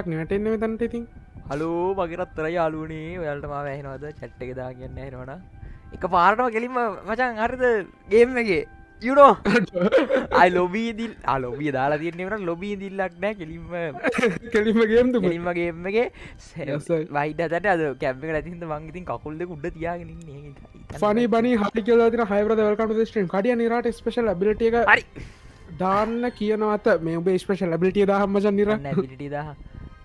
කකුලක් නටෙන්න තන්ට ඉතින් හලෝ මගේරත්තර යාලුනේ ඔයාලට මා ඇහෙනවද චට්ට එකදා කියන්න හෙනවන එක පාරටම කෙලින්ම මචන් හරිද ගේම් එක යුනෝ අයි ලොබීදි අලොබිය දාලා තියන්නේවට ලොබී දිල්ලක් නෑ කෙලින්ම කෙලින්මගේම් ලින්මගේම්ගේ වයිඩතට අද කැම්පික ඇතින්ද මංගතින් කකුල්ද උඩ තියාගෙන පනි බනි හි කියලාතින හයිරදවකට දේශටෙන් කඩිය නිරට ස්පේෂල් බිලට එක දාන්න කියනවත මේ ඔබේ ස්පේෂල් ලබිටිය දහම්මජන් නිර ිටි දහ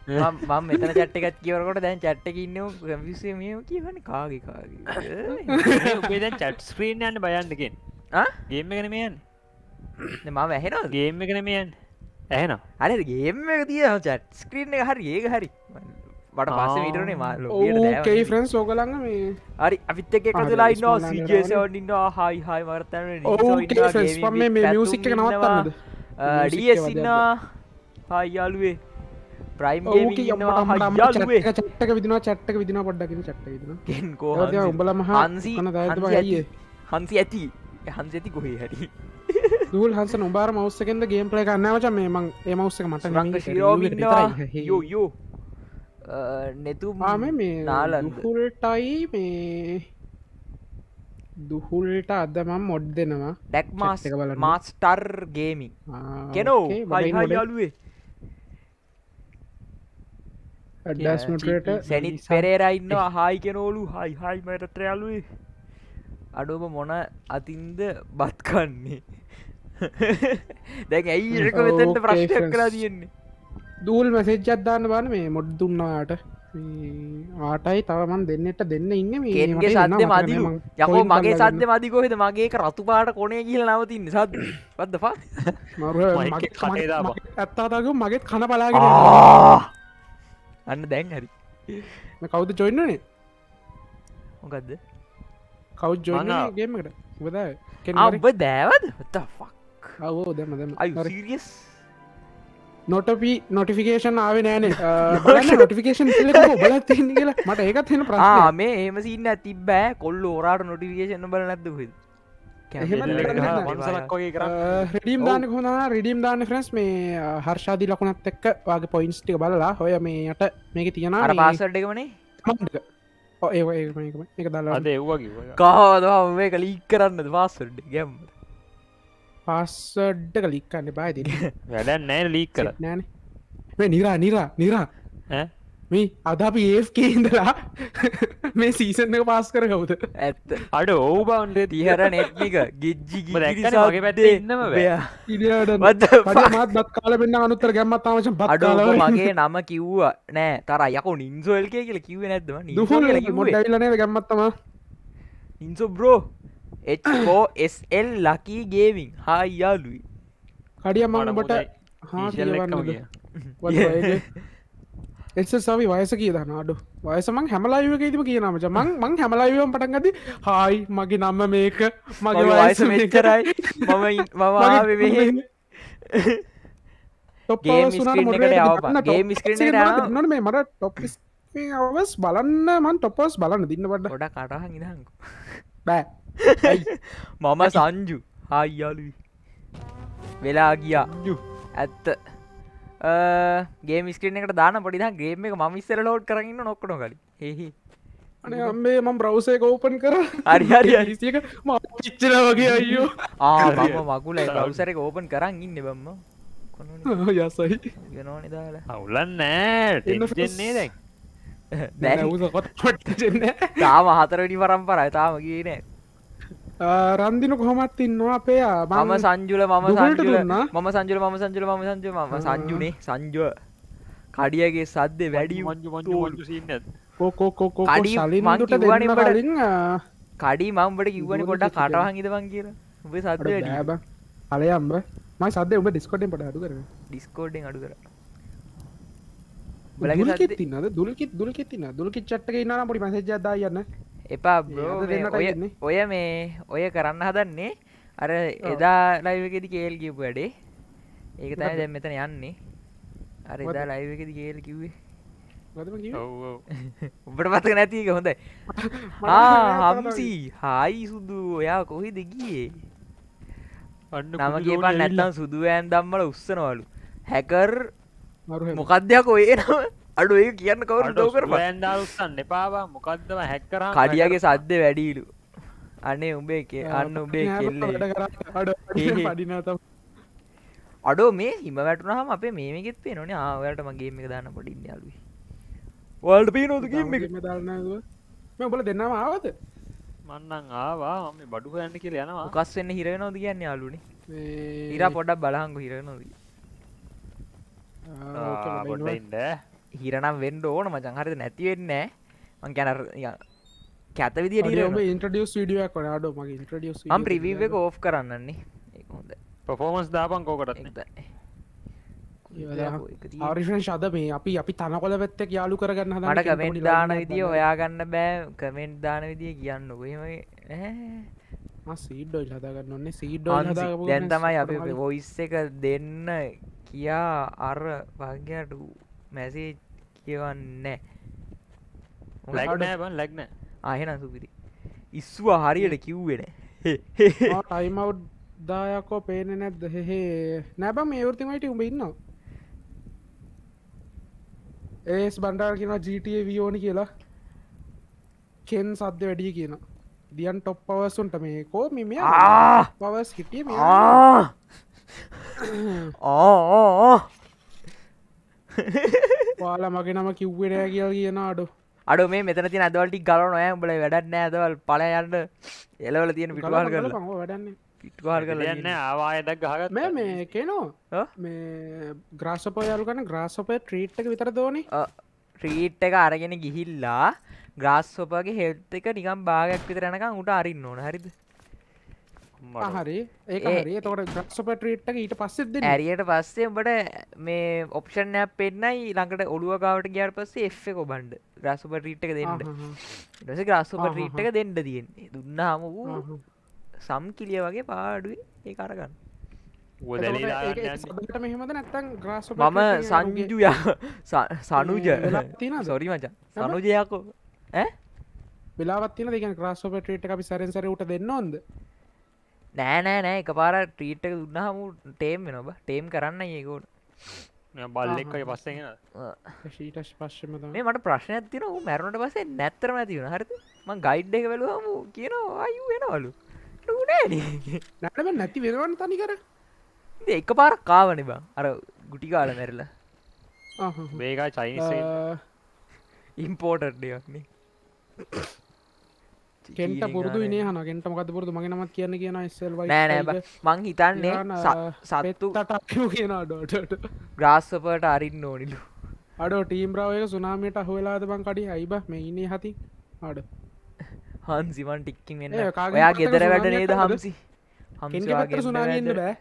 මම මෙතන චට්ටකත් කියවරකොට දැන් චට්ටක ඉන්න විසම කියවන කාගි කාග චට් ස්ක්‍රීන් යන්න බයන්දකින් ගේම කන මේයන් මම ඇහෙන ගේම කන මේයන් ඇහෙන අර ගේම තිය චට් ස්ක්‍රීන් එක හරි ඒක හරි ට පස විටරනේ මාලකයි ෆරන්ස් ෝකලන්න මේ අරි අපිත්තක කදලායි නෝ සිජසවඩින්න හායි හායි වර්තන මේ මියසික්ක නවත්තන්න ඩියසින්නා හායියාලුවේ ප්‍රයිම් චට්ටක විදින චට්ටක විදින පොඩ්ඩකින චට්ට උඹලම හන්සි හන්සි ඇති හන්සි ඇති කොහේ හැටි දූල් හන්ස නොබාර මවස්සකෙන්ද ගේම් පලේ කන්නවච මේ මං ඒ මවස්සක මට රංග යෝ නැතුමාම මේ නාල හුල්ටයි මේ දුහුල්ට අද මම් මොඩ් දෙනවා ඩැක් මාස්ක බල මාස්ටර් ගේමි කෙනෝ යලුවේ ඩස්නට සැනිත් පෙරේරයින්න හායි කෙනෝලු හයි හයි මටත්‍රයාලුයි අඩුම මොන අතින්ද බත්කන්නේ දැන් ඇයි වෙතට ප්‍රශ්යක් කලා තියෙන්නේ දූල් මසෙච්ජත්දාන්න බන මේ මොඩ් දුන්නාට ආටයි තවමන් දෙන්නට දෙන්න ඉන්න මේගේ සන්ද මදි යකෝ මගේ සන්ද මදිකොහෙද මගේ රතු පාට කොනේ කියල නවතින්න සත් වදදපා ඇත්තාදක මගෙත් කන පලාගෙන අන්න දැන් හරි කවුද චොයින්නනේ මොකක්ද කව් ජෝගේමකට බද ඔබ දෑවද අවෝ දැම දම නොටපී නොටිෆිකේෂන් ආවේ නෑනේ නොටිකේෂන් බලත් කියලා මට ඒකත් හෙන ප්‍රා මේ ඒම සින්න ඇතිබෑ කොල්ල ෝරාට නොටිකේෂන බල නැදකුද රිඩීම් දාන හොඳ රිඩීම් දාන ෆ්‍රන්ස් මේ හර්ෂාදි ලකුණත් එක්ක වගේ පොයින්ස්ටික බලලා හොය මේයට මේක තියෙන අර පාසට්කමනේ ඒ දලා ඒවගේ කාද මේ කලීක් කරන්න වාසට ගැම් පාස්සඩ්ඩ කලික්කන්න බාද වැඩ නෑ ලීක් කර නෑන නිරා නිරා නිරා මේ අද අපි ඒෆ්ක ඉඳලා මේ සීසන පාස් කර කවුද ඇත් අඩ ඕ බවන්ඩ තිහර නැත්්ික ගිජ්ජිගේ පැේ ඉන්නම මත් බත්කාල පෙන්න්න අනුත්තර ගැම්මත්තාවච බඩල මගේ නම කිව්වා නෑ තර යකු නින්සෝල්කය කියල කිව නැත්ම ඩලන ගැම්මත්තම ඉන්සෝ බ්‍රෝ එෝස්ල් ලකී ගේවින් හා යාලුයි කඩිය මනබට හා එස සවි වයස කියදන්න අඩු වයසමං හැමලායක ඉතිම කියනමච මං මං හැමලායවම් පටන් ගති හායි මගේ නම්ම මේක මගේ වයස මෙච්චරයි මම මවාවෙහේ මිස්කට මේ මට ටොප්ස් අවස් බලන්න මන් ටොපස් බලන්න දින්න වට ගොඩ කරහ ඉහකු බෑ මම සංජු හායියාලුයි වෙලා ගියා ඇත්ත ගේ මිස්කරන එකට දාන පොඩි ගේම එක මස්සර ලෝඩ් කරන්න නොක්කන කල හෙහි අනේ අම්බේ මම බ්‍රවසය ඕපන් කර අරිහරි ක චිච්චර වගේ අයෝ ආම මකුල බවසර ඕපන් කරන්න ඉන්න බම්ම යසයි ගනෝනි දාලා අවුලන්නෑ දැ තාම හතරනි පරම්පරයි තාම කියනෑ රන්දින කොහොමත් ඉන්නවා අපේ මම සංජුල මම සංජුල මම සංජුල මම සංජුල මම සංජුල මම සංජුනේ සංජුව කඩියගේ සද්ද වැඩි කඩි මම්බට කිවන කොට කටහන් ඉදවන් කියලා ඔබේ සද්ද ෑබ අලයම්බ මයි සද්ද ඔබ ඩිස්කොටෙන් පට අඩු කර ඩිස්කෝඩෙන් අඩු කර දුල්කිත් දුල්කිත් දුල්කිත් දුල්කිත් චට්ටගේ න්න පොඩි මසජදා යන්න එපා ඔය මේ ඔය කරන්න හදන්නේ අර එදා ලයිවකෙදි කේල් කිව්පු වැඩේ ඒක තයි දැම් මෙතන යන්නේ අර එදා ලයිවකෙදි කේල් කිව්වේ උඹට පත්ක නැතික හොඳයි හම්සී හායි සුදු ඔයා කොහි දෙගියේ නම කියපන් නැත්නම් සුදු ඇන් දම්මල උත්සනවලු හැකර් මොකක්දයක් ඔය නව අඩු ඒ කියන්න කවර දෝකර පන්ඩල්සන්න එපාවා මොකක්දම හැක්කර කඩියගේ සද්ද වැඩීලු අනේ උඹේ එක අන්න උබේ කෙල්ල අඩෝ මේ හිම වැටුනහම අපේ මේමකෙත් පේ නොන ආවලට මගේ මේක දාන්න පොඩින්න යාලුව වල්ට පී නොතුකින් දන්න බල දෙන්නම ආවද මන්නන් ආවා ම බඩු හන්න කියල යනවා කස් වෙන්න හිර නොද කියන්න යාලුනේ ඉර පොඩක් බලහංගු හිර නොදී ඉන්න හිරනම් වෙන්ඩ ඕන මචන් හරිද නැතිවෙන්න මං ගැන කැත විදි ඉන්ට්‍රඩියස් විඩියක් කොනාඩ මගේ ඉන්ට්‍රඩියස් ම් ප්‍රීව එක ඕ් කරන්නන්නේ හොද පොෆෝමස් දාපන් කෝකට ආරිෂන් ශද මේ අපි අපි තනකොල පැත්තක් යාලු කරගන්න හට කමෙන්ට් දාන විදිිය ඔයාගන්න බෑ කමෙන්ට් දාන විදිිය කියන්න ගම සීඩ්ඩෝල් හදාගන්න ඔන්න සීඩ් දැන් තමයි අපි පොයිස් එක දෙන්න කියා අර වගඩු මැසිච් කියවන්න ලැක්නෑබන් ලැක්න ආහෙන සුපිරි ඉස්වා හරියට කිව්වෙන ටයිමව් දායකෝ පේන නැද්ද හෙහේ නැබම් ඒවෘතිමයිට උඹ ඉන්නවා ඒස් බන්ඩාර කියෙන ජීටේ වියෝනි කියලා කෙන් සද්ද වැඩිය කියන දියන් ටොප් පවසුන්ට මේකෝ මෙම පවස් හිටිය ආ පාල මගේ නම කිව්වෙනෑ කියල් කියන අඩු අඩු මේ මෙතන තින අදවලටි ගල නොය බල වැඩත් නෑදවල් පලයන්න එලවල තියෙන පිටවාල් කර වැඩන්න පිටවාල් කරන්න ආවායදක් ගහගත් මේ මේ කනෝ මේ ග්‍රාසපයරු කන ග්‍රාසපය ට්‍රීට් එක විතර දෝනි ට්‍රීට් එක අරගෙන ගිහිල්ලා ග්‍රාස්සෝපගේ හෙල්ත් එක නිකම් භාගයක් විතරනකම් උට අරින්න ඕන හරිද හරි ඒ තොටපටට ඊට පස්සෙ ඇරියට පස්සේ උඹට මේ ඔප්ෂන් යක් පෙන්න්නයි ළඟට ඔළුවකාවට ගයාට පස්සේ එ් එක බන්ඩ ග්‍රසුපට රීට්ක දෙන්න ස ග්‍රස්සුපට රීට්ක දෙන්න තියෙන්නේ දුන්නාම වූ සම් කිලිය වගේ පාඩුවේ ඒ අරගන්න මම සංජුය සනුජ සොරි මචා සනුජයකෝ ඇ වෙලාවත්තින දෙක ක්‍රස්සෝපටට අපි සරෙන්සර උට දෙන්න ඕොද නෑනෑ නෑ එක පාර ට්‍රීට්ක දුන්නහම ටේම් වෙනබ ටේම් කරන්න ඒකෝට බල්ලෙක්කයි පස්සෙන ශීටස් පශ්ම මේ මට ප්‍රශ්න ඇතින හු මැරුණට පසේ නැත්තරම ඇතිවුණ හරිත මං ගයිඩ් එක වැලුවම කියනවා අයු වෙනවලු නැටම නැති වෙනවන්න තනි කර එක පාර කාවන බං අර ගුටි කාල මැරලා වේගා චයිනිස ඉම්පෝටර්්ඩයක්නේ කෙන්ට පුරදු නහන ගෙන්ට මකත පුරදු මගේ නමත් කියන කියන ස්සල් මං හිතන්නේ සත්තු තටක් කියන ඩොට ග්‍රාස්සපට අරින් නෝනිලු අඩෝ ටීම්රාවය සුනාමයට අහවෙලාද බං කඩි අයිබ මෙයිනේ හති අඩ හන්සිවන් ටික්කින් වෙන ඔයා ගෙදර වැඩ නේද හම්සි සුනාන්න බෑ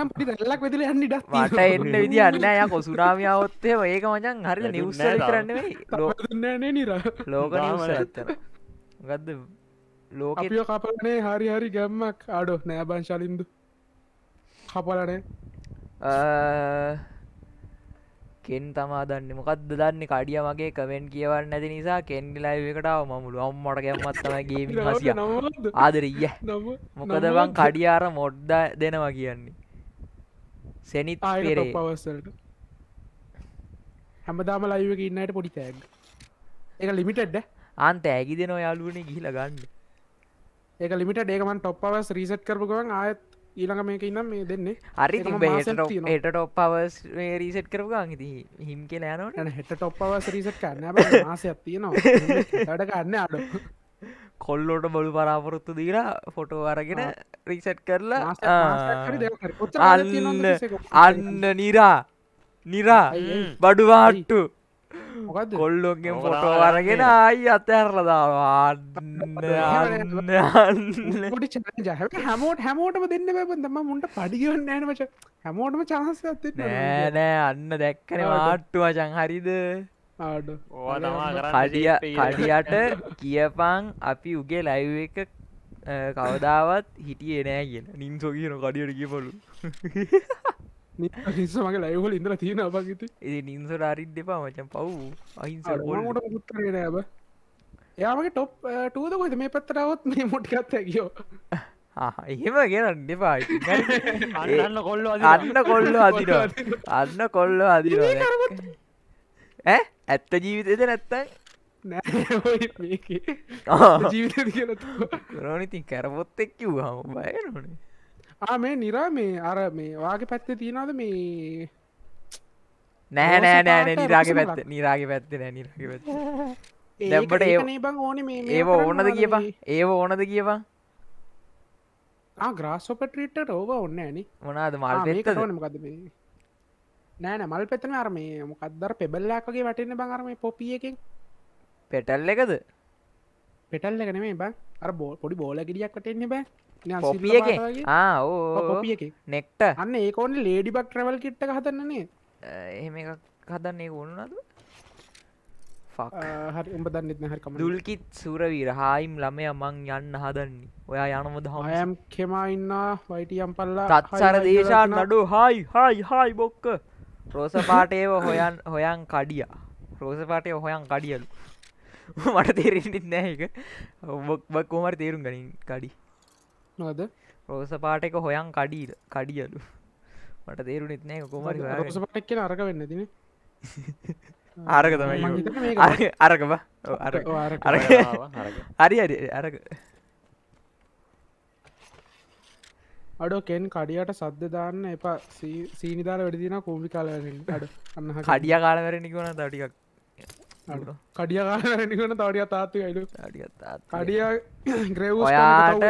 නිනම් පි දල්ලක් වෙදිල යන්න ඩක් ට එන්න විදි අන්න ය කොසුනාමියාවත්තය ඒක මචන් හරි නිවස කරන්නේ ලෝක නිවස ඇත්තර ගත්ද ලෝකය කපලනේ හරි හරි ගැම්මක් අඩෝ නෑබන් ශලින්දු කපලනේ කෙන් තමා දන්න මොකක්ද දන්න කඩිය මගේ කමෙන්ට් කියවන්න නැති නිසා කෙන්ඩි ලයි එකටාව මමුළු අම්මට ගැමත්තමගේ හසිය ආදරීය මොකද බං කඩියාර මොඩ්ද දෙනවා කියන්නේ සැනිත් පවස්සට හැමදාම ලයිවක ඉන්නට පොඩි තෑග එක ලිමිටෙඩ්ඩ ආන්ත ඇගි දෙන යාලුවන ගිහිල ගන්න ඒක ලිමිට ඒකමන් ටොප්පවස් රීසට් කරපුගන් ආයත් ඊළඟ මේක ඉන්නම් මේ දෙන්නේ අරි හට ටොප්පවස් රීසට් කරපුගන් ති හිම් කියෙන යනට හෙට ටොප්පවස් රීසට් කරන්න මාසයක් තියෙනවා වැඩ ගන්න අඩු කොල්ලෝට බොලු පරාපොරොත්තු දීලා ෆොටෝ අරගෙන රීසට් කරලා අන්න අන්න නිරා නිරා බඩුවාට්ටු කොල්ලොන්ගේ පොටෝ අරගෙන අයි අතඇරලදාවාන්න හැමෝට හැමෝටම දෙන්න බැබඳම මුන්ට පඩිගන්න නෑනවච හැමෝටම චහන්ස නෑනෑ අන්න දැක්කන වාට්ටු වචන් හරිද කඩියට කියපං අපි උගේ ලයිව එක කවදාවත් හිටිය නෑ කියෙන නින් සොගන කඩියට කිය පොලු නිස මගේ ලයිවල ඉඳර තියෙන අපගති ඒ නින්සර අරින් දෙපා මචන් පව් අහිස ට පුත්තරේ නෑබ යාමගේ ටොප් ටූද කොයිද මේ පැත්තරවත් මේ මොටිකත් ඇකියෝ එහෙම ගෙනන්න දෙපා අන්න කොල්ල අන්න කොල්ල අදිර අන්න කොල්ල අදිර ඇ ඇත්ත ජීවිතයද නැත්තයි ජීවිත කරොනිතින් කරපොත් එක්කිව් හම බයනනේ ආමේ නිරා මේ අර මේ වාගේ පැත්ත තියෙනද මේ නෑ නෑ නෑන නිරාගේ පැත්ත නිරාගේ පැත්ත නෑ නිරගේ පැත් දැබට ඒ බං ඕන ඒ ඕනද කියපන් ඒ ඕනද කියපන් ග්‍රාස්ෝපට්‍රීට රෝව ඔන්න ඇනි මොනාද මල් මොකද මේ නෑන මල් පෙතන අරමේ මොකක්දර පෙබල්ලෑකගේ වටන්න බංරම පොපියකින් පෙටල් එකද පෙටල් එකන මේ බං අර බෝ පොඩි බෝල ගිරියක් කටෙන්නේ බෑ පොපියගේ ආ ඕපියකි නෙක්ට අන්න ඒකෝන් ලේඩි බක් ්‍රවල් කිට්ට හතන්නන්නේ එහෙම එකක් හදන්නේ ඕන්නද හරි උඹ දන්නෙත් හරිකම දුල්කිත් සුරවීර හායිම් ළමය මං යන්න හදන්නේ ඔයා යනමුද හයම් කෙමා ඉන්න වයිටියම් පල්ලා තත්සර දේශා නඩු හයි හයි හයි බොක්ක රෝස පාටේව හොයන් හොයන් කඩිය රෝස පාටය හොයන් කඩියලු මට තේරෙන්ටිත් නෑ එක ඔබක් බක්කෝමට තේරුම් ගනින් කඩි නොද රෝස පාටක හොයන් කඩීල කඩියලු මට තේරු නිත්නෑ කොමරි රෝස පටක් කියෙන අරක වෙන්න තින ආරක තමයි අරකබ හරි හරි අරක අඩෝ කෙන් කඩියට සද්ධ දාන්න එපා සීනිදාර වැඩදින කෝමි කාලවෙන්න අඩ අන්න කඩිය කාලවැරෙනිකවන දටිකක් කඩිය කාලනිකන තවඩිය තාත්තු අඩු කඩිය ග්‍රව් ඔයාට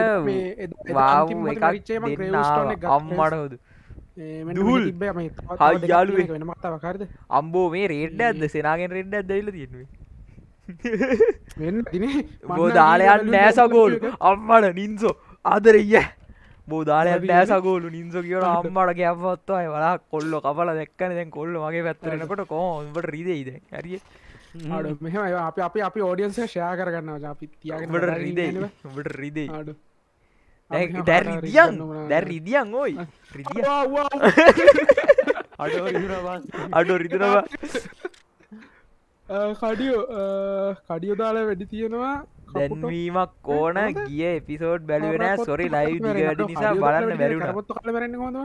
අම්මට හොද යාලු වෙන මක්තාවකාරද අම්බෝ මේ රේඩ්ඩ ඇද සෙනගෙන් රෙඩ්ඩ ඇදල තියෙනවා බෝධාලයන් නෑසගෝලු අම්මට නින්සෝ අදරෙය බෝධාලයන් නෑසගෝලු නින්සෝ කියන අම්මට ගැවත්වයි වලා කොල්ලො කපල දැක්කන දැන් කොල්ල මගේ පැත්තරෙනකොට කෝම්ට රිදෙයිද ඇරිය අඩු මෙහම අප අපි අපි ෝඩියන්ස ෂයා කරගන්නවා අපි තියගට රිදේ ට රිදේ අඩු දැරිදියන් දැරිදියන් ඕයි රිදිය අඩු රිදනවා කඩියෝ කඩියෝදාල වැඩි තියෙනවා දැන්වීමක් ඕන ගිය එපිසෝඩ් බැලුවෙන සොරි ලයි වැඩ නිසා බලන්න බැරිුණ හොඳ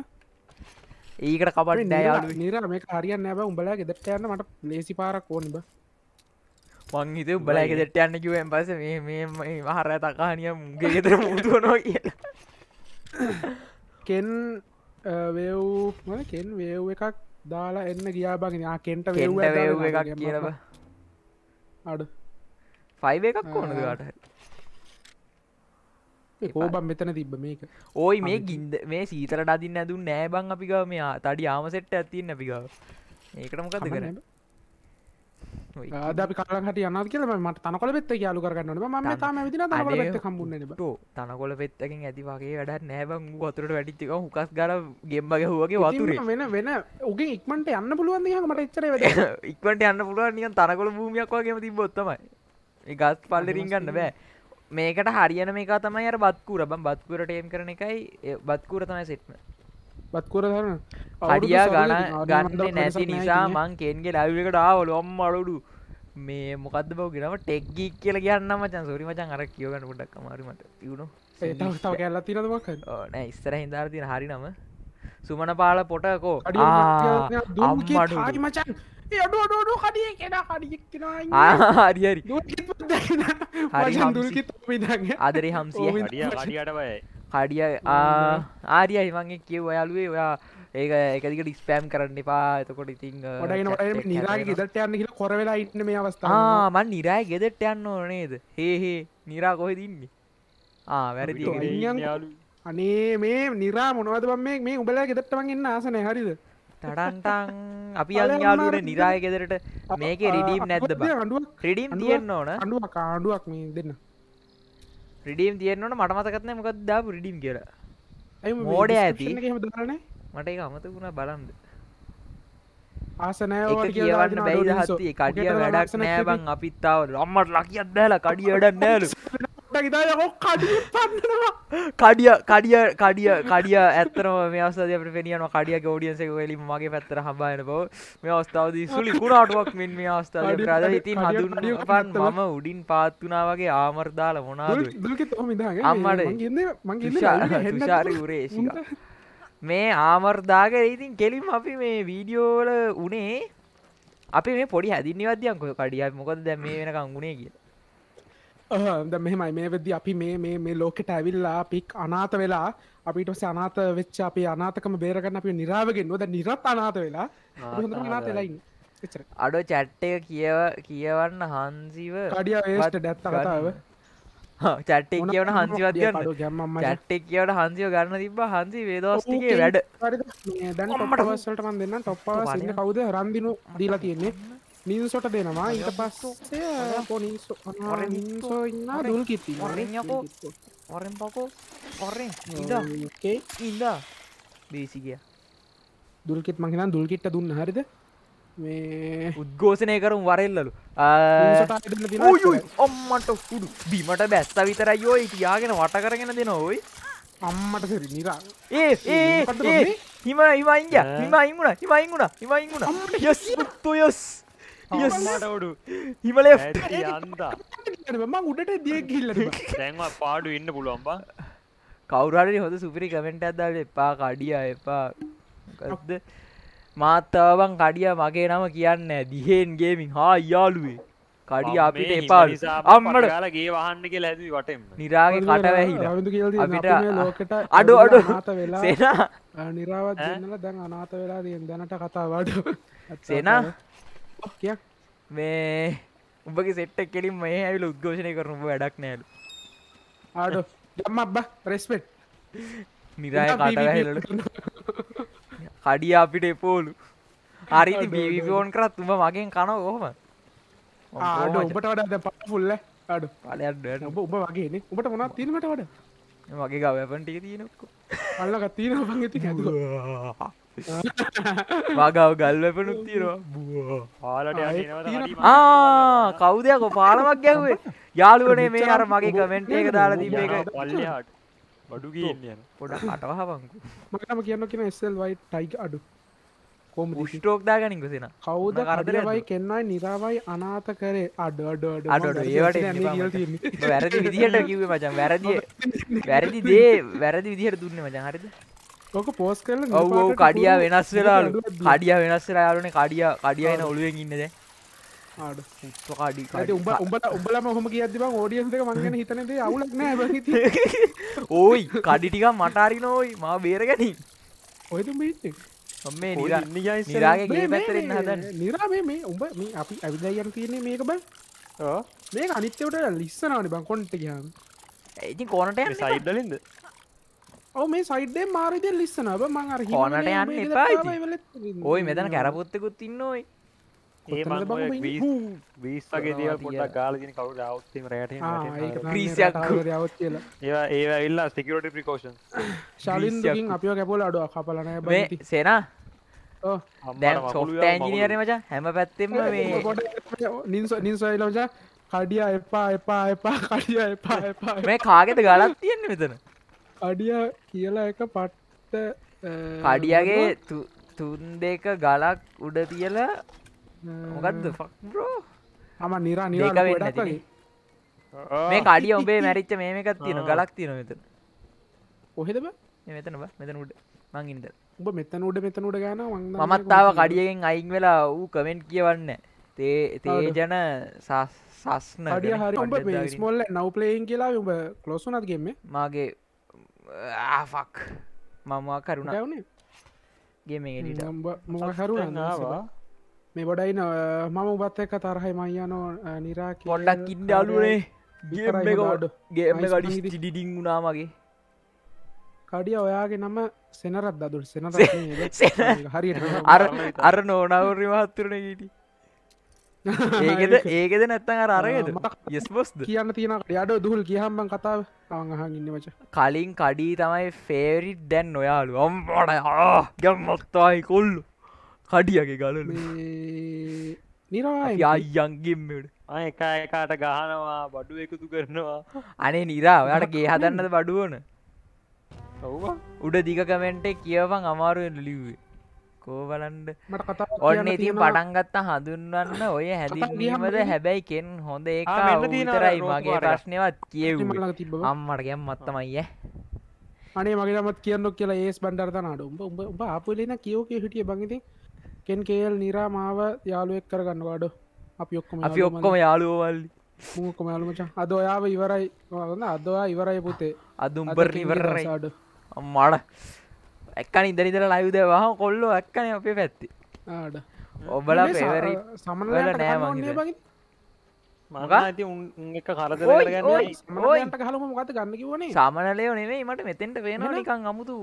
ඒකට කබට නෑ නිර මේ කාරියන්න ැබ උඹලා ගෙදට යන්න මට ලේසි පාරක් ඕනිබ මංහිත උබලයික දෙට යන්න කිවෙන් පස මේ මහරය තකානිය මුගේ ගෙතර මුතුවනවා කියලා කෙන් වව් කෙන් වව් එකක් දාලා එන්න ගියා බගෙනා කෙන්ට වව් එකක් කියලව අඩ ෆයිව එකක් ඕනදට ඕබම් මෙතන තිබ්බ මේක ඕයි මේ ගින්ද මේ සීතරට අදින්න ඇදුන් නෑබං අපික මෙයා තඩි යාමසෙට්ට ඇතින්න අපිකව ඒකට මොකද කරන්න අදි කලට යන කියල මට තනකොල පෙත්ත යාලු කරන්න ම තම විදි තනකොල පෙත්ත කම්බුන්න තනකොල පෙත්තකින් ඇති වගේ වැඩ නෑබං වතුරට වැඩිත්තික හුකස් ගර ගෙම්බගේ හුවගේ වතුර වෙන වෙන උගේ ඉක්මට යන්න පුළුවන් මට එච්චර ඉක්මට යන්න පුළුවන් නිය තනකොල භූමයක් වගේම තිබ බොත්තමයි ගත් පල්ලරින් ගන්න බෑ මේකට හරියන මේක තමයි අර බත්කුර බම් බත්කුරට එම් කරන එකයි බත්කුර තමයි සිටම බත්කොර දරන හඩියා ගණ ගන්න නැති නිසා මං කෙන්ගේ ලැවිකට ආවල ඔම් අලුඩු මේ මොකද බව ගෙනම ටෙක්ගී කියල ගන්න මචන් සොරි මචන් අර කියවගන්න ගොඩක් අමාරීමට තිවුණු ඒතාව කැල්ලා තිරදමක් නෑ ඉස්සර හිදාර තියෙන හරි නම සුමන පාල පොටකෝ අම්මට මචන් ඩඩඩ හඩිය කෙන හඩිය හරි හරි අදරි හම්සිය හඩිය හඩියට බයි කඩිය ආරිය හිමන්ගේ කිව් ඔයාලුවේ ඔයා ඒක එකදික ඩිස්පෑම් කරන්න එපා එතකොට ඉතින් නිරාගේ ගෙදට යන්න කියලා කොරවෙලා ඉන්න මේ අවස්ථා මන් නිරාය ගෙදට යන්න ඕනේද හේහේ නිරා කොහෙද ඉන්නේ ආ වැරදි අනේ මේ නිරා මොනවද බම් මේ මේ උඹලා ගෙදට මං එන්න ආසනේ හරිද ටඩන්ටන් අපි අන් යාළුවට නිරාය ගෙදරට මේකේ රිඩීම් නැද්ද බං රිඩීම් තියෙන්න ඕන අඬුවක් ආඩුවක් මේ දෙන්න ප්‍රඩීම් තියෙන්න්නට මට මතකත්න මොකක් දා ප්‍රඩීම් කියර මෝඩ ඇති දරන මට එක අමත වුණ බලන්ද ආසනය කියවන්න බැයි හත්ති කටිය වැඩක් නෑබන් අපිත්තාව ලම්මට ලකියත් බෑල කඩිය වැඩ නෑලු දකිතායකෝ කඩිය පන්නවා කඩිය කඩිය කඩිය කඩිය ඇත්තනම මේ අවස්ථාවදී අපිට පෙනියනවා කඩිය ගෝඩියන්ස් එක වෙලින් මගේ පැත්තට හඹා එන බව මේ අවස්ථාවදී සුළි කුණාටුවක් මින් මේ අවස්ථාවදී ප්‍රාද හිතින් හඳුන්වපන් මම උඩින් පාත් වුණා වගේ ආමර දාලා මොනවාද දුල්කෙත් ඔහොම ඉඳහගෙන අම්මට මං කියන්නේ මං කියන්නේ තුෂාරි උරේෂිකා මේ ආමර් දාගෙන ඉතින් කෙලින්ම අපි මේ වීඩියෝ වල උනේ අපි මේ පොඩි හැදින්නවත් දියන්කෝ කඩියක් මොකද දැන් මේ වෙනකන් උනේ කියලා ද මෙමයි මේ වෙදදි අපි මේ මේ ලෝකෙට ඇවිල්ලා පික් අනාත වෙලා අපිට සනාත වෙච්ච අපි අනාතකම බේරගන්න අපි නිරාවගෙන් නොද නිරත් අනාත වෙලා නාත වෙලයින්න අඩ චැට්ටය කියව කියවන්න හන්සිව කඩියට දැත්ත කතාව චට්ටේ කියවන හන්සිවත් ගන්න චට්ටේ කියවට හන්සිව ගන්න තිබ හන්සි වේදෝස්ටිගේ වැඩ දැන්ට වස්සලට මන් දෙන්න ටොප්පා කවුද රන්දිනු දීලා තියෙන්නේ මින්සොට දෙනවා ඊට පස්සේ පොනිසෝ මින්සෝ ඉන්න දුල් කිති ඔරෙන්යකෝ ඔරෙන් පකෝ ඔරෙන් ඉඳ කේ ඉඳ බේසිගිය දුල්කිත් මහින දුල්කිට්ට දුන්න හරිද මේ උද්ගෝසනය කරුම් වරෙල්ලලු ඔම්මට හුඩු බිමට බැස්ත විතරයි යෝ ඉතියාගෙන වට කරගෙන දෙන ඔයි අම්මට සෙරි නිරා ඒ ඒ හිම ඉවයින්ග හිම ඉංගුණ හිමයිංගුණ හිමයිංගුණ යොස් මටවඩු හිමල යන්දා උඩට දියකිල්ල දැන්වා පාඩු ඉන්න පුළුවන්බා කවුරට හොඳ සුපිරි කමෙන්ට ඇදල එපා කඩිය එපාද මාත්තාවන් කඩිය මගේ නම කියන්න දිහෙන්ගේමින් හා යාලුවේ කඩිය අපිට එපා අම්මට ගේ වහන්න කිය ඇති වට නිරාග කට වැහි ලෝකට අඩු අඩු හත වෙලා නිරාවත් දැන් අනාත වෙලා දැනට කතාවට සේනා කියක් මේ උඹගේ සෙට්ට කෙලින් මේ ඇවිල උද්ඝෝෂණය කරන වැඩක් නෑලු ආඩෝ යම් අබ්බා රෙස්පෙට් නිරාය කටවැහෙලට කඩිය අපිට එපෝලු හරිති බිවිෝන් කරත් තුම මගෙන් කනව කොහම ආඩ උඹට වඩ ප පුල්ල අඩු පලයක්ඩ ඔබ ඔබ වගේන උඹට මොනත් තිීමට වඩ මගේ ගවපන්ටික තියෙනක්කෝ අල්ලගත් තියෙන පගේ ති හැදවා වගව ගල්වැපනුත් තිරවා පාලට කවුදයක පාලමක් ගැවේ යාළුවනේ මේ අර මගේ කමෙන්ට් එක දාලා තිබේ එක පල්ලයාට බඩු කියන්න පොඩ අටවහවංකු මකම කියන්න කියෙන එස්සල් වයි ටයික අඩු කොම ෂ්ටෝක් දාගනින් ගසෙන කවුද කරදරවයි කෙන්නයි නිරාවයි අනාත කරේ අඩඩඩ අඩට ඒවට වැරදි විදිහට කිවේ මචන් වැරදි වැරදි දේ වැරදි විදිහට දුන්න මචන් හරිද ඕක පෝස් කරල ඔව කඩිය වෙනස් වෙලාලු කඩිය වෙනස් රයාලන කඩිය කඩියන ඔලුවෙන් ඉන්නද කාඩි උඹ උඹට උඹලම හොම කියදව ෝඩියන්ක මංගන හිතනද අවුලක් නෑ ඕයි කඩිටික මටාරි නෝයි මා බේරගැන ඔය මේ නිරාගේ පැතරෙන් හද නිරා මේ උඹ මේ අපි ඇවිදයන් තියන්නේ මේක බ මේ අනිත්‍යවට ලිස්සනාන බංකොන්ට කියන්න ඇති කොනට සයිඩ්ඩලින්ද ඔව මේ සයිඩේ මාරිද ලිස්සනව මං අර ඕනට යන්න එපායි ඔයි මෙතන කැරපුත්තකුත් ඉන්න ඔයි වීස්සගේ දිය පොට කාලගෙන කවු අවත්තම රට ක්‍රීසියක් අවත් කියලා ඒවා ඒවා ඉල්ලා සිකට ප්‍රිකෝෂන් ශලින්කින් අපිෝ කැපොල අඩුව කපලන සේනා දැම් සෝටෑන්ජිනියර මච හැම පැත්තෙම නිස නිසයිලෝජ කඩිය එපා එපා එපා කඩිය එපා එපා මේ කාගෙත ගලත් තියෙන්න්න මෙතන අඩිය කියලා එක පට්ට අඩියගේ තුන් දෙක ගලක් උඩ තියල මොකක්ද ෆක්රෝ හම නිරා නික වෙන්න මේ කඩිය ඔබේ මැරිච්ච මේකත් තියෙන ගලක් තියෙන මෙත ඔහෙදම මෙතන මෙතන උඩ මං ඉද ඔබ මෙතන උඩ මෙතන උඩ ගන මමත්තාව කඩියෙන් අයින් වෙලා වූ කමෙන්ට් කියවන්න තේ තේජන සස්න ස්මොල්ල නව්පලයෙන් කියලා ඔබ කලොසුනත් ගෙම මගේ ආෆක් ah, මම කරුණ ඇවුණේ ගෙමට මොකරුණවා මේ බොඩයි මම උබත් එක්ක තරහයි මයියනෝ නිරා පොඩ්ඩක් ඉන්න අලුනේ ගේඩ ඩිඩිං වුණා මගේ කඩිය ඔයාගේ නම සෙනරත් දදුල් සෙන හරි අර නෝනවරි මහත්තුරන ගීටී ඒකෙද ඒකෙද නැත්තන් අරගෙන යස්බොස් කියන්න තියෙන යට දුහල් කියහම්බන් කතාව අවහගන්න වච කලින් කඩී තමයි ෆේරි දැන් නොයාලු අම්බට ගම් මක්තායි කොල්ලු කඩියගේ ගලු නිරායි අයියන්ගින්මට අයකා එකාට ගහනවා බඩු එකතු කරනවා අනේ නිරා ඔයාට ගේ හදන්නද බඩුවන උඩ දිගකමෙන්ටේ කියවන් අමාරුවෙන් ලිව්වේ එක්කෝ බලන්ඩ ඔන්න ඉතින් පටන්ගත්තා හඳුන්වන්න ඔය හැදිීමද හැබැයි කෙන් හොඳ ඒක රයි මගේ ප්‍රශ්නයවත් කියව අම්මටගැම් මත්තමයිය අනේ මගේමත් කියන්නක් කියලා ඒස් බන්ඩර්තනට උඹ උඹ උඹ අපපුලන කියෝක හිටිය බඟති කෙන් කේල් නිරා මාව යාළුවෙක් කරගන්න වඩ අපි ඔක්කොම අපි ඔක්කොම යාළුවල්ලි මූකොම යාළුමචා අද ඔයාව ඉවරයි අදවා ඉවරයි පුතේ අදුම්බර ඉවරයි අම්මාඩ ඇක්කන ඉද ඉදර ලයුද වහ කොල්ලො ඇක්කන අපේ පැත්ති ඔබල පෙවර සමල නෑ මගති එක කරද හලම මොකත ගන්න කිවනේ සාමනලය නෙවේ මට මෙතෙන්ට වෙන නිකං අමුතු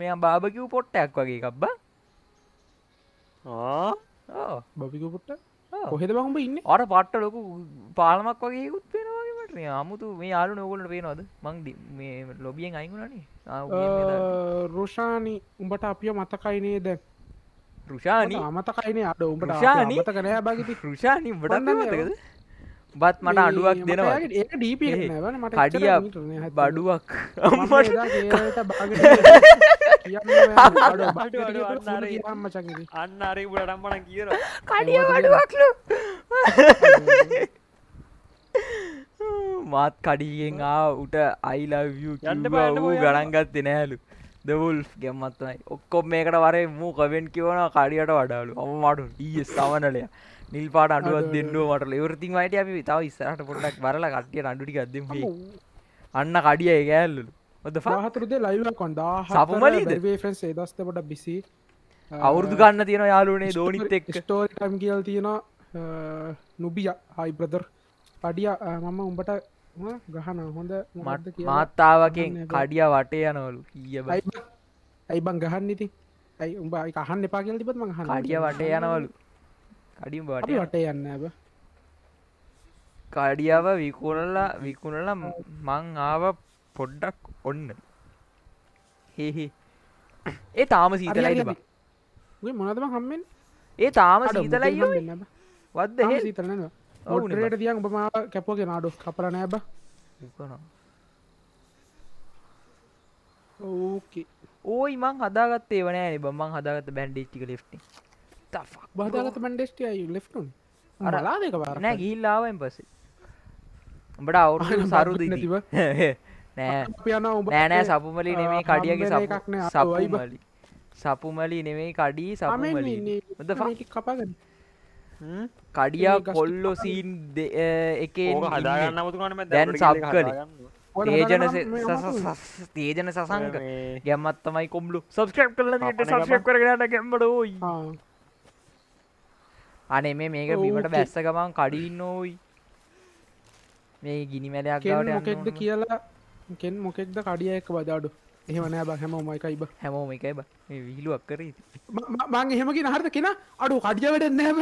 මෙයා බාභකිව් පොට්ටයක් වගේ එකක්බ බබිකු පුට්ට කොහෙද බහුම ඉන්න අර පට්ට ලොකු පාලමක් වගේ උත්පෙනවාගේට අමුතු මේ යාලු නොගොලට පේනවද මං මේ ලොබියෙන් අයිගුණනේ රෝෂාණී උඹට අපිය මතකයිනේ දැ රුෂාණී අමතකයිනේ අඩ උඹට ෂානී තකනෑ බගේ රුෂාණී බඩන්න මතකද බත් මට අඩුවක් දෙනවා කඩිය බඩුවක් අන්න අරේ පුලටම්මන කියන කඩිය බඩුවක්ලු මාත් කඩියෙන් ආ උට අයිලවූ කියන්න වූ ගඩන්ගත් දෙනෑලු දෙවුල් ගැම්මත්වයි ඔක්කොම් මේකට වරේ මූ කවෙන් කියවන කඩියට වඩාලු අම මටු ඊ සවනලයා නිල් පාට අඩුවත් දෙන්නුව මට ඉවරතින් අයට අපි තව ඉස්සරට පොටක් බරල කටිය අඩුටි අදම අන්න කඩිය ඒගෑල්ලු ද පහතුරුද ලයිව කොන්ඩා සපමලද ෆන්ස් ඒදස්තකට බිසි අවුරදු ගන්න තියෙන යාලුනේ දෝනිත් එක් ස්ටෝටම් කියල් තියෙන නුබිය හයි ප්‍රදර් පඩිය මම උඹට ගහන හොඳ මට මාත්තාවකෙන් කඩිය වටේ යනවලු කිය ඇයි බං ගහන්න ඉති ඇයි උඹ අහන්න එපා කියල තිබත් මහ කඩිය වටේ යනවලු අඩියම් බට වට යන්න ඇබ කාඩියාව විකුණල්ලා විකුණලා මං ආව පොඩ්ඩක් ඔන්න හෙහි ඒ තාම සීතලයි මොනදම හම්මෙන් ඒ තාම සීතලයි වද සීතලන ඔට තියන් උබම කැපෝගේ නාඩු කපර නෑබ ඕකේ ඕයි මං හදාගත්තේ වනෑ බමං හදාගත බැන්ඩිච්ටික ලිට්ටි බහදාලතමන්ඩෙස්ටිය ලෙෆ්ටුන් අරලාදක බා නෑ ගිල්ලාවෙන් පසේ උඹට අවුරු සරුද තිබ නෑන නෑනෑ සපුමලි නෙමේ කඩියගේ සක්න සපුමලි සපුමලි නෙමෙයි කඩී සමලි කපාගන්න කඩියා කොල්ලො සීන් එක හදාගන්නතුන දැන් සබ් කල ඒජන තේජන සසංක ගැමත්තමයි කොම්ලු සබස්ක්‍රප් කල ට සක්ෂප් කරගට ගැම්බඩ අනේ මේ මේක බිමට බැස්ස ගමන් කඩින් නොවයි මේ ගිනි මැලයක් මොකෙක්ද කියලා කෙන් මොකෙක්ද කඩිය එක බදාඩු එහමනෑ බ හැම මයි එකයිබ හැමෝම එකයිබ විහිලුවක් කර මං එහෙමකි නහරද කෙන අඩු කඩිය වැඩ නෑම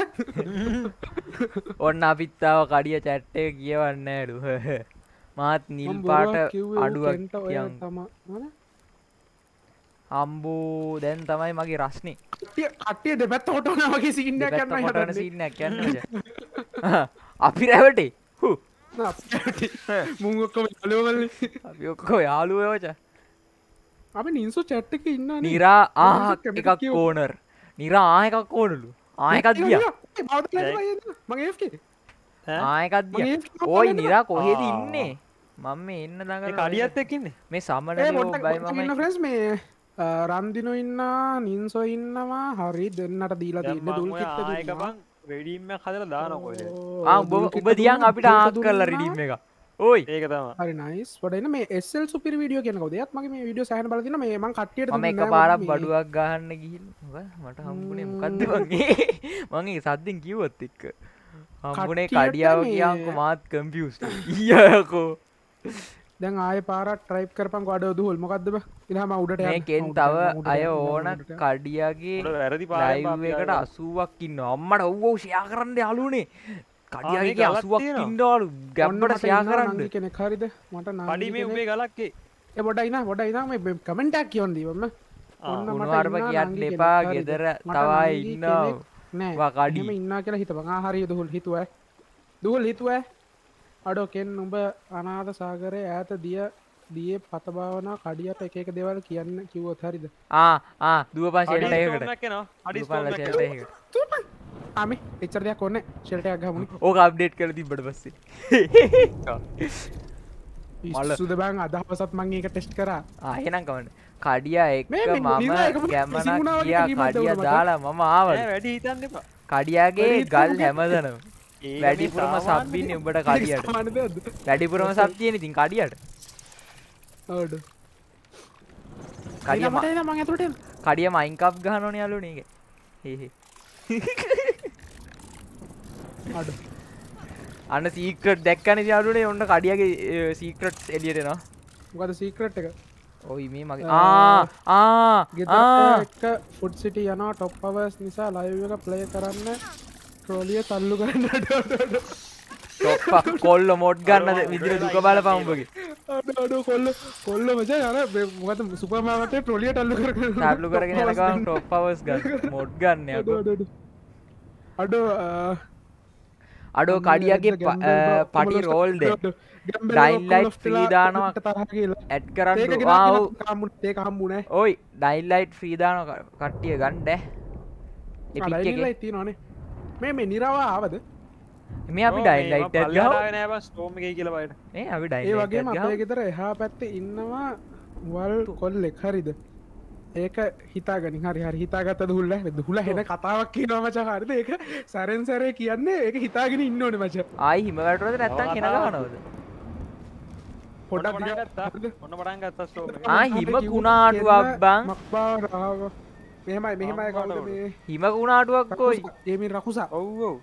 ඔන්න අපිත්තාව කඩිය චැට්ටය කියවන්න ඇඩුහ මාත් නිල් පාට අඩුවක් තම අම්බූ දැන් තමයි මගේ රශ්නි කටය දෙපත් හොටන වගේ සින්න කරන්න හටන සින්න කන්න අපි රැවටේ මුක්කොම ලවල අපි ඔක්කෝ යාලුවෝච අපි නින්සු චැට්ටක ඉන්න නිරා ආහක් එකක් ඕනර් නිරා ආයකක් ඕනලු ආයකත් දිය ආයකත් ඕයි නිරා කොහෙද ඉන්නේ මම එන්න දඟ කඩියත් එකන්නේ මේ සමන ො ්‍රස් මේ රන්දිනු ඉන්නා නින්සෝ ඉන්නවා හරි දෙන්නට දීලා තින්න දුල්කබන් වැඩීම හදර දානකො උබ දියන් අපිට ආතු කරලා රිඩීම් එක ඔයි ඒක හරි නයිස් වඩන මේ එස්සල් සුපිර විඩියෝ කියෙන කොදයක් මගේ මේ විඩියෝ සහන බලදින මේ මං කට්ටියට එක පාරක් බඩුවක් ගහන්න ගිහිල් මට හම්බුණේ මොකක්ද වගේ මගේ සද්ධින් කිව්වොත් එක්ක හම්බුණේ කඩියාව කියාකු මාත් කම්පියස් ඊයකෝ දැන් ආය පාරක් ට්‍රයිප් කරපන් ගඩ දුහල් මොකක්දම ඉහම උඩට කෙන් තව අය ඕන කඩියගේ වැරදි පායකට අසුවක් ඉන්න අම්මට ඔවෝ ෂයා කරන්න අලුනේ කඩියගේ අසුවක් ඉන්නවලු ගැම්මට ෂයා කරන්න කෙනෙක් හරිද මට නඩි මේ උබේ ගලක්කේ එබොට ඉන්න ොඩ ඉතාම කමෙන්ටක් කියොන් දීවම ඔන්න අර්ම කියන්න එපා ගෙදර තවා ඉන්න නෑ කඩිම ඉන්න කියලා හිතපවා හරි දුහල් හිතුව දුහල් හිතුවෑ අඩෝකෙන් උඹ අනාද සාගරය ඈත දිය දිය පතභාවනා කඩියට එක එක දෙවල් කියන්න කිව්වොත් හරිද ආ දුව පාශයට අමි එච්චරයක් ඔන්න ෂෙල්ටයක් ගම ඕක අප්ඩේට් කර තිබට පස්සේ සුද බං අදහපසත් මං ඒක ටෙස්් කරා ආහෙනම් කවන්න කඩියා එක් මම ගැම්මනා කියා කඩිය දාලා මම ආවට වැඩි හිතන්න කඩියාගේ ගල් හැමදනම වැඩිපුරම සබ්බින්න උඹට කඩියට වැඩිපුරම සබ් කියන ඉතින් කඩියට කඩිය මතුට කඩිය මයින්කප් ගහනන යාලු නක අන්න සීකට දැක්කන යාලුනේ ඔන්න කඩියගේ සීකට් එලියටෙනවා ගද සීකට් එක ඔයි මේ මගේ ආ ගෙ ෆුඩ් සිටි යනවා ටොප් පවස් නිසා ලයිව එක ප්ලේ කරන්න ට්‍රෝලිය තල්ලු කරන්නට තොප්පක් කොල්ල මොට් ගන්න විදිර දුක බල පම්පගේ අඩ කොල්ල කොල්ල මච අර මොකත සුපමාමට ප්‍රොලිය ටල්ලු කර ටල්ලු කරගෙන ටොප්පවස් ගන්න මොට් ගන්න අඩ අඩෝ කඩියගේ පටි රෝල් දෙ ඩයිල්ලයිට් ්‍රීදානක් ඇත් කරන්න කාමුත්තේ කම්බුණ ඔයි ඩයිල්ලයිට් ්‍රීදාන කට්ටිය ගණ්ඩ නේ මේ මේ නිරවා ආවද මේ අපි ඩයිලයිට ස්ටෝම කියලබට මේ අපි ඩයි වගේ මගේ ගෙතර එහා පැත්තේ ඉන්නවා වල් කොල් එක් හරිද ඒක හිතාගනි හරි හරි හිතාගත දුල්ල දුහල හෙන කතාවක් නොමච හරිද ඒක සරෙන් සැරය කියන්නේ ඒක හිතාගෙන ඉන්න ඕන මච ආයි හිමවැටරද නැත්තන් කෙනගනවද පොඩක් ඔන්න පටන් ගත්ත ආ හිම කුණාටුවක් බං මක්බා රාව මෙහමයි මෙහමයි කවුද මේ හිම කුණාටුවක් කොයි ඒමින් රකුසා ඔව් ඔව්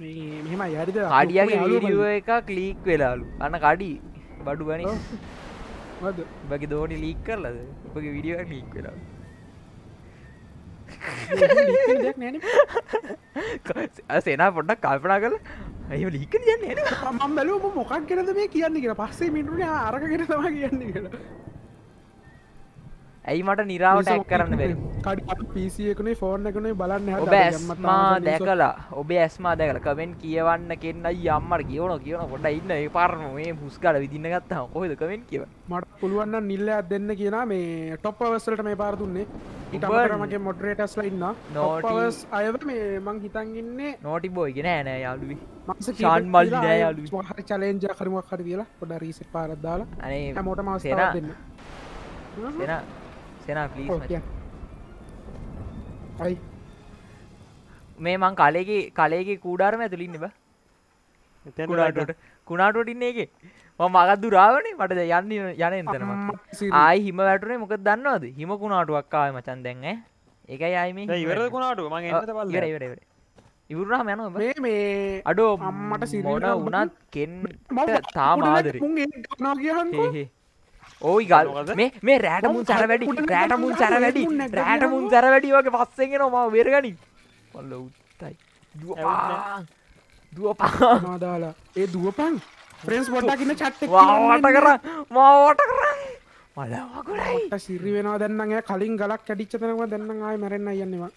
මෙහෙම යරිද කාඩියගේ වීඩියෝ එකක් ලීක් වෙලාලු අන්න කඩි බඩු ගනි බගේ දෝනි ලීක් කරලද උපගේ විඩියෝ ලීක් වෙලා සේනා පොඩ්ඩක් කල්පනා කල ඇය ලික කියන්න මම් බැලුව මොකක් කරද මේ කියන්නේ කියෙන පස්සේ මිටුන අරගෙන තම කියන්නේ කියලා ඇයි මට නිරාවට ඇක් කරන්න බැරි පිසියකුනේ ෆෝර්න් එකනේ බලන්න ඔබ ඇස්මා දැකලා ඔබේ ඇස්මා දැකලා කමෙන් කියවන්න කෙන්න යම්මට කියවන කියවන කොට ඉන්න ඒ පාරම මේ පුස්කල විදින්න ගත්තා කොහෙද කමෙන් කියව මට පුළුවන්න නිල්ල ඇත් දෙන්න කියන මේ ටොප් අවස්සලට මේ පාර දුන්නේ ඉටමගේ මොඩරේටස්ල ඉන්න නෝටස් අය මේ මං හිතන්ගන්නේ නෝටි බෝයගෙන නෑ යාලුවි ාන් මල් යාලු හරි චලෙන්ජ කරමක් හර කියලා පොඩ රීසි පාරද්දාලා ඇනේ මෝට මව සේරා දෙන්න සෙනා පලීස් අයි මේ මං කලේගේ කලේගේ කූඩාරම ඇතුලින්න බ කුණාටට කුණාටටින්නේ එක ම මගත් දුරාවනේ මට යන්න යන එතනම ආයි හිම වැටුනේ මොක දන්නවද හිම කුණාටුවක්කාව මචන් දැන්න එක යයිම ඉවර කුණාට ම ඉවරා මැන මේ අඩෝ මට සිමෝඩ වනත් කෙන් තාමාදර ගේ ඕයි ගල් මේ මේ රෑට මුන් සර වැඩි රෑට මුන් සර වැඩි රෑට මුන් සර වැඩි වගේ පස්සෙන්ගෙන ම වේරගනි පල්ල උත්තයි දුව පාදාලා ඒ දුව පන් ප්‍රෙන්ස් වොටකින්න චට්ට වාට කර මවට කර මලවකුරයි සිරි වෙනවා දැන්නගේ කලින් ගලක් කැඩිච්චතනව දෙන්න ආය මැරෙන්න්න යන්නවා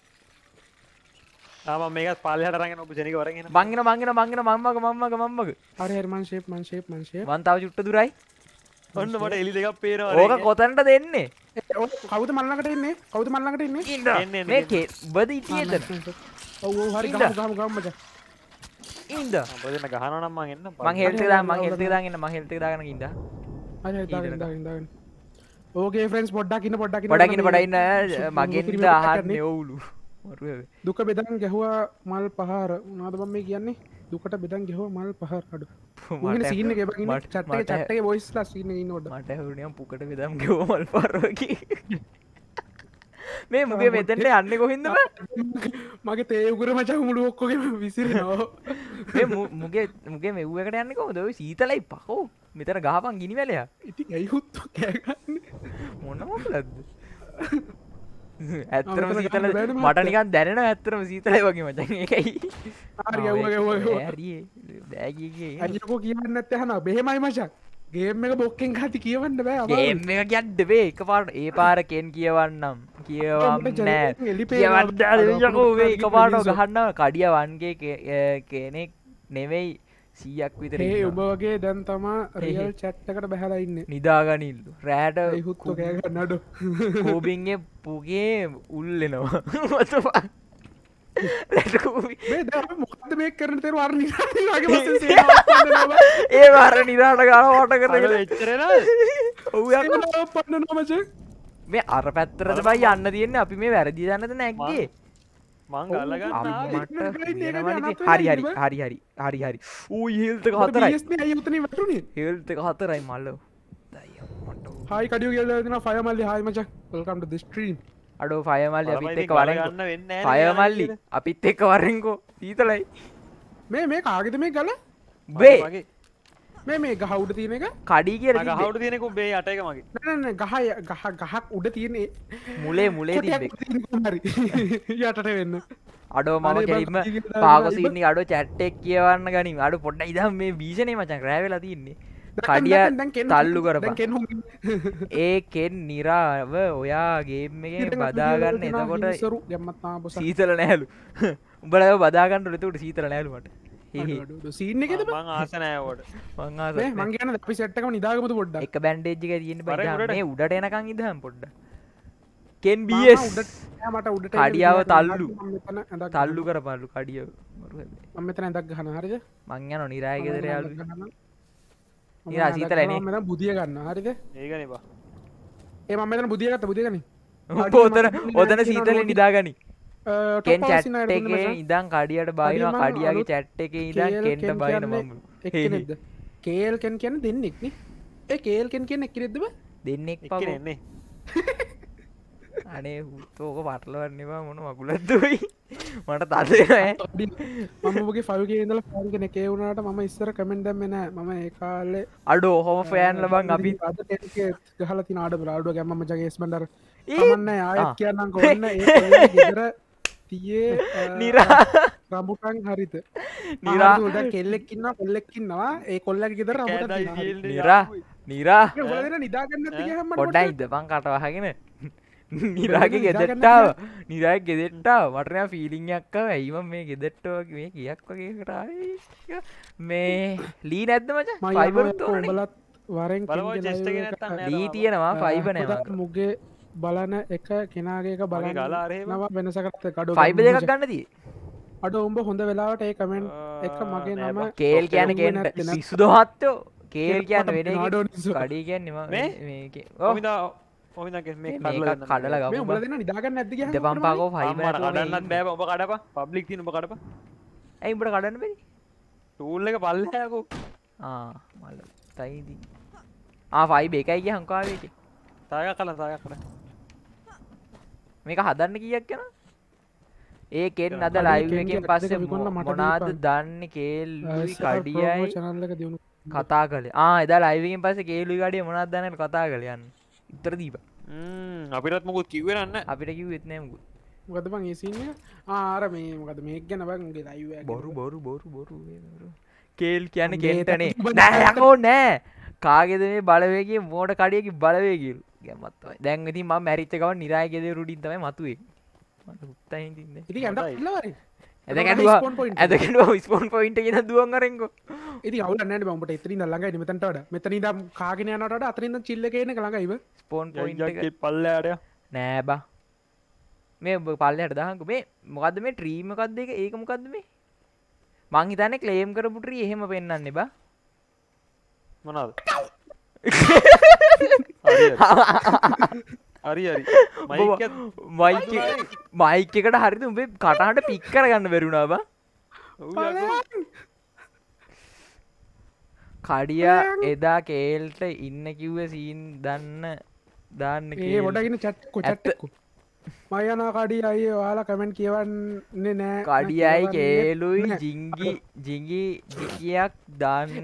ම මේ පල්හට රග ඔබ ජනක වරගෙන බංගෙන මංගෙන මංගෙන මංමක මංමක මංමක හරහර්මන් ශේප් මං ශේප් මංශේ වන්තාව චුට්ට දුරයි ඔන්න මට එලි දෙකක් පේනවා ඕක කොතනට දෙන්නේ කවුද මල්ලකට ඉන්නේ කවුද මල්ලකට ඉන්නේ මේකේ බද ඉතියද ඔව් ඔව් හරි ගමු ගමු ගමු මචං ඉන්න බදෙන්න ගහනවා නම් මං එන්න මං හෙල්ට් එක දාන්න මං හෙල්ට් එක දාගෙන ඉන්න මං හෙල්ට් එක දාගෙන ඉන්න අනේ දාගෙන දාගෙන දාගෙන ඕකේ ෆ්‍රෙන්ඩ්ස් පොඩ්ඩක් ඉන්න පොඩ්ඩක් ඉන්න පොඩ්ඩක් ඉන්න පොඩ්ඩක් ඉන්න මගෙන් අහන්නේ ඕවුලු දුක බෙදන් ගැහුවා මල් පහාර මොනවද මම මේ කියන්නේ දුකට බෙදන් ගෙහෝ මල් පහර අඩු සීන ගෙබට චටේ චටේ බොයිස්ලා සීන නොට මට හුණියම් පුකට බෙදම් ගෙෝ මල් පරකි මේ මගේ මෙතැට යන්න කොහින්ද මගේ තේයුකර මචා මුළු ඔක්කොගේ විසිරනෝ මුගේ මුගේ මෙව්කට යන්න කොම දව සීතලයි පහෝ මෙතර ගාපන් ගිනි වැලයා ඉති ඇයිහුත් මොනමලද ඇත්තරම සීතල මට නිකන් දැනෙන ඇත්තරම සීතලය වගේ මචන් එකයි ඇජකෝ කියන්න ඇත්තහන බෙහෙමයි මචක් ගේම එක බොක්කෙන් හති කියවන්න බෑගේම එක ගැන්්ඩබේ එක පාට ඒ පාරකෙන් කියවන්නම් කියවන්නලිපේවන්දකෝ එක පාට ගහන්න කඩිය වන්ගේ කෙනෙක් නෙවෙයි සීයක් විතර ඒ ඔබ වගේ දැන් තමා රියල් චැට්ටකට බැහලඉන්න නිදාගනිල්ලු රෑට හුත්තු නඩු කෝබින්ගේ පුගේ උල්ලෙනවා මොක්ද මේ කරන තෙර වර ඒ වර නිරාට ගලවාට කරන එච්චරෙන ඔව පන්න නොමච මේ අර පැත්තරට බයි යන්න තියන්න අපි මේ වැරදි දන්නත නැක්ගේ හරි හරි හරි හරි හරි හරි ඌ හිල්තක හතරයි යතන හෙල්තක හතරයි මල්ල හයි කඩිය කියලන ෆයමල්ලි හයිමච කොල්කම්ට දිස්ට්‍රීම් අඩෝ ෆයමල්ල අපිත් එක වරගන්න වෙන්න ෆයමල්ලි අපිත් එක්ක වරෙන්කෝ සීතලයි මේ මේ කාගෙත මේ කල බේ මේ මේ ගහවුඩ තියෙන එක කඩී කිය ගහවුඩ තියෙනෙකු බේ අටයක මගේ ගහය ගහ ගහක් උඩ තියනේ මුලේ මුලේ යටට වෙන්න අඩෝ මම කෙලින්ම පාගසින්නේ අඩු චැට්ටෙක් කියවන්න ගනිම අඩු පොඩ්ඩ ඉදම් මේ බීෂණය මචන් රෑවෙලා තින්නේ කඩිය තල්ලු කර ඒකෙන් නිරාව ඔයාගේමගේ බදාගන්න එතකොට සීතල නෑලු උඹලව බදාගන්න ලතුට සීතල නෑලුමට සීන ආසනෑවට මංගේන අපි සට්කම නිදාගමතු පොඩ්ඩ එක බැන්ඩේජ්ක තියන්න බරට උඩට එනකං ඉදහම් පොඩ්ඩ කෙන් බස් මට උඩ කඩියාව තල්ලු තල්ලු කර පල්ලු කඩිය අම්මතන ඇදක් ගහන හරිද මංයන නිරායගෙදර යාල නිරාසීතර එන බුදිය ගන්න හරිද ඒගනවා ඒ මම මෙතන බුදියගත්ත බුදගනි ඔතන ඔතන සීතල නිදාගනී කෙන් චැට් එකේ ඉදන් කඩියට බයින කඩියගේ චැට් එක ඉදන් කෙන්ට බයින කේල්කැන් කියන දෙන්නෙක්න ඒ කේල්කෙන් කියන එක්කිරෙද්දම දෙන්නෙක් පවෙන්නේ අනේ හුතෝක පටලවන්නවා මොන මකුලත්තුයි මට තදගේ ෆල්ගේ ඉඳල පාරිගෙන කේවුණට මම ඉස්සර කමෙන්ඩම්මෙන මම ඒකාල්ල අඩ ඔහොම ෆෑන් ලබන් අපි ගහලති නාඩ බරාඩුව ගැම්ම ජගේස්මඩර් ඒන්න ආයත් කියන්නම් කොන්න ඒ තියේ නිරා රමුටන් හරිත නිරා කෙල්ලෙක්කින්න කොල්ලෙක්කින්නවා ඒ කොල්ලක් ගෙදර නිරා නිරා නිදාගන්න පොඩ්ඩයි ඉදපන් කටවාහගෙන නිරාගේ ගෙදෙට්ටාව නිරා ගෙදෙට්ටා වටනය ෆිලිංයක්ක ඇයිම මේ ගෙදෙට්ටෝක මේ කියක් වගේ කරයි මේ ලී නැද්ද මච මයිබරත් ඕබලත් වරෙන් ලී තියෙනවා ෆයිබන මුගේ බලන එක කෙනගේක බල ගලාරේවා වෙනසකරත කඩු ෆයිබ දෙකක් ගන්නදී අඩ උඹ හොඳ වෙලාවට ඒ කමෙන්් එක මගේ නම කේල් කියන කියන සුදහත්තෝ කේල් කියන්න වෙන කඩී කියන්න ඔ කඩල නිදාගන්න ඇති පම් පාකෝ හයිම කඩන්න බෑ ඔබ කඩප පබ්ලික් තින කඩප ඇයිබට කඩන්න පෙරි ටූල් එක පල්ලයකු මල්ල තයිදී ආෆයි බේකයි හංකාවේට තාය කල තාය කර මේක හදන්න කියක් කෙන ඒකෙන් අද ලයිවකින් පස්සේ මොනාද දන්න කේල් කඩියයි චනල්ලක දියුණු කතා කල ආදා ලයිවකින් පස කේලු ගඩිය මොනත් දැනට කතා කලයන් ඉතර දීප අපිටත් මොකුත් කිවරන්න අපිට කිව වෙත්නයමකු ගතබං ඒසිය ආර මේ මකද මේක් ගැන බගේ ලයි බොරු බොරු බොරු බොරු කේල් කියන ගේටනේ නෑකෝ නෑ කාගෙද මේ බලවේගේ මෝට කඩියකි බලවේකිල් ගැමත්වයි දැන් ඉති ම මැරිච්චකව නිරායගෙද රුඩින්තම මතුවේ ඇ ස්පෝන් පොයින්ට කියෙන දුවන් අරෙන්ග ඉති අවුලන්නට බමට එතරි ල්ලඟ නිමතන්ට මෙතනි දම් කාගෙනනට අතරන්න චිල්ල කියන ළඟයිව ස්පෝන් පල්ලට නෑබා මේ ඔබ පල්ලට දහකු මේ මොකද මේ ට්‍රීමකක්ද එක ඒක මොකක්ද මේ මංහිතන කලේම් කරපුටරී එහෙම පෙන්න්න එබා මොනද හරි හරි මයික මයික එකට හරිද උඹේ කටහට පික් කරගන්න බැරුණාව කඩියා එදා කේල්ට ඉන්න කිව්ව සීන් දන්න දාන්න ගොඩගෙන චත් කොටත් මයනා කඩිය අය ඔයාලා කමෙන්ට් කියවන්නේ නෑ කඩියයි කේලුයි ජිංගි ජිංගි ජිකියක් දාන්න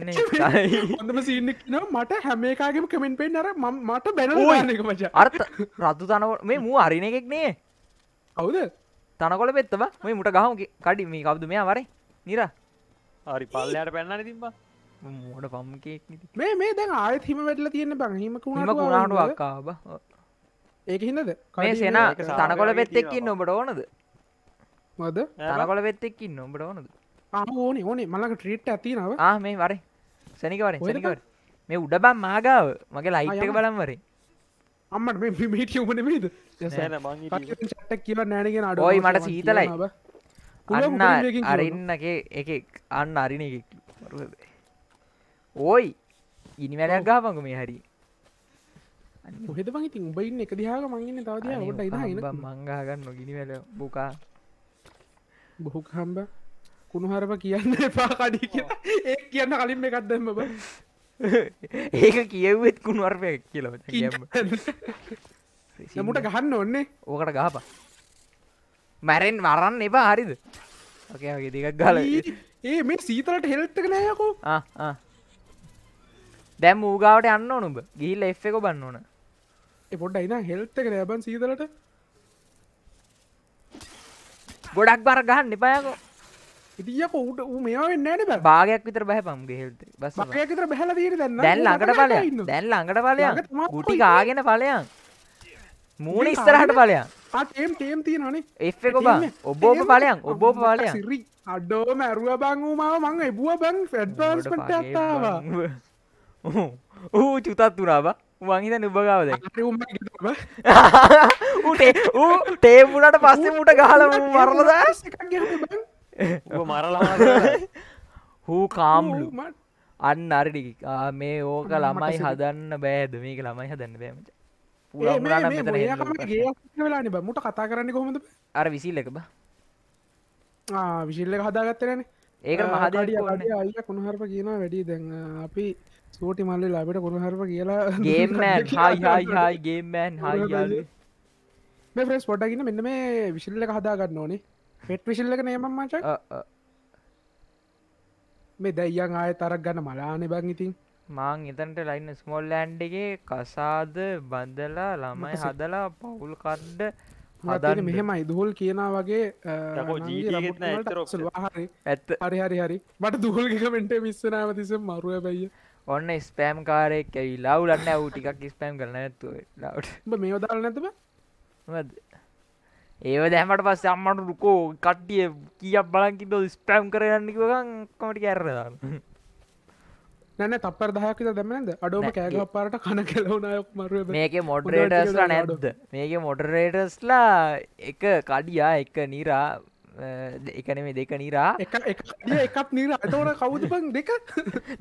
හොඳම සින්න න මට හැම එකගේම කමෙන්ට් පෙන් අර මට බැන අර්ථ රතු තනව මේ මූ අරින එකෙක් නේ කවුද තනකොල පෙත්තව මේ මුට ගහම කඩි මේ කවුද මෙයා වරේ නිර හරි පල්ලයාට පැන්නන තිබ මෝට පම්කෙක් මේ මේ දැන් ආයත් හිම වැඩල තියන්න බං හිම කුණට කුණාටුවක්කාබ ඒක හිදද සේන තනකොල පෙත්තෙක්කින් නොබට ඕනද මද තනකොල පෙත්තෙක්කින් නොබට ඕනද ඕනි ඕනේ මලක ට්‍රීට් ඇති නව මේ වර සැනිකවර සනිකවර මේ උඩ බම් මාගාව මගේ ලයිට්ක බලම්වරේ අම්මට මිට උපන මේද ට කියල නෑනගෙන අඩෝයි මට සීතලයි අන්න අරන්නගේ එකෙක් අන්න අරින එකක් ඕයි ඉනිවැලක් ගාපංගු මේ හරි හොහෙද පහිති උඹයින්න එක දිහාක මංගන්න තවද ොට ඉන්න මංගාගන්න නොගිනිවල බොකා බොහුකම්බ කුණු හරප කියන්න එපා කඩි ඒ කියන්න කලින් එකක්දම බ ඒක කියව්වෙත් කුණුවර්පය කියලව නමුට ගහන්න ඔන්නේ ඕකට ගාප මැරෙන් වරන්න එපා හරිද ඔකගේ දෙකක් ගල ඒ මේ සීතරට හෙල්ත්තක නෑකෝ දැම් ූගාවට යන්න ඕනුඹ ගිල්ල එ් එක බන්න ඕන පොඩ්ඩ යින හෙල්තක ලැබන් සීදලට ගොඩක් බර ගහන්න එපායකෝ ඉදිියක උට මේෙන් නෑන භාගයක් විතර බැහ පම්ගේ හෙල්ත බස් තර බැහල දීර දන්න දැල් අඟට පලයන් දැල් අඟට පලයන් ගුටි ගාගෙන පලයන් මූුණ ඉස්සරහට පලයන් පටම් තේම් තියෙනනේ එක්ක බං ඔබෝප පලයන් ඔබෝ පාලය සිරි අඩෝ මැරුව බංවූමාව මං එබුව බං ෆෙඩ්බර්ස් පටත්තාව ඌ චුතත් තුරාබා වංහිත නුබගාවද උටේ ඌ තේපුනට පස්සේ මුට ගහල මරලද මරලා හූ කාම්ලු අන්න අරිඩි මේ ඕක ළමයි හදන්න බෑද මේක ළමයි හදන්න බෑමට මුට කතා කරන්න කොහොමද අර විසිල්ල එක බ විසිල්ල හදාගත්තරන ඒක මහදඩිය අයිය කුණහරප කියන වැඩි දැන් අපි සෝටි මල්ලි ලාබට කොළහරප කියලා ගේමන් හයිහායි ගේමන් හයි මේ ෆ්‍රෙස් පොටගන්න මෙන්න මේ විශල්ල හදාගන්න ඕනේ පෙට් විශල්ලක නේමම් මච මේ දැයියන් ආය තරක් ගන්න මලානෙ බං ඉතින් මාං එතන්ට ලයින්න ස්මොල් ලෑන්්ඩගේ කසාද බන්දලා ළමයි හදලා පවුල් කඩ්ඩ හදන්න මෙහෙමයි දුහල් කියනා වගේ ඇත් හරි හරි හරි මට දුහල්ගිකමෙන්ට මිස්සනාව තිස මරුව බැයිය ඔන්න ස්පෑම් කාරයෙක් ඇවි ලවුලන්න ඇවු ටිකක් ස්පෑම් කරන ඇත්තුව ලවට මේ දාල නැතම ඒව දැමට පස් අම්මට රුකෝ කට්ටිය කිය බලකිද ස්පෑම් කරයන්නකන් කොමට කැරදාන්න නැන තපර දහක දැමනද අඩෝම කෑග පාට කන කෙලවනයක් මර මේක මොඩරේටස්ලා නැද්ද මේක මොඩරේටස්ලා එක කඩියා එක නිරා එකන මේ දෙක නිරා එකක් නිර අතවට කවුතුපන් දෙක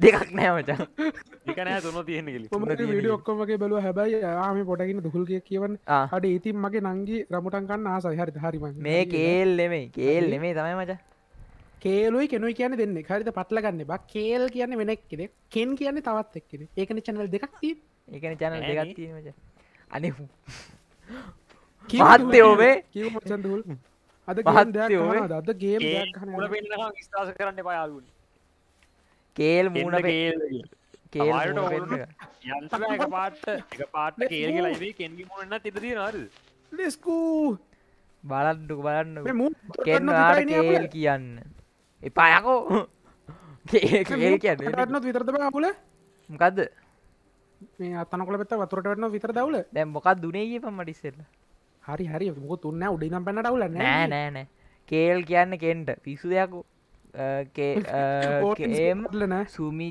දෙකක් නෑමචා එකන තුන තියෙනෙ ඔක්කොමගේ බලුව හැබයි ආම පොටකින්න දුහල් කිය කියවන් හට ඉතින් මගේ නංගි රමුටන් කන්න ආසහරි හරිම මේ කේල්ලෙමේ කේල්ලෙමේ තමයි මචා කේලුයි කෙනුයි කියන දෙන්න හරිත පටලගන්න බක් කේල් කියන්න වෙනක් කෙනෙ කෙන් කියන්න තවත් එක්කෙන ඒකන චැනල් දෙකක් ඒකන චැනල් දෙගත් අනි කිවත්තේ ඔබේ කිවල් අද අද ගේම් ස්ථාස කරන්න පයාලුන් කේල් මූුණ කේල් කේල්ට පාට එක පාට කේල් ලයි කෙන්ගි මුන්න තිබදී නර ලෙස්කූ බලන්ඩු බලන්න කෙන්වාට කේල් කියන්න එපායකෝ කියන්න විතරත පුල මොකක්ද මේ අතනකොල පෙත්ත වතුරට වන්න විතර දවල දැම් මොකක් දුනේ පමටිස්සෙල්ලා හරි හරි මුකොත් උන්න උඩිනම් පැනට අවුල නෑ නෑන කේල් කියන්න කෙන්ට පිස්සු දෙයක්ඒම්ලන සුමි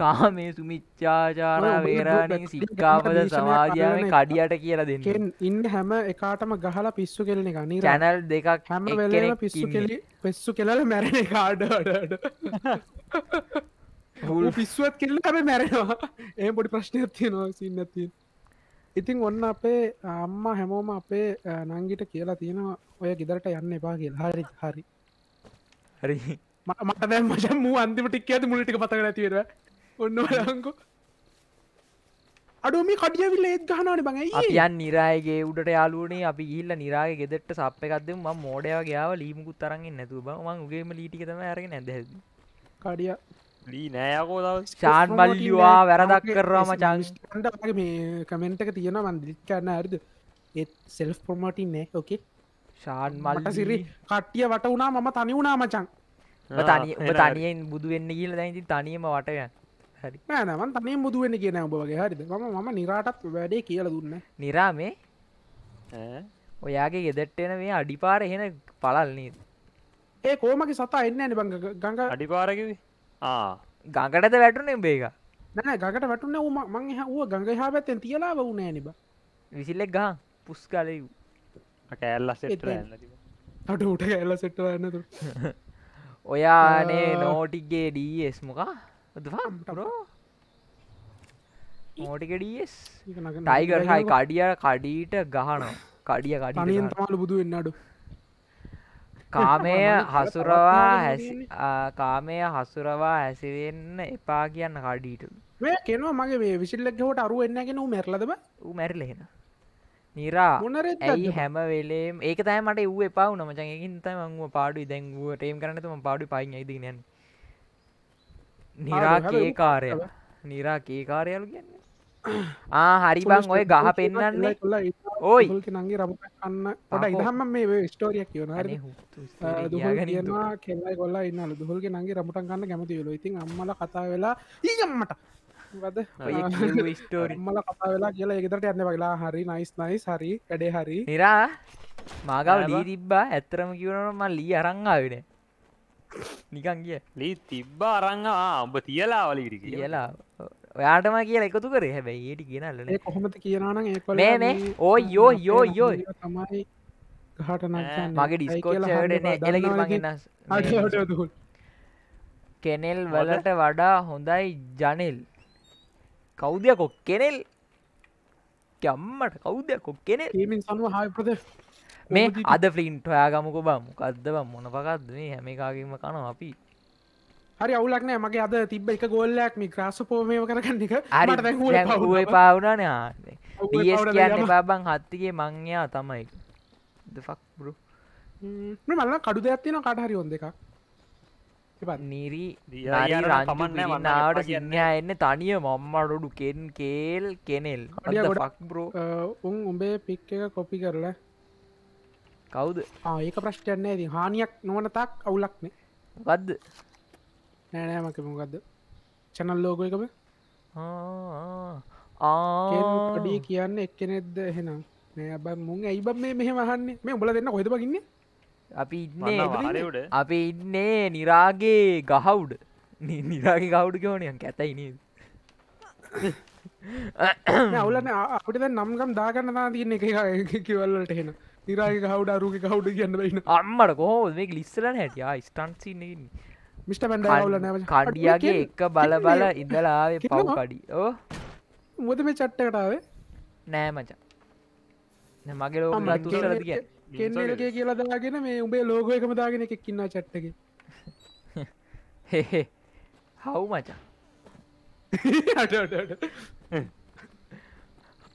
කාමේ සුමිච්චාචාර වේරාණී සික්කාපද සමාජයාව කඩියට කියලා දෙන්න ඉන්න හැම එකාටම ගහලා පිස්සු කෙලන ගනි රැනල් දෙකක් හැම වෙල පිස්සු කෙලි පෙස්සු කෙලල මැරණ කාඩඩ හුල් පිස්සුවත් කෙල්ල කර මැරෙනවා ඒ පොඩි ප්‍රශ්නයක් තියෙනවා සින්නතිී ඉතින් ඔන්න අපේ අම්මා හැමෝම අපේ නංගිට කියලා තියෙනවා ඔය ගෙදරට යන්න එපා කියලා හරි හරි හරි මට දැන් මචන් මූ අන්තිම ටික් ඇති මුලටික පතකට ඇතිවර ඔන්න ලංකු අඩුම කඩියවිල ඒත් ගහනට බඟයි යන් නිරායගේ උඩට යාලුවනේ අපි ඉල්ල නිරාගේ ගෙදට සප් එකක්ද ම මෝඩයවා ගාව ලීමකුත් තරන්ගෙන් නැතුබ මං උගේම ලීටිකතම ඇරගෙන නැද කඩිය ලී නෑකෝ චාන් මල්ලිවා වැරදක් කරවාම චාන්ස්ටගේ මේ කමෙන්ටක තියෙන මන්දිත් කරන්න ඇරද ඒත් සෙල්ස් පොමටි නෑ ඕකේ ශාන් මල්ට සිරි කට්ටිය වට වුණා මම තනි වුණා මචන් තනි තනියෙන් බුදු වෙන්න කියල දැති තනියම වටය නෑනවන් තනය බුදු වෙන්න කියන ඔබගේ හරිද ම ම නිරාටත් වැඩේ කියල දුන්න නිරා මේ ඔයාගේ ගෙදට්ටෙන මේ අඩිපාර එහෙන පලල්නීද ඒ කෝමගේ සතා එන්න ඇන බංග ගඟ අඩිපාරකිවී ගඟටද වැටුනේ බේක නැන ගට වැටුන ම මං හුව ගඟ හා පැත්තෙන් තියලා වුණෑ නිබ විසිල්ලෙක් ගහ පුස් කලයු කෑල්ල සෙට හට උට ඇල්ල සෙට්ට ඇන්නතු ඔයානේ නෝටිගේ ඩස් මොකා දවාටරෝ මෝටික ඩස් ටයිගර් හයි කඩිය කඩීට ගහන කඩිය කඩ තමාල බුදු වෙන්නඩු කාමය හසුරවා කාමය හසුරවා ඇසිවෙන්න එපා කියන්න කඩීට කෙනවා මගේ මේ විසිල්ලක් හෝට අරු එන්නගෙන මැරලදම මැරලෙන නිරා ඇයි හැම වෙලේ ඒක තෑ මට ව් එපවු නමචයකින් තමංව පාඩු දැංගුව ටේම් කරනතුම පාඩු පයි ඇති නැන නිරා කේකාරය නිරා කේකාරයලු කියන්නේ හරි බං ඔය ගහ පෙන්න්නන්නේ ඕයි නගේ රබ කන්න පොට ඉහම මේ ස්ටෝරියක් කියවන දහගෙනවා කෙල්ලයි කොල්ල ඉන්න දුහල්ගේ නගේ රබටන් කන්න කැමති ල ඉතින් අම්මල කතා වෙලා ඊයම්මට ස්ටෝරිමල කතා වෙලා කියලා එකතට යන්න වෙලා හරි නයිස් නයිස් හරි වැඩේ හරි නිරා මාගව ලී තිබ්බා ඇත්තරම කිවනම ලී අරංගාවෙන නිකන් කිය ලී තිබ්බා අරංගා ඔබ තියලා වලිරි කියලා ඔයාටම කියල එකතු කර හැබැයි ඒට කියනල කොහොමති කියනන මේ මේ ඕ යෝ යෝ යෝ තමයි මගේ ඩිස්කෝටගන්න කෙනෙල් වලට වඩා හොඳයි ජනෙල් කෞදයක් කොක් කෙනෙල් කම්මට කෞදයක් කොක් කෙනෙ මේ අද ෆලින්ට ඔයා ගමක බා මොකක්දව මොන පකක්ද මේ හැමකාගේම කනවා අපි හරි අවුලක් නෑ මගේ අද තිබ එක ගොල්ලයක් මි ක්‍රාස පෝමය කරගන්න එක හරි පවුනන කියන්න බාබන් හත්තිගේ මංයා තමයි දක් බරු මල්ල කඩු දෙයක් තියෙන කටහරි හොන් දෙක නීරී රාට කියන්න එන්න තනිය මම්මඩොඩු කෙන් කේල් කෙනෙල් ගොඩක් බරෝ උන් උඹේ පික් එක කොපි කරලා කවුද ඒක ප්‍රශ්ටයන්නේ දී හානියක් නොවනතක් අවුලක්නේ වද්ද නෑනෑ මක මොකක්ද චැනල් ලෝගෝ එකම ආඩිය කියන්න එක්කනෙක්ද එහෙනම් මේ බ මුන් ඇයිබ මේ මෙහ මහන්නේ මේ බල දෙන්න කොයිද පකින්න අපි ඉන්නේ අපි ඉන්නේ නිරාගේ ගහවුඩ් නිරාගේ ගෞඩ් ගෝනයන් ඇතයි නද අවුලන අපට නම්ගම් දාගන්න නා තියන්න එක කිවල්ලට හෙන නිරාගේ ගහවඩ අරුගේ ගෞඩ් කියන්න ඉන්න අම්මට කෝ මේ ලිස්සල හැටිය ස්ටන්සින්නේ මිට පැඩ කඩියගේ එක බල බල ඉඳලාේ පව් කඩි ඕ මුද මේ චට්ටකටාවේ නෑ මචා මගේ ලෝ තුරදිය කෙන්නගේ කියලා දාගෙන මේ උබේ ලෝගෝ එකම දාගෙන එකක් කින්න චට්ටක හෙහෙ හව් මචා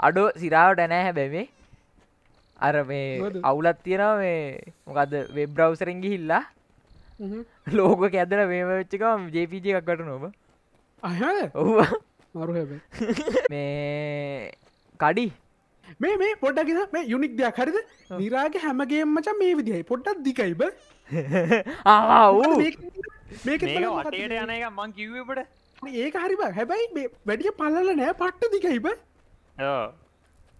අඩෝ සිරාවට නෑ හැබැවේ අර මේ අවුලත් තියෙනවා මේ මොකද වෙබ් බ්‍රවසරෙන්ගි හිල්ලා ලෝක කැදල වේමච්චකම් ජපජ එකක්කට නොව අහ ඔහවා මරු මේ කඩි මේ මේ පොඩ්ඩ කියෙන මේ යුනික් දෙයක් හරිද නිරාගේ හැමගේ මච මේ විදිහයි පොඩ්ඩක් දිකයිබ මේක ට යන එක මං කිව්වට ඒක හරිබ හැබැයි වැඩිය පල්ල නෑ පට්ට දිකයිබ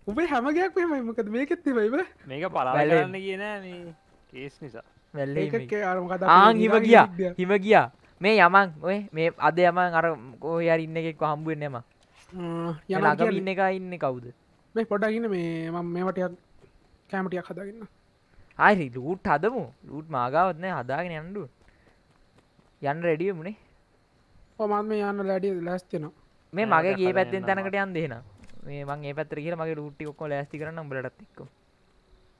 උබේ හැමගයක් මේමකද මේකෙත්තිබයිබ මේක පලාලන්න කියන කේස් නිසා ආං හිම ගියා හිම ගියා මේ යමන් ඔය මේ අද යමන් අර කෝහයාර ඉන්න එකෙක් හම්බුවෙන් නම යලාග ඉන්න එක ඉන්න කවුද මේ පොඩගන්න මේ මම මේමටයක් කෑමටියක් හදාගන්න ආයි ලූට් හදමු ලූට් මාගාවත්නෑ හදාගෙන යන්ඩු යන්න රෙඩියමුණේ ඔමන් මේ යන්න ලැඩිය ලැස්තිෙනවා මේ මගේ ගේ පැත්තෙන් තැනකට යන් දෙෙන මේ මගේ පැත්‍ර කිය මගේ ලුට්ටි ඔක්කො ලැස්ති කරන්න බලටත්තික්කෝ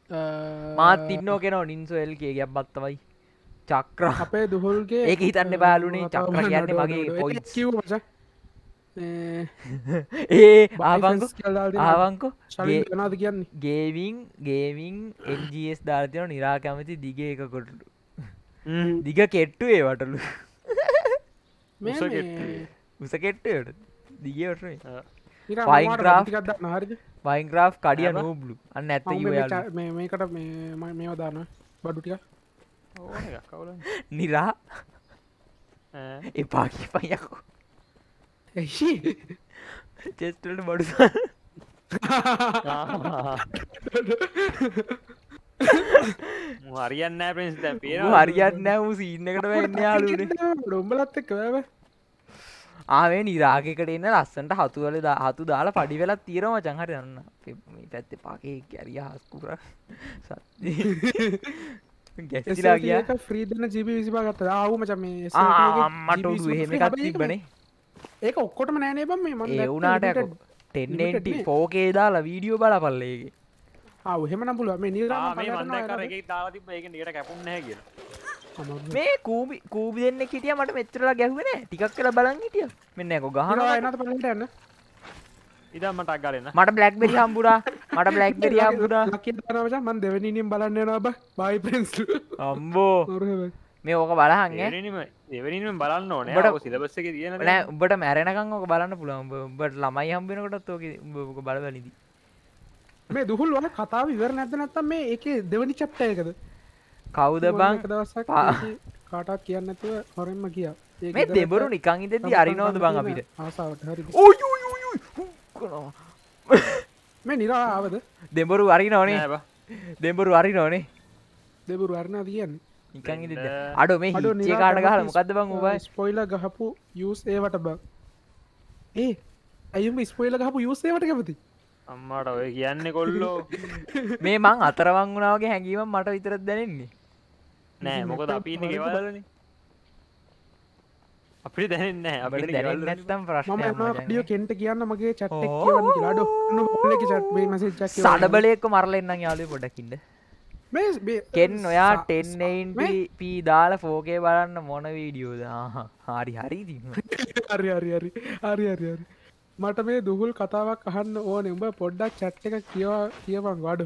Uh, මාත් ඉන්න කෙනෝ නින්සුවල්ගේ ගැබ්බත්තවයි චක්‍ර අපේ දුහල්ගේ එක හිතන්න බෑලුනේ චක්‍ර කියන්න මගේ පොයි ඒ ආවංකෝ නාද කියන්න ගේවිං ගේවිං එජස් ධාර්තයන නිරා කැමති දිගේ එක කොටලු දිග කෙට්ටු ඒ වටලු උස කෙට්ටට දිගට පයින් ්‍රාිකත් හරිද මයින්ග්‍රා් කඩිය නූබ්ලු අන්න ඇත මේකට මේ දාන බඩුටිය නිරා එපා කිපයකු චෙස්ටට බඩු හරියන්න පිස් හරියන්න ූ සිීන්නකට වෙන්න යාලු ඩොම්බලත් එක්කව ආමේ නිරාගකට එන්න ලස්සන්ට හතුවල හතු දාලා පඩි වෙලා තීරම චංහර යන්න පැත්ත පාකේ කැරිය හස්කුර ගැසලා කිය ්‍රීදන ජීපි විසිපා ගත්ත ආවුම චම අම්මට හම තිබනේ ඒ ඔක්කොටම නෑනේ බම ඒ වුනාට ටෙන්නටි පෝකේ දාලා වීඩියෝ බල පල්ලේගේ අවහෙමන පුල මේ නිර ට කැපුන්න කිය මේ කූබි කූබි දෙන්න හිටිය මට මෙච්චරලා ගැහුවන ටිකක් කළ බලන් හිටිය මෙන්න එක ගහන එනට පලට එන්න ඉදමට අගලන්න මට බ්ලක් බෙරි හම්බුරා මට බ්ලක් බෙරි හම්බුරා ලකිතරවච මන් දෙවැනිනින් බලන්න නබ බයි පෙන්ස් අම්බෝ මේ ඕක බලහන් දෙවැනිම බලන්න ඕන ට සිලබස්සක තියන උඹට මැරෙනකං ඕක බලන්න පුළුවන් උඹට ළමයි හම්බෙනකොටත් ඕක බලවලදී මේ දුහුල් වන කතාව ඉවර නැත නැත්තම් මේ එක දෙවනි චප්ට එකද කවුද බං දවසක් කාටක් කියන්න ඇතුව හොරෙන්ම කිය මේ දෙබරු නිකං ඉදදී අරිනෝද බං අපිට ආසාාවට හරි මේ නිරාවද දෙබරු වරි නොනේ දෙබරු වරි නොනේ දෙබරු වරණා කියන්න අඩ මේ කාඩ ගහල මොකද බං ඔබ ස්පොයිල ගහපු යුස් ඒවට බං ඒ ඇයුම ස්පොයිල ගහපු යුසේවට කැපති අම්මාට ඔය කියන්න කොල්ලෝ මේ මං අතරවං වුණාවගේ හැඟීම මට විතරත් දැනෙන්නේ නෑ මොකද අපි ගෙවලන අපි දැනන්න දැනත්තම් ප්‍රශ්ිය කෙන්ට කියන්න මගේ චට්ට ලාඩ චටේ මසේ සඩබලයෙක්ක මරලෙන්න්න යාලේ පොඩකින්ට කෙන් ඔයා ටෙන්නයින් පී දාල ෆෝකේ බලන්න මොන වීඩියෝද හාරි හරි හරි හරි හරි හරි හරි මට මේ දුහුල් කතාවක් අහන්න ඕන උඹ පොඩ්ඩක් චට් එක කියවා කියවන් වඩු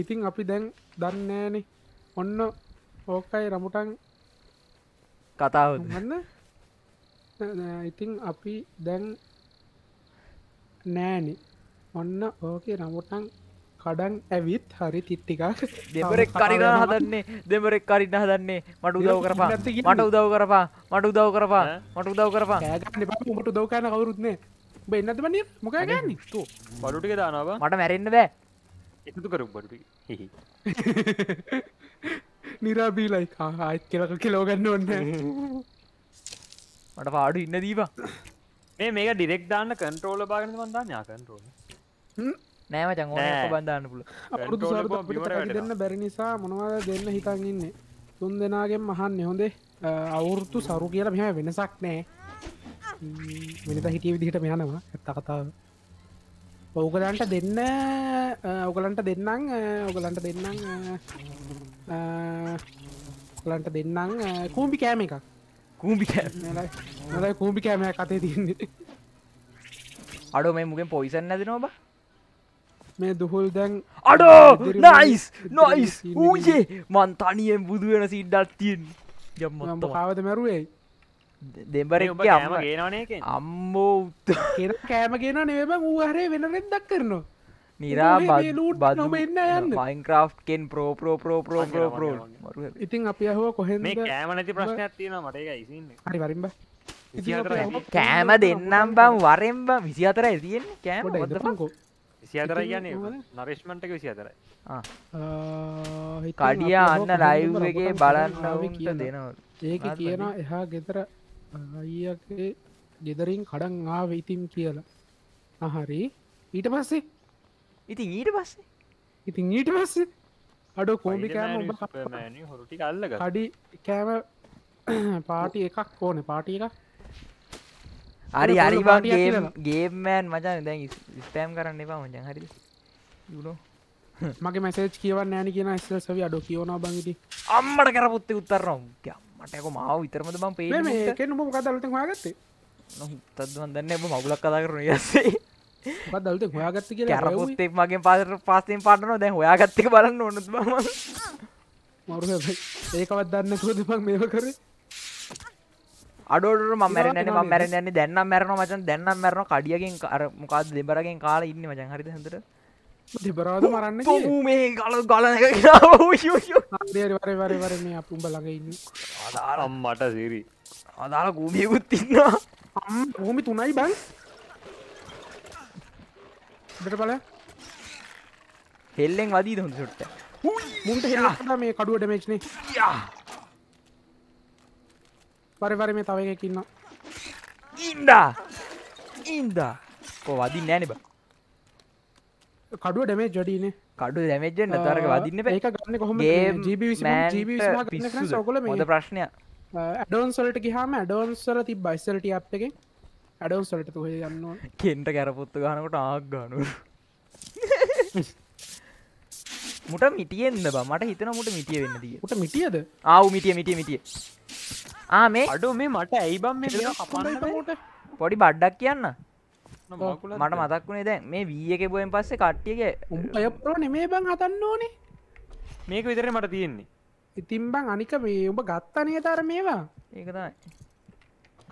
ඉතින් අපි දැන් දන්නෑන ඔන්න ඕකයි රමුටන් කතාව ගන්න ඉතින් අපි දැන් නෑනි ඔන්න ඕකේ රමුටන් කඩන් ඇවිත් හරි තිට්ටිකක් දෙමරෙක් කරින හදන්නේ දෙමරෙක් කරින්න හදන්නේ මට උදව් කරපා මට උදව් කරපා මට උදව් කරපා මට උදව් කරපා මට උදව් කරන කවරුත්නේ බෙන්න්නද වන මොක ගන්න බඩුටික දානාව මට මැරෙන්න්න බෑ එකතු කරු බඩුටි නිරාබීලයි ආත් කෙලක කෙලෝගන්න ඔන්න මට පාඩු ඉන්න දීවා මේ මේක ඩිරෙක් දාන්න කන්ට්‍රෝල බාගෙන වන්දා ඥා කන්ටරෝල නෑම ජංගෝන බන්ධන්න පුල අවුරුදු සරත අපිට රැකි දෙන්න බැරි නිසා මොනවද දෙන්න හිතන් ඉන්නේ තුන් දෙනාගෙන් මහන්න හොඳේ අවුරුතු සරු කියලා මෙහම වෙනසක් නෑ මිනිත හිටිය විදිහට මෙයනවා ඇත්ත කතාව ඔවුගලන්ට දෙන්න ඔගලන්ට දෙන්නම් ඔගලන්ට දෙන්නම් ලන්ට දෙන්නම් කූම්පි කෑම එකක් කූම්පි කෑ කූම්පි කෑමයක් අතේ තියන්නේ අඩු මේ මුගෙන් පොයිසන් නැදනවා බා මේ දුහුල් දැන් අඩෝ නයිස් නොයිස් වූජේ මන් තනියෙන් බුදු වෙන සිඩ්ඩත් තියෙන් යම් කාවද මැරුවේ දෙම්බර අම ගේනනේ අම්මෝ උත් කෑම කියෙන නේම වූහරේ වෙන රෙද්දක් කරනවා නිරා බලූට බදම එන්න යන්න මයින්ක්‍රෆ්ෙන් pro pro pro pro pro pro ඉතින් අපි අහෝ කොහෙ කෑමනති ප්‍රශ්නයක් තියෙන මට හරි වරින්බ කෑම දෙන්නම් බම් වරෙන්බ විසි අතර ඇතියෙන් කෑම ොදකෝ විසි අතර කියන නරේශ්මට විසි අතරයි කඩියා අන්න ලයිවගේ බලන්න කිය දෙනවා ඒක කියන එහා ගෙතර අයිගේ ගෙදරින් කඩන් ආ වෙඉතිම් කියලා අහරි ඊට පස්සේ ඉතින් ඊට පස්සේ ඉතින් ඊට පස්සේ අඩු කෝඩි කෑම හොරටි කල්ල අඩි කෑම පාටි එකක් ඕන පාටි එකක් අරි අරිවාගේ ගේමෑන් මචන් දැන් ස්පෑම් කරන්න එපා මචන් හරි යුනෝ මගේ මැසේච් කියවන්න ෑන කියන ස්සල් සවි අඩු කියවනා බංගිති අම්මට කරපුත්තේ උත්තරනම් මටක මාව විතරමද බම් පේ කෙන ම කදලට හගත්තේ නොතත්වන් දන්න එම මගුලක් කතා කරන යස්සේ දල්ට හොයාගත්ත කිය රපුත්තේ මගේ පාර පස්සෙන් පාටනවා දැන් හොයාගත්තක බලන්න ඕනත් බම මරු ඒකවත් දන්න තුරදමක් මේව කරේ අඩෝට ම මැරන ම මැරනන්නේ දැන්න මැරන මචන් දැන්න මැරන කඩියගෙන් අරමකාද දෙබරගෙන් කාලා ඉන්න මචන් හරි හඳර දෙබරාද මරන්න මේ ගල ගලනකරවරවර මේ අපුම් බලගඉන්න අදාරම් මට සිරි අදාල ගූමියකුත් තින්න හෝමි තුනයි බන් බට බල හෙල්ලෙන් වදී හොඳ සුට්ට මුන්ට හෙලා මේ කඩුවට මේච්නේ යා පරිපර මේ තව එකක් ඉන්න ඉන්ඩා ඉන්දා කෝ වදින්න නෑනබ කඩුව ඩමේ ජොඩීන කඩු දැමජෙන් අතරක වදින්න එක ගන්න කොහොම සොකොල මොද ප්‍රශ්නය ඇඩෝන් සොලට ගහම ඇඩෝන් සොල ති බයිස්සලට අප් එක ඇඩෝන් සොලට තුහ ගන්න කෙන්ට කැරපොත්තු ගනකට ආක් ගනු මුට මිටියෙන්ද බ මට හිතන මුට මිටිය වෙන්න ට මිටියද ආව මිටිය මිටිය මිටිය ආ මේ අඩු මේ මට ඇයි බම් මේ කපන්නට පොඩි බඩ්ඩක් කියන්න මට මතක් වුණේ දැන් මේ වී එක පුවෙන් පස්සේ කට්ටියක උඹය ප්‍රෝ නෙමේ බං හදන්න ඕනේ මේක විතරේ මට තියෙන්නේ ඉතින් බං අනික මේ උඹ ගත්තනේ තර මේවා ඒක තමයි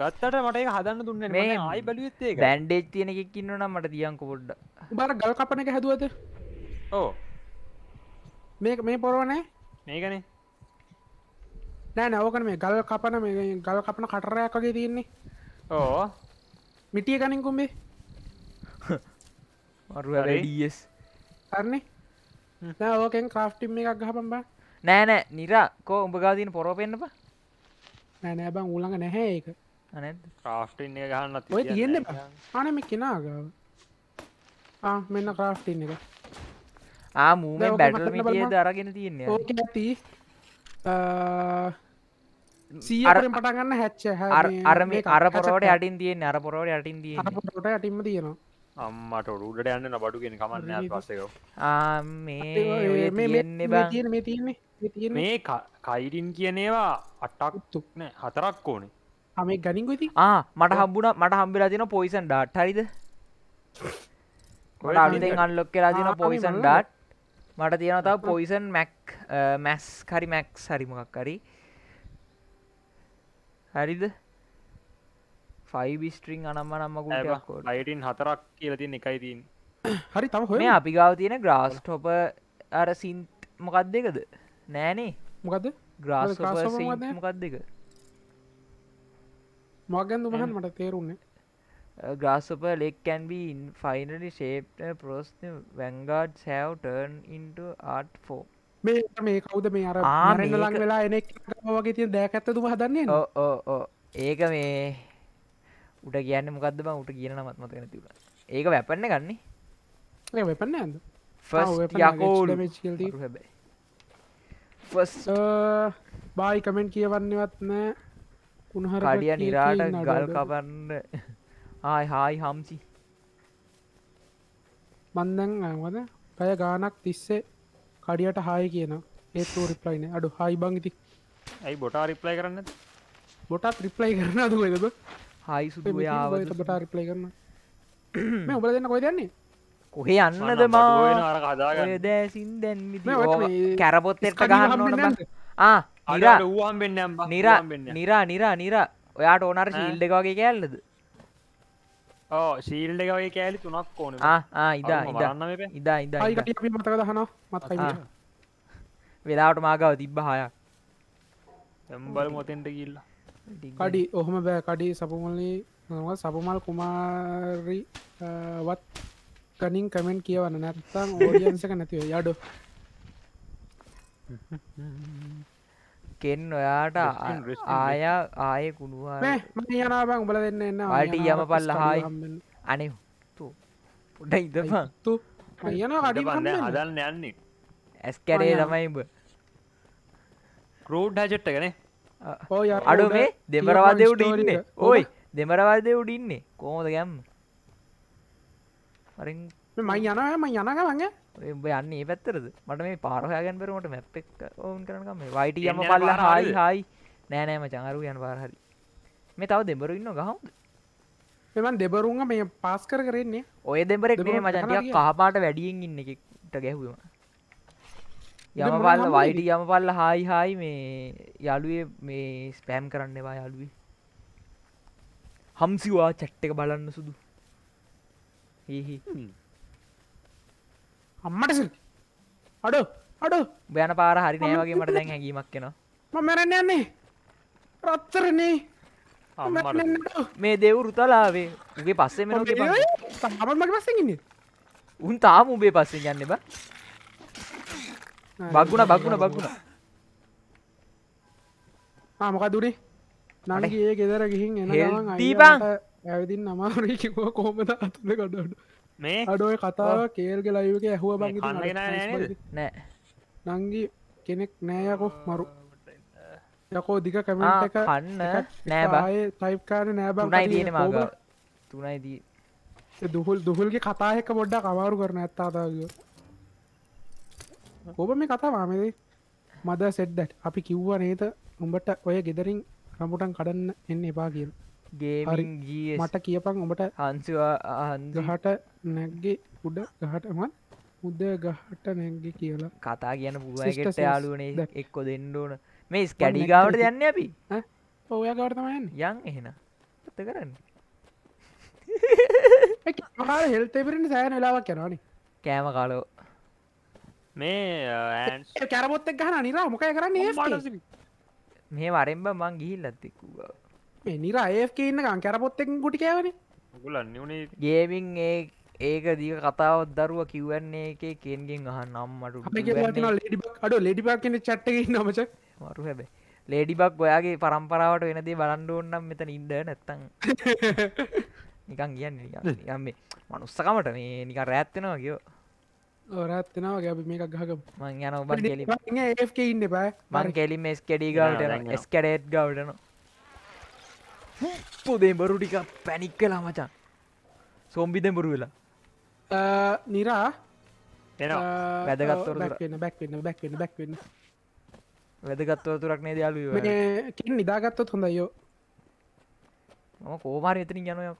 ගත්තට මට ඒක හදන්න දුන්නේ මේ ආයි බැලුවෙත් ඒක බෑන්ඩේජ් තියෙන එකෙක් ඉන්නවනම් මට දියන්කො පොඩ්ඩක් උඹ අර ගල් කපන එක හැදුවද ඕ මේක මේ පොරව නෑ මේකනේ නෑ නවකන මේ ගල් කපන මේ ගල් කපන කටරයක් වගේ තියන්නේ ඕ මිටිය කනින් කුම්බේ මරුවස් අරන්නේ ඕකෙන් ක්‍රාෆ්ටිම් එකක් ගහපම් බා නෑනෑ නිරා කෝ උඹ ගාදීන පොරෝ පෙන්න්නප නෑනෑ බං උලඟ නැහැ ඒක ්‍රාෆ්ටින් එක ගහන්න ඔය තියෙන්න අනම කෙනාග මෙන්න ක්‍රාෆ්ටින් එක ආ මූම බැටල් මිටිය දරගෙන තියන්නේ ඕක ඇති සීරෙන් පටගන්න හැච්ච අරම අර පොරවට අටින් තියෙන් අර පොරවට අටින් දිය ට අටිම තියෙනවා අම්මට රුඩට යන්න බඩුගෙන කමන්න පස්සකෝ මේ තියන්නේ මේ කයිරින් කියනේවා අට්ටක් තුක්න හතරක් ඕනේ අමේ ගනින්ගති ආ මට හම්බුණ මට හම්බිලා තින පොයිසන් ඩාට් හරිද අලුතෙන් අල්ලොක් කියලා තින පොයිසන් ඩාට් මට තියෙනතාව පොයිසන් මැක් මැස් කරි මැක් සරිමකක් කරී හරිද ෆයිබිස්ට්‍රිං අනම්ම නම්මකුට අයටන් හතරක් කියලතින් එකයි තින් හරි තම හො අපි ගාව තියෙන ග්‍රාස් ටොප අර සින්ත් මොකක් දෙකද නෑනේ මොකද ග්‍රාස් මොකක් දෙක මගන් දුමහන් මට තේරුන්නේ ග්‍රාස්ප ලෙක්කැන්බීන් ෆයිනලි ශේප්ට ප්‍රෝස්න වැංගාඩ් සැව් ටර්න් ඉන්ට ආට් ෆෝ මේ මේ කවුද මේ අර ආරන්න ලඟ වෙලා එන වගේ තිය දෑක ඇත්ත තුම හදන්නේ ඕ ඒක මේ උට කියන්න මොකක්ද බං උට කියන නමත් මතක නැතිව ඒක වැපන්න ගන්නේ වෙපන්න ඇද බායි කමෙන්ට් කියවන්නවත් නෑ කුණහර අඩිය නිරාට ගල් කපන්න ආයි හායි හම්සි මන්දන් අවද පැය ගානක් තිස්සේ කඩියට හාය කියන ඒතු රිප්ලයින අඩු හයි බං ඉති ඇයි බොටා රිප්ලයි කරන්න බොටත් රිප්ලයි කරන්න අද එකද හයි සුයාට රිප්ලයි කරන්න මේ ඔබල දෙන්න කොයි දන්නේ කොහේ අන්නද මාදෑසින් දැන් කැරපොත්තෙට ගහන්න ආ නිරා නිරා නිරා නිරා ඔයාට ඕනර ශිල්ඩ එකගේ කැල්ලද ශීල්ඩ වගේ කෑලි තුනක් ඕන ඉදා ඉදන්න ඉදා ඉදා මතක දහන මත් වෙලාට මාගාව තිබ්බ හයක් එම්බල් මොතෙන්ට කිල්ල කඩි ඔහොම බෑ කඩි සපුමල්ලි නොව සපුමල් කුමාරි වත් කනින් කමෙන්ට් කියවන්න නැත්තම් ඕඩියන්සක නැතිව යඩු කෙන් ඔයාට ආය ආය කුණුවා යනාව උඹල දෙන්න එන්න අට යම පල්ල හායි අනේ පොඩ ඉදම යන අඩි හදන්න යන්නේ ඇස් කැරේ ළමයිබ රෝඩ් හජට්ට ගැන අඩු මේ දෙමරවාදය උඩින්නේ ඔයි දෙමරවාදය උඩින්නේ කෝමද ගැම් මයි යනම යනගමගේ ඔබ යන්න ඒ පැත්තරද මට මේ පාරහයගැන් පෙරුමට මැප් එක් ඔවුන් කරනකම මේ වයිට යම පල්ල හායි හායි නෑනෑම චංහරු යන පාරහරි මේ තව දෙබරු ඉන්න ගහුද මෙමන් දෙබරුන්ග මේ පාස් කර කරන්නේ ඔය දෙබරෙක් මේ මචන්ටයක් කහපාට වැඩියෙන් ඉන්න එකෙක්ට ගැහුවම යම පල්ල වයිඩ යම පල්ල හායි හායි මේ යාළුවේ මේ ස්පෑම් කරන්නවා යාළුවේ හම්සිවා චැට්ට එක බලන්න සුදු හහි අම්මට අඩු අඩු බෑන පාර හරි නෑවගේ මට දැන් හැඟීමක් කෙනවා මැරන්න යන්නේ රත්තරනේ මේ දෙව් රුතලාවේ උගේ පස්සේ මෙ තමමගේ පස්සගන්න උන් තාම උබේ පස්සේ යන්න බ බක්ගුණ බක්ගුණ බක්ගුණ ආමක දුරේ නනගේ ගෙදර ගිහින් එන දීපන් ඇවිදින් නමාරකිව කොහොමද අතුද ගඩඩු මේ අඩෝය කතාව කේල්ග ලයිවක ඇහුව බං නෑ නංගි කෙනෙක් නෑයකො මරු යකෝ දිග කමට එක කන්න නෑබාය ටයිප්කාර නෑබං තියෙන මග තුනයිදී දුහල් දුහල්ගේ කතාහෙක බොඩ්ඩ කවාරු කරන ඇත්තාතාග ඔබ මේ කතා මාමදේ මද සෙඩ්ඩට් අපි කිව්ව නේත උඹට ඔය ගෙදරින් රම්බුටන් කඩන්න එන්න එපා කියලා ගේමින් ගිය මට කියපන් ඔබට අන්සිවා අන්දහට නැක්ගේ උඩ ගහටමත් උද ගහට නැග කියලා කතා කියන පුුවකට යාලුවනේ එක්කො දෙන්නඕන මේ ස්කැඩිගාවට යන්න අපි ඔය ගවර්තමයන් යන් එහෙන ඇත කරන්න හෙල්තෙපරට සෑන වෙලාවක් කැනවානි කෑම කාලෝ මේ කැරපොත්තක් ගහන නිලා මොකය කරන්න මේ වරෙන්බ මං ගිහිල්ලත්තිෙක්කවා මේ නිර අයක ඉන්නකම් කැරපොත්තෙක් ගුටි කෑවන ගුලන්න වනේ ගේමින් ඒ ඒක දීක කතාවත් දරුව කිවන්නේ එක කෙන්ගෙන් අහ නම්මට අඩ ලෙඩිපක් කියන චට්ටක නමච මරු හැබ ලේඩිබක් ඔයාගේ පරම්පරාවට වෙනදේ බලන්ඩ ඕන්නම් මෙතන ඉද නැත්තං නිකන් කියන්න යම් මනුස්සකමට මේ නික රෑත්වෙනවා කියෝ රත්නවා ගැබ මේක් ගහක මං යන ඔබ ඉන්න බෑ මං කෙලිම ස්කෙඩි ගල්ට ස්කඩේට් ගවටනවා පොදේඹරු ටික පැනික් කලා මචන් සොම්බි දෙඹරු වෙලා නිරා වැදගත්වර බැක්වන්න බැක්වන්න බැක්වන්න බැක්වන්න වැදගත්වතුරක් නේ දයාලු නිදාගත්තොත් හොඳයෝ ම කෝමාර එතනින් යනයක්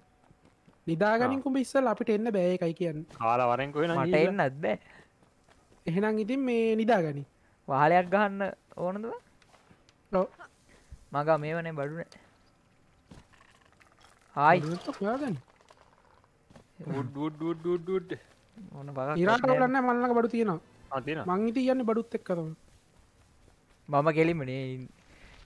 නිදාගනින් කුම ඉස්සල් අපිට එන්න බෑ එකයි කියන්න කාලවරෙන් ට එන්නත් බෑ එහෙනම් ඉතින් මේ නිදාගනි වාලයක් ගහන්න ඕනද මග මේවනේ බඩුනේ ආයි හොයාගන්න ඕන ඉරට ලන්න මල්ලක බඩු තියෙනවා මංගිට කියන්න බඩුත් එක් කරම මම කෙලිමනේ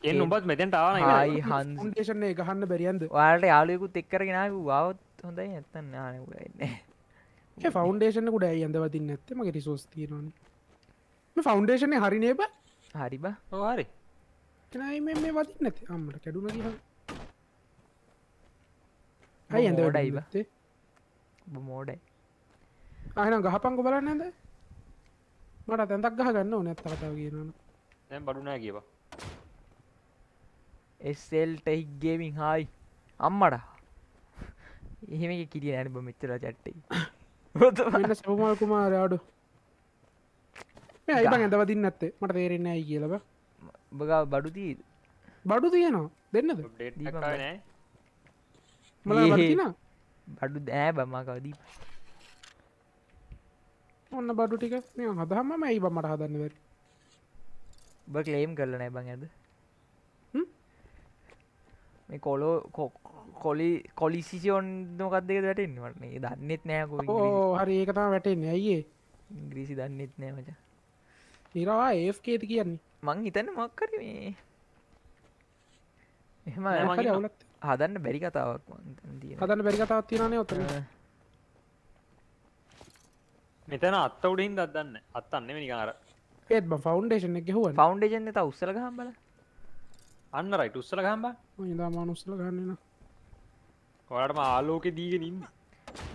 එ උඹත් මෙතැන්ට ආන යි හන්ේෂණය ගහන්න බැරියන්ද වාට යාලයකුත් එක්කරගෙන වාවත් හොඳයි ඇත්තන්න න්න ෆෞන්ඩේෂන කුඩ ඇන්දවති නැත්තම ගෙරි සෝස් තිරන ෆෞන්ඩේෂනය හරිනේබ හරිබ හරි මේ වදි නැති අම්මට කැඩුම ඇයි ඇඳ වැඩයිබ මෝඩයි ආන ගහපංගු බලන්න ඇද මට තැන්තක් ගහ ගන්න ඕන ඇත්තකතාව කියනන දැම් බඩුනා කියවා එස්සෙල්ට හික්ගේමින් හායි අම්මට එහෙම කිරිය ඇනබ මෙච්චර චට්ටේ සමල් කුමාරයාඩු ඇ ඇඳවදින්න ඇත්තේ මට තේරෙන්නේ ඇයි කියලබ බග බඩු තිීද බඩු තියනවා දෙන්නද බඩු දෑ බමකවදී ඔන්න බඩු ටික මේ හදහම මයි බමට හදන්න වැර බ ලේම් කරලන බං ඇද මේ කොලෝ කොලි කොලිසිසිෝන් නොකත් දෙක වැටෙන් වටනේ දන්නෙත් නෑක හරි ඒකතා වැටෙන් ඇයිඒ ඉංග්‍රීසි දන්නෙත් නෑ මච නිරවා ඒස්කේති කියන්නේ මං හිතන්න මක්කර මේ එහෙම අවුලත් හදන්න බැරි කතාවක් හදන්න බැරි කතාවක් තියෙනනේ ඔතන මෙතන අත්ත උඩින් දදන්න අත්තන්න නිකාර ඒත් ෆෞන්ඩේෂන එක හුව ෆෞන්ඩේෂන් ත උස්සල හම්බල අන්න රයිට උස්සල හම්බ නිදාමාන උස්සල ගන්නන කොඩටම ආලෝක දීගෙනින්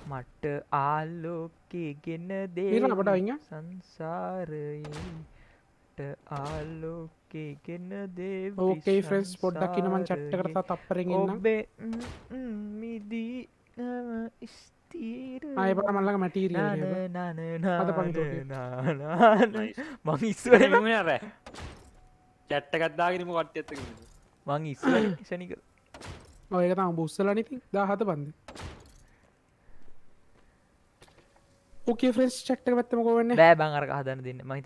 මට ආල්ලෝකගෙන දේ ට සංසාරයට ආල්ලෝක එකගෙන දේ ඕකේ ෆ්‍රෙන්ස් පොඩ්ඩක් ඉනමන් චට්ට කරතා තප්පරෙන් ඔබේ මිදී ස්තීර අය පට මල්ලක මැටීර අද ප මං ඉස්සර අර චැට්ට කත්දාගෙනම කට ඇත්ත මං ඉස්ස ෂනික ඔයක තම බුස්සල නිති දාහත පන්ද ඕක ෆ්‍රෙස් චක්ට පත්තම කොවන්න බෑ බං අර හදන්න දෙන්න මහිත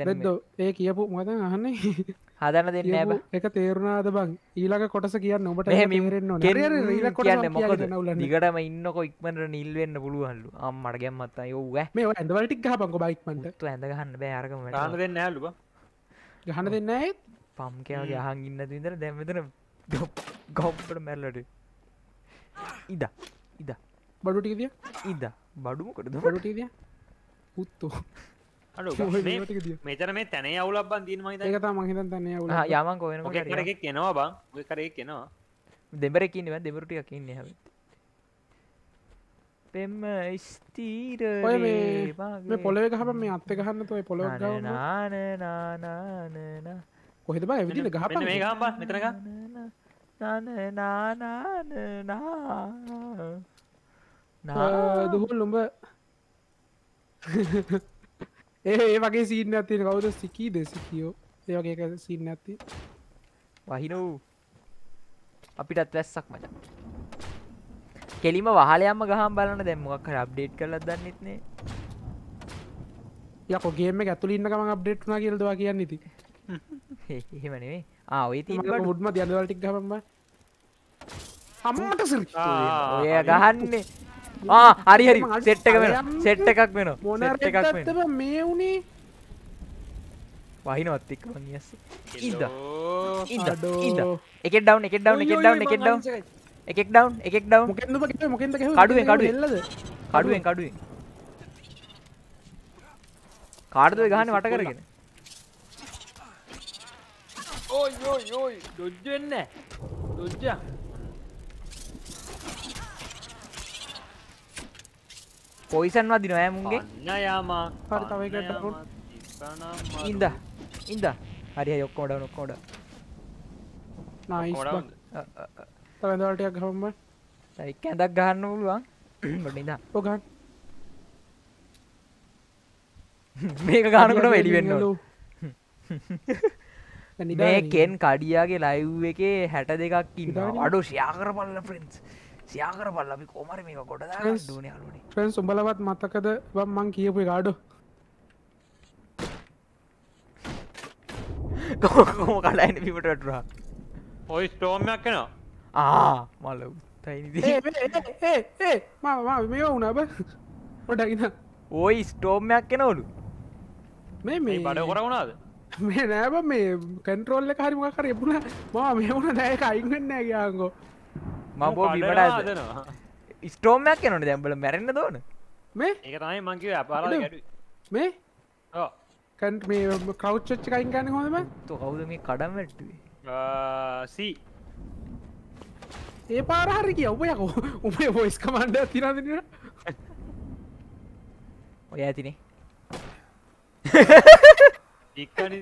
ඒ කියපු මත අහන්නේ හදන්න දෙන්න බ එක තේරුණාද බං ඊලක කොටස කියන්න ඔබට මිරෙන්න්න කියන්න මොකද නිකටම ඉන්නකො ඉක්මට නිල්වෙන්න පුළුවහල්ලු අම් මටගැම්මත් යෝව මේ ඇඳවලටික් හපක බයික්මට ඇඳගහන්න බෑරකම හන දෙන්න ඇලුව ගහන දෙන්න ඇත් පම් කියයාව යහන් ඉන්න තිදර දැම්මතන ගොප්පට මැල්ලට ඉද ඉද බඩුටිකද ඉද බඩුමකට බඩුටිද පුත්තෝ මෙතර මේ තැනේ අවුල බන් දීම එකතා මහිත තන්න යාමන් කො කරක් කෙනවා බං කරේ කෙනවා දෙබරකින්න දෙබරටිය කියන්න හ පෙම ස්තීර පොලේ ගහම මේ අත්ත ගහන්න තුයි පොලො නානනානානන කොහෙද බා ඇවිදිල ගහ මේ ගම්බ මෙතරක නානනානනා දුහුල් ලුඹ ඒ වගේ සිීන්න ඇති කවුද සිකී දෙසිකියෝ ඒ වගේ සින්න ඇති වහිනෝ අපිටත් වැස්සක් මච කෙලිම වහලයම්ම ගහම් බලන්න දැම්මක් කර අප්ඩේට් කරලත් දන්නෙත්නේ යකොගේම ඇතුලින්න ගම අප්ඩේට් වනා කියලදවා කියන්න ඉති එහෙමනේ ආවේ ති මුඩ්ම දයනවලටික් ගමම අම්මට සිල් ඔය ගහන්නේ ආ හරි හරි සෙට් එක වෙනවා සෙට් එකක් වෙනවා සෙට් එකක් වෙනවා මේ උනේ වහිනවත් එක්ක මං ගියස් ඉඳ ඉඳ ඉඳ එකෙක් ඩවුන් එකෙක් ඩවුන් එකෙක් ඩවුන් එකෙක් ඩවුන් එකෙක් ඩවුන් එකෙක් ඩවුන් මොකෙන්ද මොකෙන්ද මොකෙන්ද ගහුවේ කඩුවෙන් කඩුවෙන් කඩුවෙන් කඩුවෙන් කාටද ඔය ගහන්නේ වට කරගෙන ඔයි ඔයි ඔයි ඩොජ් වෙන්නේ ඩොජ්ජා පොයිසන් වදින ඇමුන්ගේ නයාමා පරිතවකට ඉද ඉද හරි යොක්කෝඩ නොක්කෝඩ තවදටයක් හොම ඇක් ඇදක් ගන්න පුළුවන් ගොඩිද පොගන් මේක ගානකොට වැඩිවෙන්න ලූ මේකෙන් කඩියාගේ ලයිව් එකේ හැට දෙකක් ඉන්න අඩු ශයාකර පල්ල ෆ්‍රෙන්ස් සයාකර බල්ල අපි කොමර මේක ගොඩ දන ටන් සුඹලවත් මතකද මං කියපු ගාඩු කෝම කලන්න පිමටටරා ඔයි ස්ටෝමයක් කෙන ආ මල මේ උනබ ොඩගෙන ඔයි ස්ටෝමයක් කෙනවලු මේ මේ බඩ කොර වුණාද මේ නෑබ මේ කැන්ට්‍රෝල්ල හරිමකර එපුුණ මා මේ වුණ දැක අයිගන්නෑ ගයාගෝ මබෝ බිමට ඇදනවා ස්ටෝමයක් කනට දැම්බල මැරෙන්න්න දෝන මේ ඒතයි මංකිව අපාර මේ කැන්ට මේ කවච්චච්ච කයින් ගන්න හොම කවුද මේ කඩම් වැට්ටුවේ සී ඒ පාරහරි කිය ඔබ යකෝ උපේ පොයිස් කමන්ඩ තිරදිෙන ඔය ඇතිනේ ඉක්කනි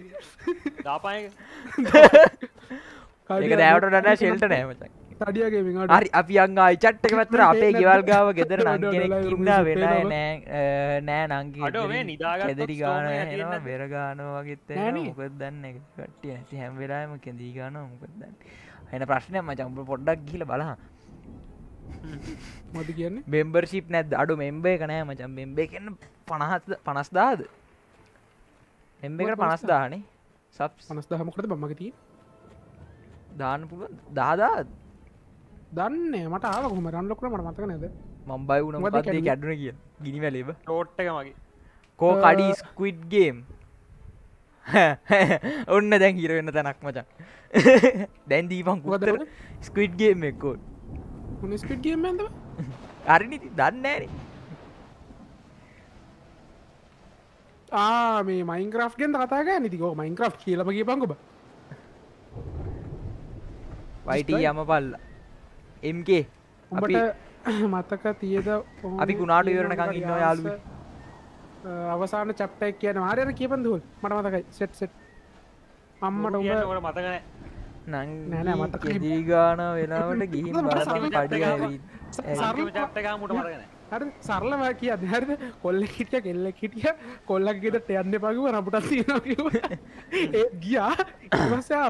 දාපාය ඒක දෑවට ඩන්න ශෙල්ට නෑමතක් අඩියගේරි අපි අංගයි චට්ටක පත්තර අපේ ගෙවල් ගාව ගෙදර ඉන්න වෙලා නෑ නෑ නංගේ නිදාගෙදරි ගාන බෙරගානෝ වගේත් මොකද දන්න කට්ටිය ඇති හැම් වෙලාම කෙදී ගාන මොකදන්න එන ප්‍රශ්නය මචම්ප පොඩ්ඩක් කියල බලහා මති කියන්න බෙම්බර්ශිප් නැද අඩු මෙම්බේ කනෑ මචම් බෙම්බේ කන්න පනහත් පනස්දාද එම්බකට පනස්දානේ සබ් පනස්දාහමකට බමගති දාන්න පුළුව දාදාත් දන්න මට ආවකුම රන්ලොකට මට මතක නැද මම් බයි වුණ මතේ කැඩුන කිය ගිනි වැලබ ටෝට්ටක මගේ කෝ කඩි ස්කවිඩ් ගේම් ඔන්න දැන් හිරවෙන්න තැනක් මචන් දැන් දීපන් කුතර ස්කවිඩ් ගේම් එක්කෝට ස්කට් ගේම් ඇද අරිනිති දන්න ඇන ආ මේ මයින්ක්‍රෆ් ගෙන් කතාග නිතිකෝ මයින්ක්‍රෆ් කියලමගේ පංගොබ වයිට යම පල්ලා එම්ගේ උඹට මතක තියද අපි ගුණාට ඉවරණකං ඉන්න යාලු අවසාන චප්ටක් කියන මාරයට කියපන් දුවල් මට මතකයි සෙට් සෙට් අම්මට උඹට මතකන නෑ මතක දීගාන වෙලාවට ගිහින් හරි සරලවා කිය අදහරද කොල්ල හිටිය කෙල්ල හිටිය කොල්ලක් ගෙදට යන්න පකිව රපුටත් තියෙනකිව ඒ ගියා ඉවසයා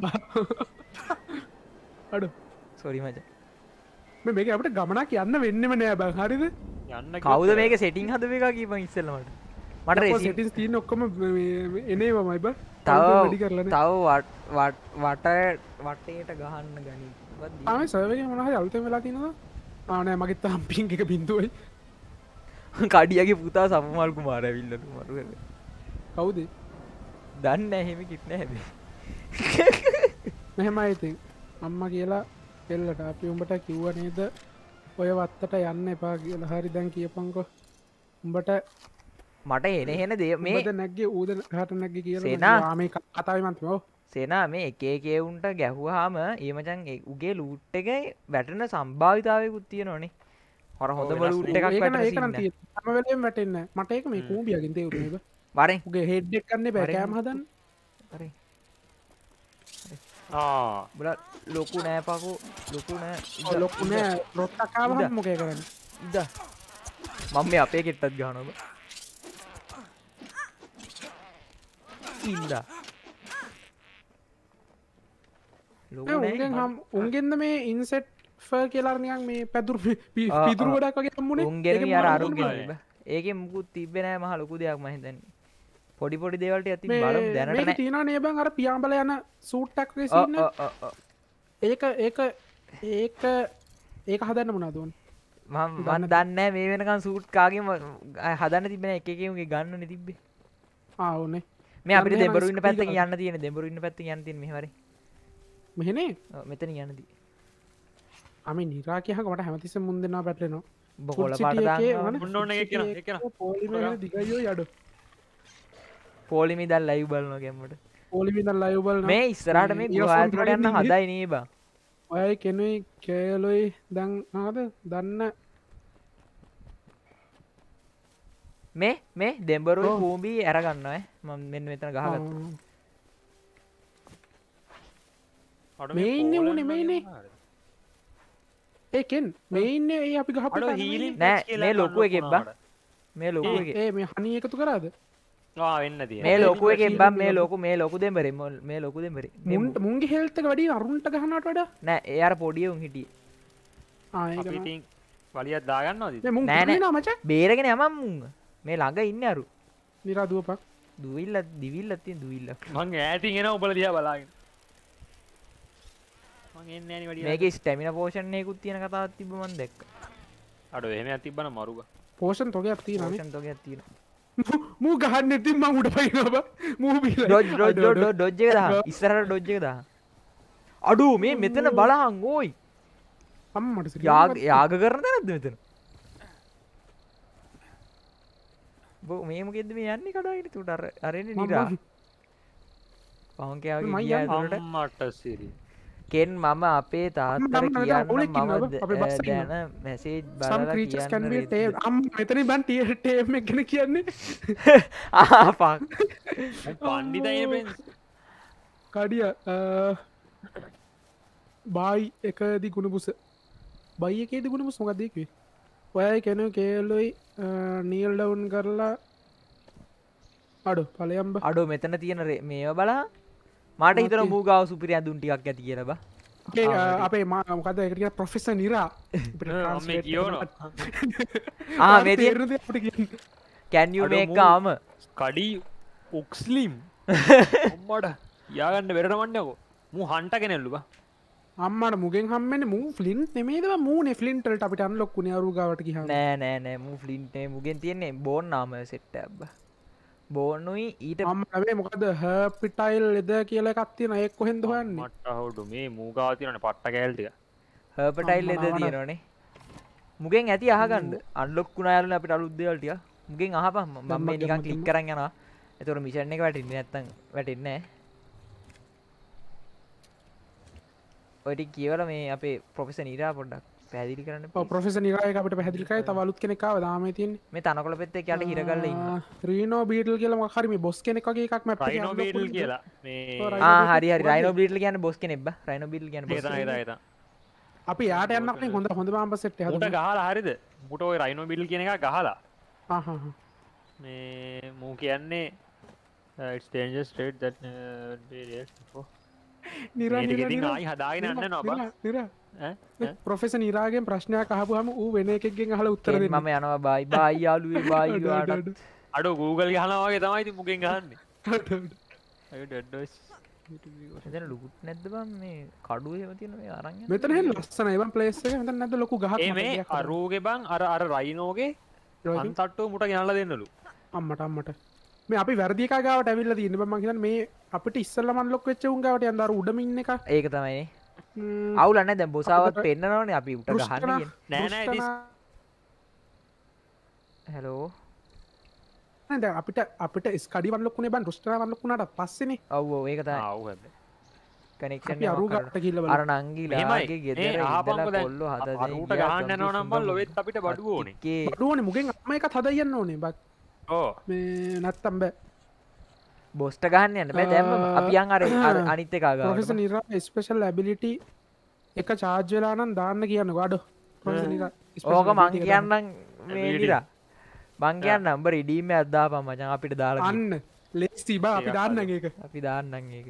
අඩු සොරි මචා මේක අපට ගමනක් යන්න වෙන්නම නෑ බං හරිද යන්න කවුද මේක සෙටින් හදව එක කියීම ඉස්සල්ලමට මට සෙටිස් තිීන් ඔක්කම එනේවමයි බ තවඩි කරලන තව වට වටේට ගහන්න ගනී ආම සවගේ මොනහ අලුත වෙලා තිනවා ආනෑ මගේ තම්පින් එක බින්දුවයි කඩියගේ පුතා සමමල්කු මාරැවිල්ල මරු කවුද දන්න ඇහෙම කිත්න හැබේ මෙහෙමයි ඉතින් අම්ම කියලා කෙල්ලට අපි උඹට කිව්ව නේද ඔය වත්තට යන්න එපා කියල හරි දැන් කියපංකො උඹට මට එනහෙන දේ මේ නැගේ ඌද හට නැග කියසේනා මේ කතාවමන්තෝ සේනා මේ එකේ කියවුන්ට ගැහුහාම ඒමචන් උගේ ලූට් එක වැටන සම්භාවිතාවයකුත් තියෙන ඕනේ හොර හොඳ ලූට් එකක් වැටන්න මටඒක මේ කූම්පියගින්තේ වරේ ගේ හෙඩ්ඩක් කන්නේ බැරෑම හදන් රේ බල ලොකු නෑපකු ලොකු නෑ ලොකු නෑ රොත්තකාම මොකය කරන්න ඉද මම මේ අපේ කෙත්තත් ගානම ඉන්ද හම් උන්ගෙන්ද මේ ඉන්සෙට් ෆර් කියලාරණයක් මේ පැදුර පිදුර ගොඩක් වගේ මුණ උන්ගේ අර අරුග ඒක මුකුත් තිබෙනෑ මහ ලොකු දෙයක් මහිතන්නේ පොඩි පොඩි දේවල්ට ඇති දැන තියෙන නේබන් අර පියාම්බල යන සූට්ටක් ඒක ඒක ඒක ඒක හදන්න මුණදුන් මන් දන්න මේ වෙනකන් සූට්කාගේම හදන්න තිබෙන එකකගේ ගන්න තිබ්බේ ආවන මේ අපි දෙබරුන්න පැත්ත යන්න තියෙන දෙබරුන්න පැත්ති යන්ති මෙහර මෙහනේ මෙතන යනදී අම නිරාකයහකට හැමතිස මුන්දනා පැටලෙනවා බොහොල පාට න්න දිගයෝ යඩු පෝලිමි දල් ලයිව බලන ගැම්මට පොලිමි දල් ලයිවබල් මේ ස්රාට මේ ගන්න හදයි නේ බා ඔයයි කෙනුයි කෑලොයි දැන් ආද දන්න මේ මේ දෙම්බරු හූම්බී ඇරගන්නයි මම මෙන්න මෙතන ගහගත්ත මේ ඉන්න මුනේ මේනේ ඒකෙන් මෙයින්න ඒ අපි ගහපට හීලි නෑ මේ ලොකුව එකෙබ්බා මේ ලොකුව ඒ මේ හනි එකතු කරාද වෙන්න මේ ලොකු එක බම් මේ ලොකු මේ ලොකු දෙමර මේ ලොකු දෙමර මුන්ට මුන්ගේ හෙල්තක වැඩි අරුන්ට ගහනට වඩ නෑ එයාර පොඩිය උන් හිටිය වලියත් දාගන්න නෑනමච බේරගෙන යම මුන් මේ ළඟ ඉන්න අරු නිරාදුවපක් දවිල්ල දිවිල්ල ඇති දවිල්ල මං ඇතිගෙන ඔබල දිය බලාගෙන මේගේ ස්ටැමින පෝෂණයකුත් තියෙන කතාවත් තිබමන් දෙක් අඩු එහෙම ඇතිබන මරුග පෝෂන් තොගයක් තිී ෝෂන් තොගයක් තියෙනවා මූ ගහන්න ඇතින් ම උට පයිබ මූ ඩොජ්ජක ඉස්සරට ඩොජ්ජක දා අඩු මේ මෙතන බලහන් ඕයි අම්මට යාග කරන නැද මෙතන බෝ මේමකෙද මේ යන්න කඩාට තුට අරෙන නිරා පහන්කයාගේ මට සිරී කෙන් මම අපේ තාත්තර කියන්න මම දැන මැසේ බ අම් මෙතන බන් ටේම ගැන කියන්නේ ආපක් පන්ඩිත කඩිය බායි එකදි ගුණපුස බයි එකේද ගුණම සොගදයකේ ඔය කැන කේල්ලොයි නියල් ඩවුන් කරලා අඩු පලයම්බ අඩු මෙතන තියෙනරේ මේ බලා මට හිතර මූගාව සුපිරි ඇඳුන් ටිකක් ඇති කියලබ අපේ මාමකද එකට පොෆෙස නිරා කැන්යුකාම කඩී උක්ස්ලිම් මට යාගන්න වෙරට මන්නකෝ මු හන්ට කෙනෙල්ලුබ අම්මට මුගෙන් හම්මෙන මූ ෆලින් නෙමේද මූන ෆලින්ටට අපිට අන්ලොක්කුණ අරුගාවට කිය නෑ නෑ නෑ මූ ෆලින්ටේ මුගෙන් තියන්නේ බෝන්නාම සෙට්ට ඇබ බෝනුයි ඊට මේ මොකද හ පිටයිල් එද කියල එකක්තින එක් කොහෙන්ද හන්න මට හුඩු මේ මූගාතිනට පට්ට කෑල්ටික හපටයිල් එද තියෙනනේ මුගෙන් ඇති අහගන්න අල්ලොක්කුණ අයරන අපිට අලුද්දවල්ටිය මුගෙන් අහපම් මම නිකන් කලින් කරන්න යනවා එතුර මිෂණ එක වැටින්න ඇත්තන් වැටින්නේ ඔඩි කියවල මේ අපේ පොෆෙස නීරා පොඩ්ඩක් පැදිි කරන පොෆෙස නිරය අපට පැදිිකයි තවලුත් කෙනෙකාව දාම තින් මේ තනකොල පෙත්තේ යට හිරගල්ල ්‍රීනෝ බීටල් කියල හරිම බොස් කෙනෙකගේ එකක්ම ප්‍රයිනෝ බීටල් කියලා හරි රයිනෝ බීටල් කියන බොස් කෙනෙබ රයිනෝ බිල් ගන අපි යාට යන්නක් හොඳ හොඳ පම්පසට හට ගහලා හරිද මුට ඔයි රයිනෝ බිල් කියන එක ගහලා මේ මූ කියන්නේ ස්ටේජ uh, ස්ටේට් නිරා හදාගෙන න්න නොබ පොෆෙස නිරාගෙන් ප්‍රශ්නයක් අහපුහම වූ වෙන එකක්ගෙන් හල උත්තර ම යනවා බයි බයියාලුවේ බයි අඩු ගූගල් හනවාගේ තමයිති මුගෙන් ගන්න ලුකුත් නැද්ද මේ කඩුව තින අරන් මෙතන ලස්සන එවන් පලේස හඳ නැද ලොකු ගහ මේ අරූගේ බං අර අර රයිනෝගේ තට්ටුව මුට ගැනල දෙන්නලු අම්මට අම්මට මේ අපි වැරදිකාගාවට ඇවිල්ල තින්න මහිතන් මේ අපිට ඉස්සල්ලමන් ලොක් වෙච්චවුන්ගවට අන්දර උඩමින්න එක ඒක තමයි අවුලන්න දැ බොසාවත් පෙන්න්නනවන අපි උට ගහන්න හැලෝ ඇද අපිට අපට ස්කඩිවල්ලක්ුණේ බන් ෘෂ්ටාවල්ලක්ුණට පස්සන ඔව ඒකත කනෙක්ෂන් අරුගට කිල්ල අර නංගිලමගේ ගෙ ල්ල හට ගන්න නොනම්බල් ලොවෙත් අපිට බඩුවෝනේ රුවන මුගෙන් අම එක හදයන්න ඕනේ බක් ඕ නත්තම් බෑ බොස්ට ගහන්න යන්න බෑ දැම අපියන් අර අනිත එකග නිර ස්පේෂල් ඇබිලිට එක චාර්ජවෙලානම් දාන්න කියන්න ගඩ ඕක මං කියන්නම් මේනිර මංගයන් නම්බ ඉඩීම අදදා පමචන් අපිට දාලන්න ලෙස්ති බ අපි දාන්නගේක අපි දාන්නගේක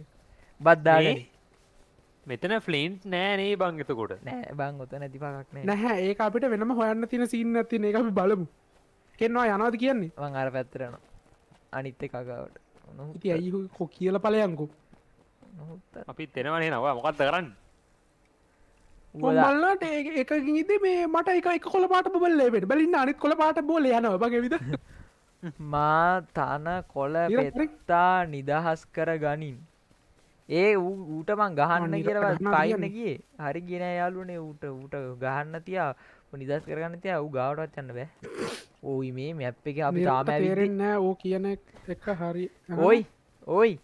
බද්දාගේ මෙතන ෆ්ලින්් නෑනේ බංගතකොට නෑ බං ගොත නැතිපක්න නැහැ ඒ අපිට වෙනම හොයන්න තින සින්න ඇතින එක අපි බලමු කෙන්වා යනවාද කියන්නේ මං අර පැත්තරන අනිත් එකකාවට ඉති ඇයිහු කො කියල පලයංකු අපි තෙනවනේ නවා මොකක්ද කරන්න මල්ලට ඒක ගීද මේ මට එක කොල පාට බල්ලේට බලින්න අනිත් කොල පාට බෝල යනවා බගේ විද මා තන කොල පෙත්තා නිදහස් කර ගනින් ඒ ඌට මං ගහන්න කියරවත් පයින්නගේ හරි ගෙන යාලුනේ ඌට ඌට ගහන්න තියා නිදස් කරගන්න තියා ඌ ගාවටත් යන්න බෑ ඕයි මේ මැප් එක අපි තාම ඇවිරෙන්න ඕ කියන එක හරි ඔයි ඔයි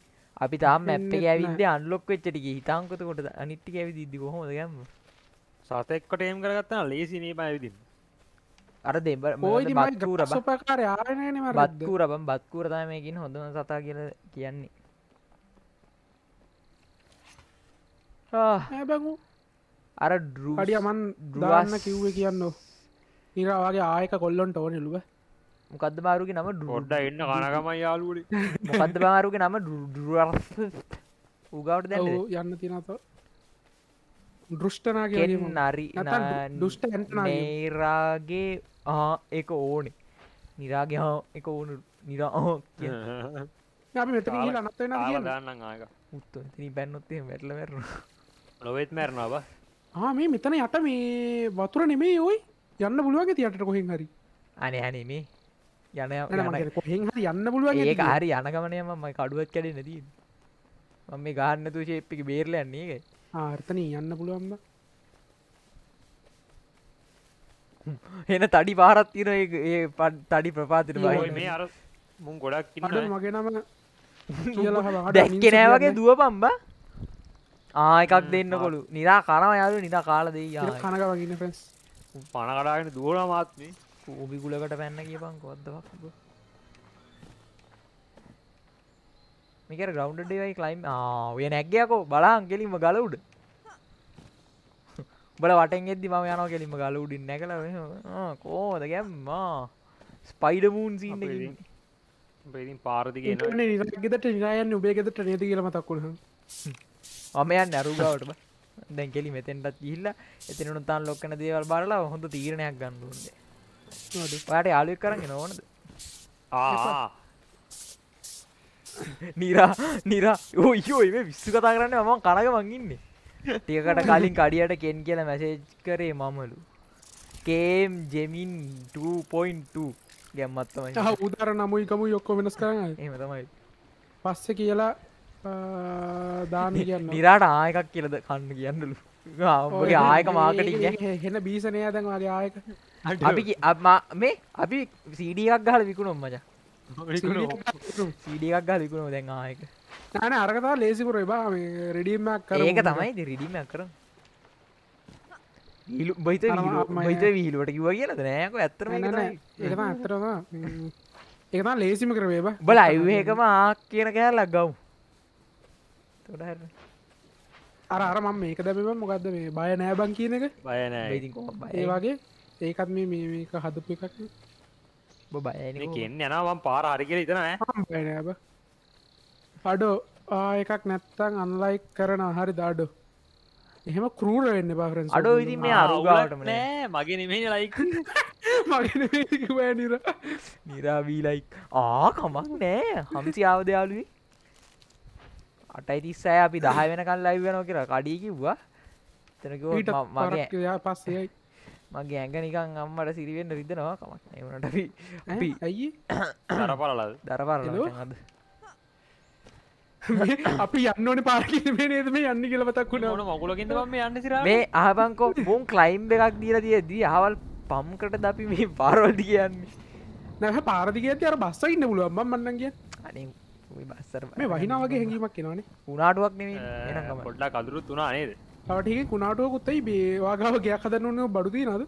අපි තාම මැප් එක ඇවිද අන්ලොක් වෙච්චටික හිතාංකත කොට අනිත්තික ඇවි දිදි හොද ගැම සතෙක්කොට එම් කරගත්තා ලේසිනේ බයවිදින්න අර දෙබ බත්කූර පකාර බත්කූර බම් බත්කූරතාමයකින් හොඳම සතා කියල කියන්නේ අර ඩඩියමන් දවාන්න කිව්ව කියන්නෝ ඉරවාගේ ආයක කොල්ලොන්ට ඕන ලුව මොකද මාරුගේ නම ඩොඩ්ඩ එන්න කනගමයි යාලුවලි මොකද මාරුගේ නම ඩුරුවර්ස් උගවට දැ යන්න තිනත දෘෂ්ටනා කිය නරි දෘෂ්ට නේරාගේ එක ඕනේ නිරාගේ හා එක ඕනු නිරා කිය මෙත නත් දන්න ආක උත්ත ති බැන්නොත්තේ වැටල වැර ලොවෙත් මැරනවා ආ මේ මෙතන යට මේ වතුර නෙමේ යෝයි යන්න පුළුවගේ තියට කොහෙන් හරි අනේ හැනමේ යන කොහෙන් හරි යන්න පුළුවන් ඒ හරි යනගමනය මම කඩුවත් කැඩ නැදී මම මේ ගාන්න තු ශේප්පික බේරල යන්නේ ආර්ථනය යන්න පුළුවන්ම එන තඩි පාරත් තිර ඒ පට තඩි ප්‍රපාතිර මේ අර මුන් ගොඩක් මගේ නම දැක්කෙ නෑවගේ දුව පම්බා ආයකක් දෙන්න කොළු නිදා කරම යාද නිදා කාල දෙයි කනක වගන්න පෙස් පණ කඩාගෙන දුවන මාත්මේ කූබි ගුලකට පැන්න කියපන් කොද්දවක් ගෝ මේක ග්‍රවුන්ඩ් ඩේවයි ක්ලයිම් ආ ඔය නැග්ගයකෝ බලහන් කෙලින්ම ගල උඩ උඹලා වටෙන් එද්දි මම යනවා කෙලින්ම ගල උඩින් නැගලා ආ කොහොමද ගැම්මා ස්පයිඩර් මූන් සීන් එකේ ඉන්නේ බේරින් පාරදි කියනවා ගෙදට නිනායන්න උබේ ගෙදට නේද කියලා මතක් වුණා මම යන්නේ අරුගාවට බෑ දැන් කෙලි මෙතෙන්ටත් ගිහිල්ලා එතන උනතන් ලොක්කන දේවල් බලලා හොඳ තීරණයක් ගන්න ඕනේ ඔයාලට යාළුවෙක් කරගෙන ඕනද ආ නිරා නිරා ඔයෝ මේ විස්සු කතා කරන්න මම කනග මං ඉන්නේ ටිකකට කලින් කඩියට කෙන් කියලා මැසේජ් කරේ මමලු කේම් ජෙමින් 2.2 ගැම්මත්තම උදර නමුයි කමු යොක්කෝ වෙනස් කරන්න එම තමයි පස්ස කියලා දාන කියන්න නිරාට ආයකක් කියලද කන්න කියන්නලු ආමගේ ආයක මාකට හෙන බීසනය දැන් වගේ ආයක අපි අම මේ අපි සීඩියක් ගහල විකුණුම් මච සීඩියක් ගහ විකුණුම දැන් ආයක තන අරකතා ලේසිකුර එබා රෙඩීමක් කර ඒක තමයි රෙඩීමක් කර බයිත මයිත වීලුවට කිව කියලද නෑක ඇත්තරම ඒම ඇත්තරවා ඒම ලේසිම කරවේබ බල අයුහකම ආක් කියන කෑ ලක් ගව් ගොඩහර අර අර මම මේක දැබම මොකක්ද මේ බය නෑබං කියන එක බයන ඒ වගේ ඒකත් මේ මේක හදපු එකක් බය කියන්න යනවම් පාර හරිකර ඉතන බ අඩෝ එකක් නැත්තං අන්ලයික් කරන හරි දාඩු එහෙම කරූර වෙන්න බාරෙන් අඩෝ ඉති මේ අරුගාටම නෑ මගේ නෙමේ ලයික මගේ නිරාවී ලයික් ආ කමක් නෑ හම්සි ආවදයාලුවේ අටයි තිස්සෑ අපි දහ වෙනකල් ලයිව වෙනෝ කියලා කඩී කිව්වා තනක මගේ පස්සයි මගේ ඇඟ නිකන් අම්මට සිරිවෙන්න රිදනවා කමක් ඒවනට අපි අපි ඇයි දරපරල දරපරලද අපි යන්නන පාරකිේ නේද මේ යන්න කියලපතක් වුණ මගුලකින්ද ම යන්න සිර මේ ආබංකෝ පුන් කලයිම් එකක් දීර දිය දී හවල් පම්කට දපි මේ පාරවල්දි කියන්නේ නැහ පාරදිග අර බස්සයින්න පුළුවන් මන්නන්ගේ අනේ බස්සර මේ වහිනාවගේ හැඟීමක් කෙනනේ කුණාටුවක් නෙම පොඩ්ලා කදුරුත් තුනා නේද තවටක කුණාටුවකුත්තයි බේවාගාව ගයක් හදන්න ඕන්න බඩුදී නද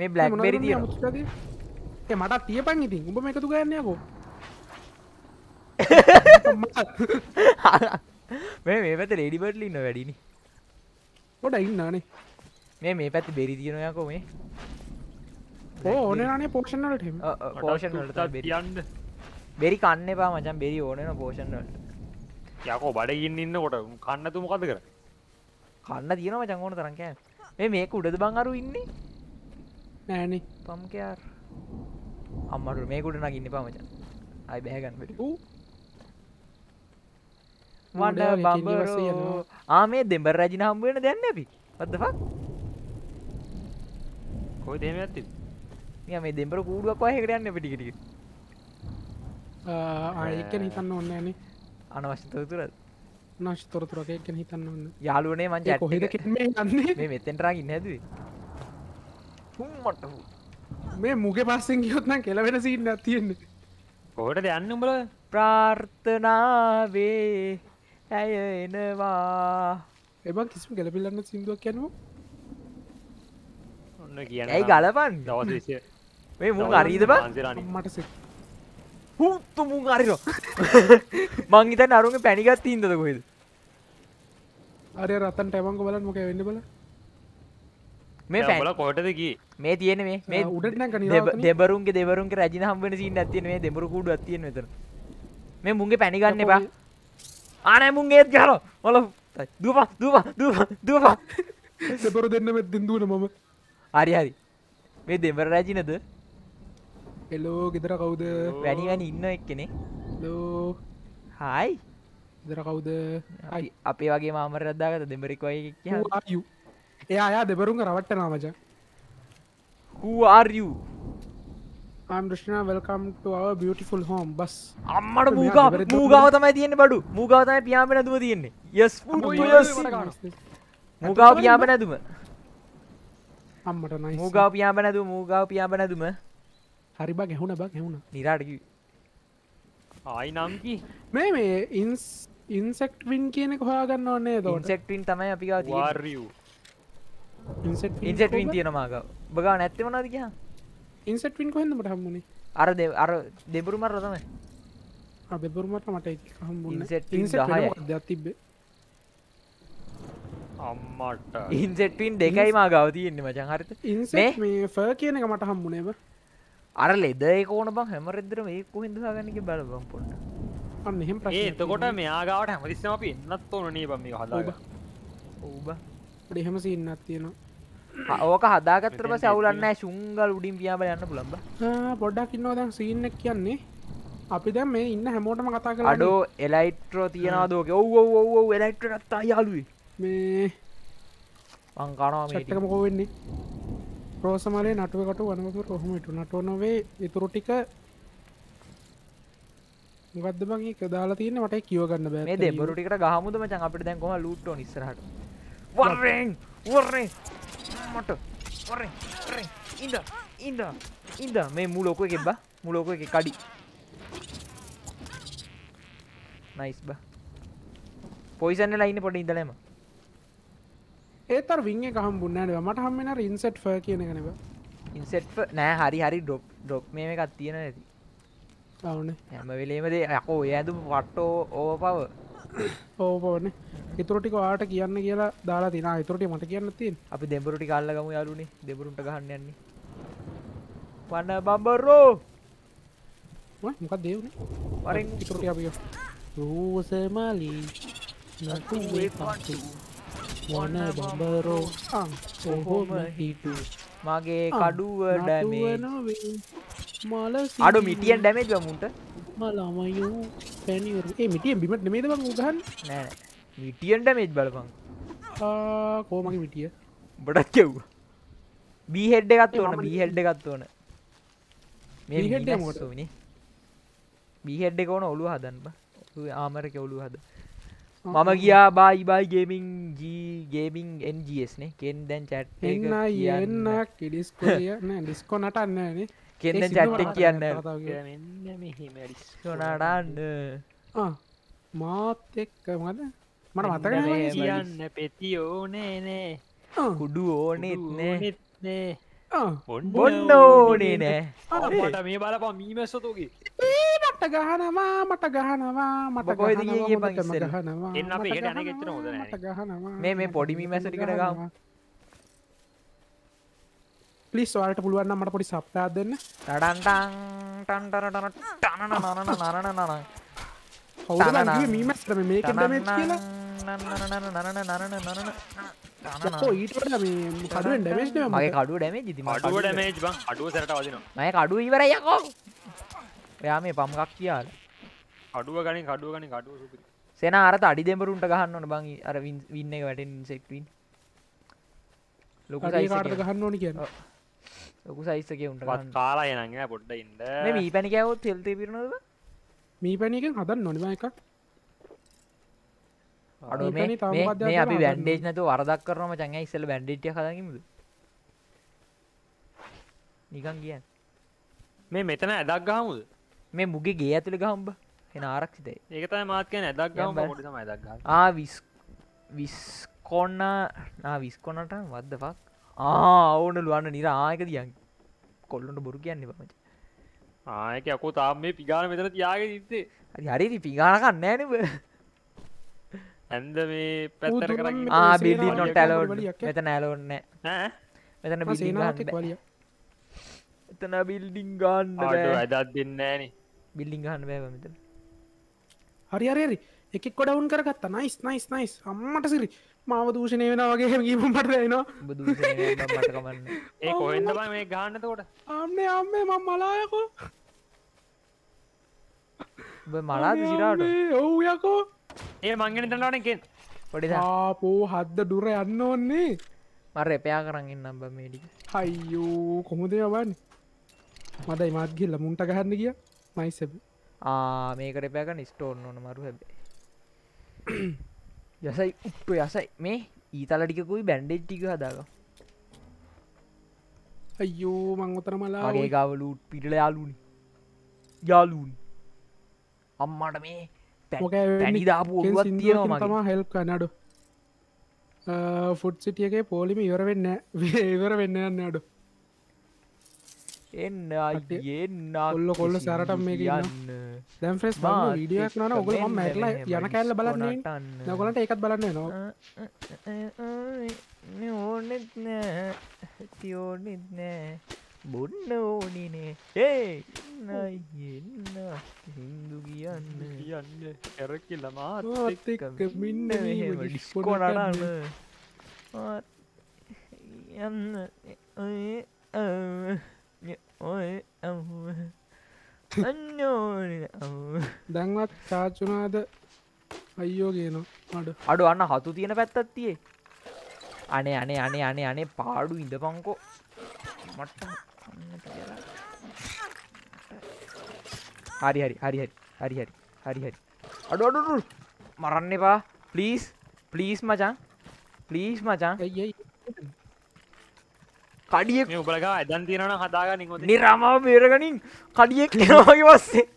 මේ බ්ලක් බෙරි තිය මටත් තියපන් ඉතින් උඹ එකතු ගන්නයකෝ මේ මේ පැත රෙඩිබට්ල ඉන්න වැඩිනි ගොඩ ඉන්නානේ මේ මේ පැති බෙරි තියෙනයකෝ මේ ඕනනේ පෝෂණලට පෝෂණලට බෙරියන්ද බෙරි කන්න එපා මචන් බෙරි ඕනන පෝෂණලට යකෝ බඩගින්න ඉන්න කොට කන්න තුම කද කර කන්න තියෙනම ජංගෝන තරන්කෑ මේ මේක උඩද බං අරු ඉන්නේ නෑන පම්කයාර් අම්මට මේකුට නගින්න පාමචන් අයි බැහගන්න වඩ බම්බරෝ ආමේ දෙම්බර රජින හම්බුවෙන දැන්න අපි පදදක් කොයි දේම ඇත්තිත් ය මේ දෙම්බර කූඩුවක් වාහකරයන්න පිටිකිටික ආයකන හිතන්න ඔන්න න අනවශ්‍යතතුර නශ තොරතුරකයකන හිතන්න ඔන්න යාලුවනේ මංච කොහෙද මේ මෙතෙන්ටරා ඉන්න ඇද මට මේ මුග පස්සෙන් ගියොත්න කෙලවෙන සින්න තියෙන්නේ කොහට දෙයන්න උඹල ප්‍රාර්ථනාවේ ඇය එනවා එබ කිසිම ගැලපිල්ලන්න සිින්දුවක් යැනවා ඔන්න කියන ඇයි ගලපන් දවදේශය මේ මුන් අරීද බ මට හුත්තු මුන් අරිරෝ මං හිතන්න අරුන්ගේ පැණිගත් හින්දද කොහෙද අර රතන් ටැමංග බලන්න මොකද වෙන්නේ බල මේ පැල කොටද ගියේ මේ තියෙන මේ මේ උඩට නැගන දෙබරුන්ගේ දෙබරුන්ගේ රජින හම්බ වෙන සීන් එකක් තියෙන මේ දෙබරු කූඩුවක් තියෙන මෙතන මේ මුන්ගේ පැණි ගන්න එපා ආනේ මුන් ඒත් ගහලා වල දුවපා දුවපා දුවපා දුවපා දෙබරු දෙන්න මෙත් දින්දුවන මම හරි හරි මේ දෙබර රජිනද එලෝ ගෙදර කවුද වැඩිවැනි ඉන්න එක්කෙනෙ ලෝ හායි දර කවුද අපේ වගේ මාමර රද්දාගත දෙමරික්වයි එයා අයා දෙබරුන් රවට්ට නාමච හූආර්යූ ්‍රෂ්නා වල්කම්ට බියටිෆුල් හෝම් බස් අම්මට මූගා මූගාව තමයි තියෙන බඩු මූගාතයි පියාම නැතුම තියෙන්නේ යස් මූගාව පියාම නැතුම අම්මට මූගාව පියාම නැතු මූගාව පියාම නැතුම හරි බක් ඇහුණ බක් ඇහුණ නිරාටකි ආයි නම්කි මේ මේ ඉන්ස් ඉන්සෙක්ට වින් කියන කොහාගන්න ඕන්නේ දොන්සෙක්ටින් තමයි අපි වාර්ියූ ඉන්සෙට් වින් තියෙන මාග බගා නැත්තමනාද කිය ඉන්සෙට් වින් කොහෙදමට හම්මුණේ අර දෙ අර දෙබුරු මර තමයි දෙබුරුමට මට හම්බුන්න තිබේ අම්මට ඉන්සෙට්වන් දෙකයි මා ගව තියෙන්නේ මචන් හරිත ඉන්සේ මේ ෆර් කියනක මට හම්බුණේව අර ලෙදයි කෝන බං හැමරෙදරම ඒ කොහිදහගන්නක බලබම් පොට අන්නහෙම එතකොට මෙයාගාවට හැමරිස්සම අපි එන්නත් ඕන නේ බම හද ඔබ එහෙම සින්නත් තියෙනවා ඕක හදාගත්තරම සවුලන්න සුංගල් උඩින් පියාබ යන්න පුළම්බ පොඩ්ඩක් ඉන්නවා දැන් සීන්නක් කියන්නේ අපි දැ මේ ඉන්න හැමෝටම කතා කළ අඩෝ එලයිට්‍රෝ තියෙනවා දෝක ඔව ඔව එලෙක්ට්‍රනත්තා යාලුයි මේ අංකානවා මටක මොකෝ වෙන්නේ ප්‍රෝසමලේ නටුවකට වනකු කොහොමට නට නොවේ ඉතුරු ටික ගද බගේ කදාලා තියන මට කියවගන්න බෑ දෙබරු ටිකට ගහමුද මචන් අපිට දැන්කොම ලුට්ට නිස්සරට වර්රෙන් වර්රේ මට වර්රේ ඉඳ ඉඳ ඉඳ මේ මු ලෝකෝ එකෙබ්බ මු ලෝකෝ එක කඩි නයිස් බා පොයිසන් වෙලා ඉන්න පොඩි ඉඳලම ඒතර විං එක හම්බුන්නට මට හම්මෙන රින්සට් ෆ කියන කෙනව ඉන්සෙට් නෑ හරි හරි ඩොක් ඩොක් මේ එකක් තියෙන ඇති තවන හැම වෙලේමදේ යකෝ ඇඳු පට්ටෝ ඕ පව ඕපවන ඉතුරටි වාට කියන්න කියලා දාලා තින ඉතුරට මට කියන්න තින් අපි දෙඹරුටි කල්ලගම යාලුනේ දෙබරුට ගහන්න යන්නේ වන්න බම්බරෝ මොකක් දේවන වරෙන් ඉතුරට අපිය රූසමලී නතුේ පටු මොන බඹරෝ ඔහොම හිටු මගේ කඩුව ඩැමේ මල අඩු මිටියන් ඩැමේජ් මුන්ට මලාමයෝ පැනිවරේ මිටිය බිමට නෙමේද බං උදහන් නෑ මිටියන් ඩැමේජ් බලපං කෝමගේ මිටිය බඩක් කෙව් බීහෙඩ් එකත් ඕන බීහෙඩ් එකත් ඕන මේ හෙඩ මෝටෝනි බීහෙඩ් එක ඕන ඔලු හදන්න ආමරක ඔලු හද මම ගියා බායි බයි ගේමින් ගේමින් එන්ජස්නේ කෙන් දැන් චැට් එන්න එන්න කිඩිස් කියන්න ඩිස්කො නටන්නන කෙන්ද චැට්ට කියන්න ඩිස්කොනටන්න මාත් එක්ක මද මට මතක කියන්න පෙති ඕනේ නේ කුඩු ඕනෙත් නෑ නේ බොන්න ඕනේ නෑ මේ බලපා මීමැස්සතුගේ ඒට ගහනවා මට ගහනවා මට කොයිද ගහනවා එන්න අප එකට අන ගෙත්තන හොද මට ගහනවා මේ මේ පොඩිමී මැසටි කරගම පලිස් වාට පුළුවන් මට පොඩි සප්තා දෙන්න ටඩන්ටන් ටන්ටරටන ටන නන නරන නන හවු මීමස්ටම මේක නන නන නන නන නන මගේ කඩු ඩැමේ ජිති අඩුව ඩැමේජ් බං අඩුව සැරට වදිනවා මය කඩු ඉවර යකෝ එයා මේ පම්ගක් කියාල අඩුව ගනින් කඩුව ගනි කඩුව සුපි සෙන අරත අඩි දෙමරුන්ට ගහන්න ඕන බං අර වින්න එක වැටෙන් සෙක්වින් ලොකු සයිකාට ගහන්න ඕනි කියන ලොකු සයිස්සක උන්ට කාලා යනගේ පොඩ්ඩ ඉන්න මේ පැණි කැවොත් තෙල්තේ පිරනද මේ පැණිකෙන් හදන්න නොනිම එකක් අඩු මේ අපි වැන්ඩේජ් නැතු වරදක් කරනම චංහ ඉස්සල බැන්ඩිටිය කදකිමුද නිකන් කියන් මේ මෙතන ඇදක් ගහමුද මේ මුගේ ගේ ඇතුළ ගහම්බ එන ආරක්ෂිතේ ඒකතයි මාත්කන ඇදක් ගම ඇදක් ආ විස් විස්කොන්න විස්කොන්නට වදදවක් ආවුන ලුවන්න නිර ආයක දියන් කොල්ලුට බොරු කියන්නේ පමච ආයක අකෝ තාම මේ පිගාන මෙතන තියාග ඉත්තේ හරි පිගානකන්න නෑනව ඇන්ද මේ පැත්තර කරන්න බිල්ඩි නොට ඇලෝ මෙත නෑලෝන්න මෙතන බිලිය එතන බිල්ඩිං ගන්න ඇදත් දෙන්නන බිල්ඩිං ගන්න බෑ මෙත හරි අරරි එකක් කොඩවුන් කරගත් නයිස් නයිස් නයිස් අම්මට සිරි මාව දූෂණය වෙන වගේ හැමගීමට එනවා බදූෂණයටකමන්න ඒ කොහෙන්ද මේ ගාන්න තෝට අම්න්නේ අම්මේ මං මලායකෝ මලා සිරාට ඔවු යකෝ ඒ මංගෙන තනට එකෙන් පොඩි පෝ හද්ද දුර යන්න ඕන්නේ මර එපයා කරන්න නම්බ මේඩි හයියෝ කොමුදේ යවන්න මද ඉමත් ගිල්ල මුන්ට ගහන්න කිය මයිසැබ මේකට එපෑක නිස්ටෝන් ඕන මරු හැබේ යසයි උට්ට යසයි මේ ඊතල ටිකුයි බැන්ඩෙජ් ටික හදාග අයෝ මංගොතර මලාගේ ගවලුට් පිටල යාලුන් යාලුන් අම්මට මේ පැනි දාපු තම හෙල් කනඩු ෆුට් සිටියගේ පෝලිම ඉවර වෙන්න ඉවර වෙන්න යන්න අඩු එන්න එන්න ඔල්ල කොල්ල සැරට මේ කියන්න දැම් ්‍රෙස් ඩියක් න ඔගල මැරල යන කැල්ල බලන්න නොකොලට එකත් බලන්න නවා ඕනෙත් නෑ තිෝනෙත් නෑ බොන්න ඕනනේ ඒ එන්න හිදු කියන්න කියන්න කැරකි ළමාත් මින්න ඩිස්කොනටන්න යන්න ඔය ඇ අන්නෝන දැන්වත් තාචුනාද අයියෝ කියනවා අඩ අඩු අන්න හතු තියෙන පැත්තත් තියේ අනේ අනේ අනේ අනේ අනේ පාඩු ඉඳ පංකෝ මට්ට හරි හරි හරි හරි හරි හරි හරි හරි අඩු අඩු මරන්න එපා ප්ලීස් ප්ලීස් මචං ප්ලීස් මචං කඩියෙක් උබලග ඇදන් තියෙනන හදාගන්න නිරමා බේරගනින් කඩියෙක් නවාගේ වස්සේ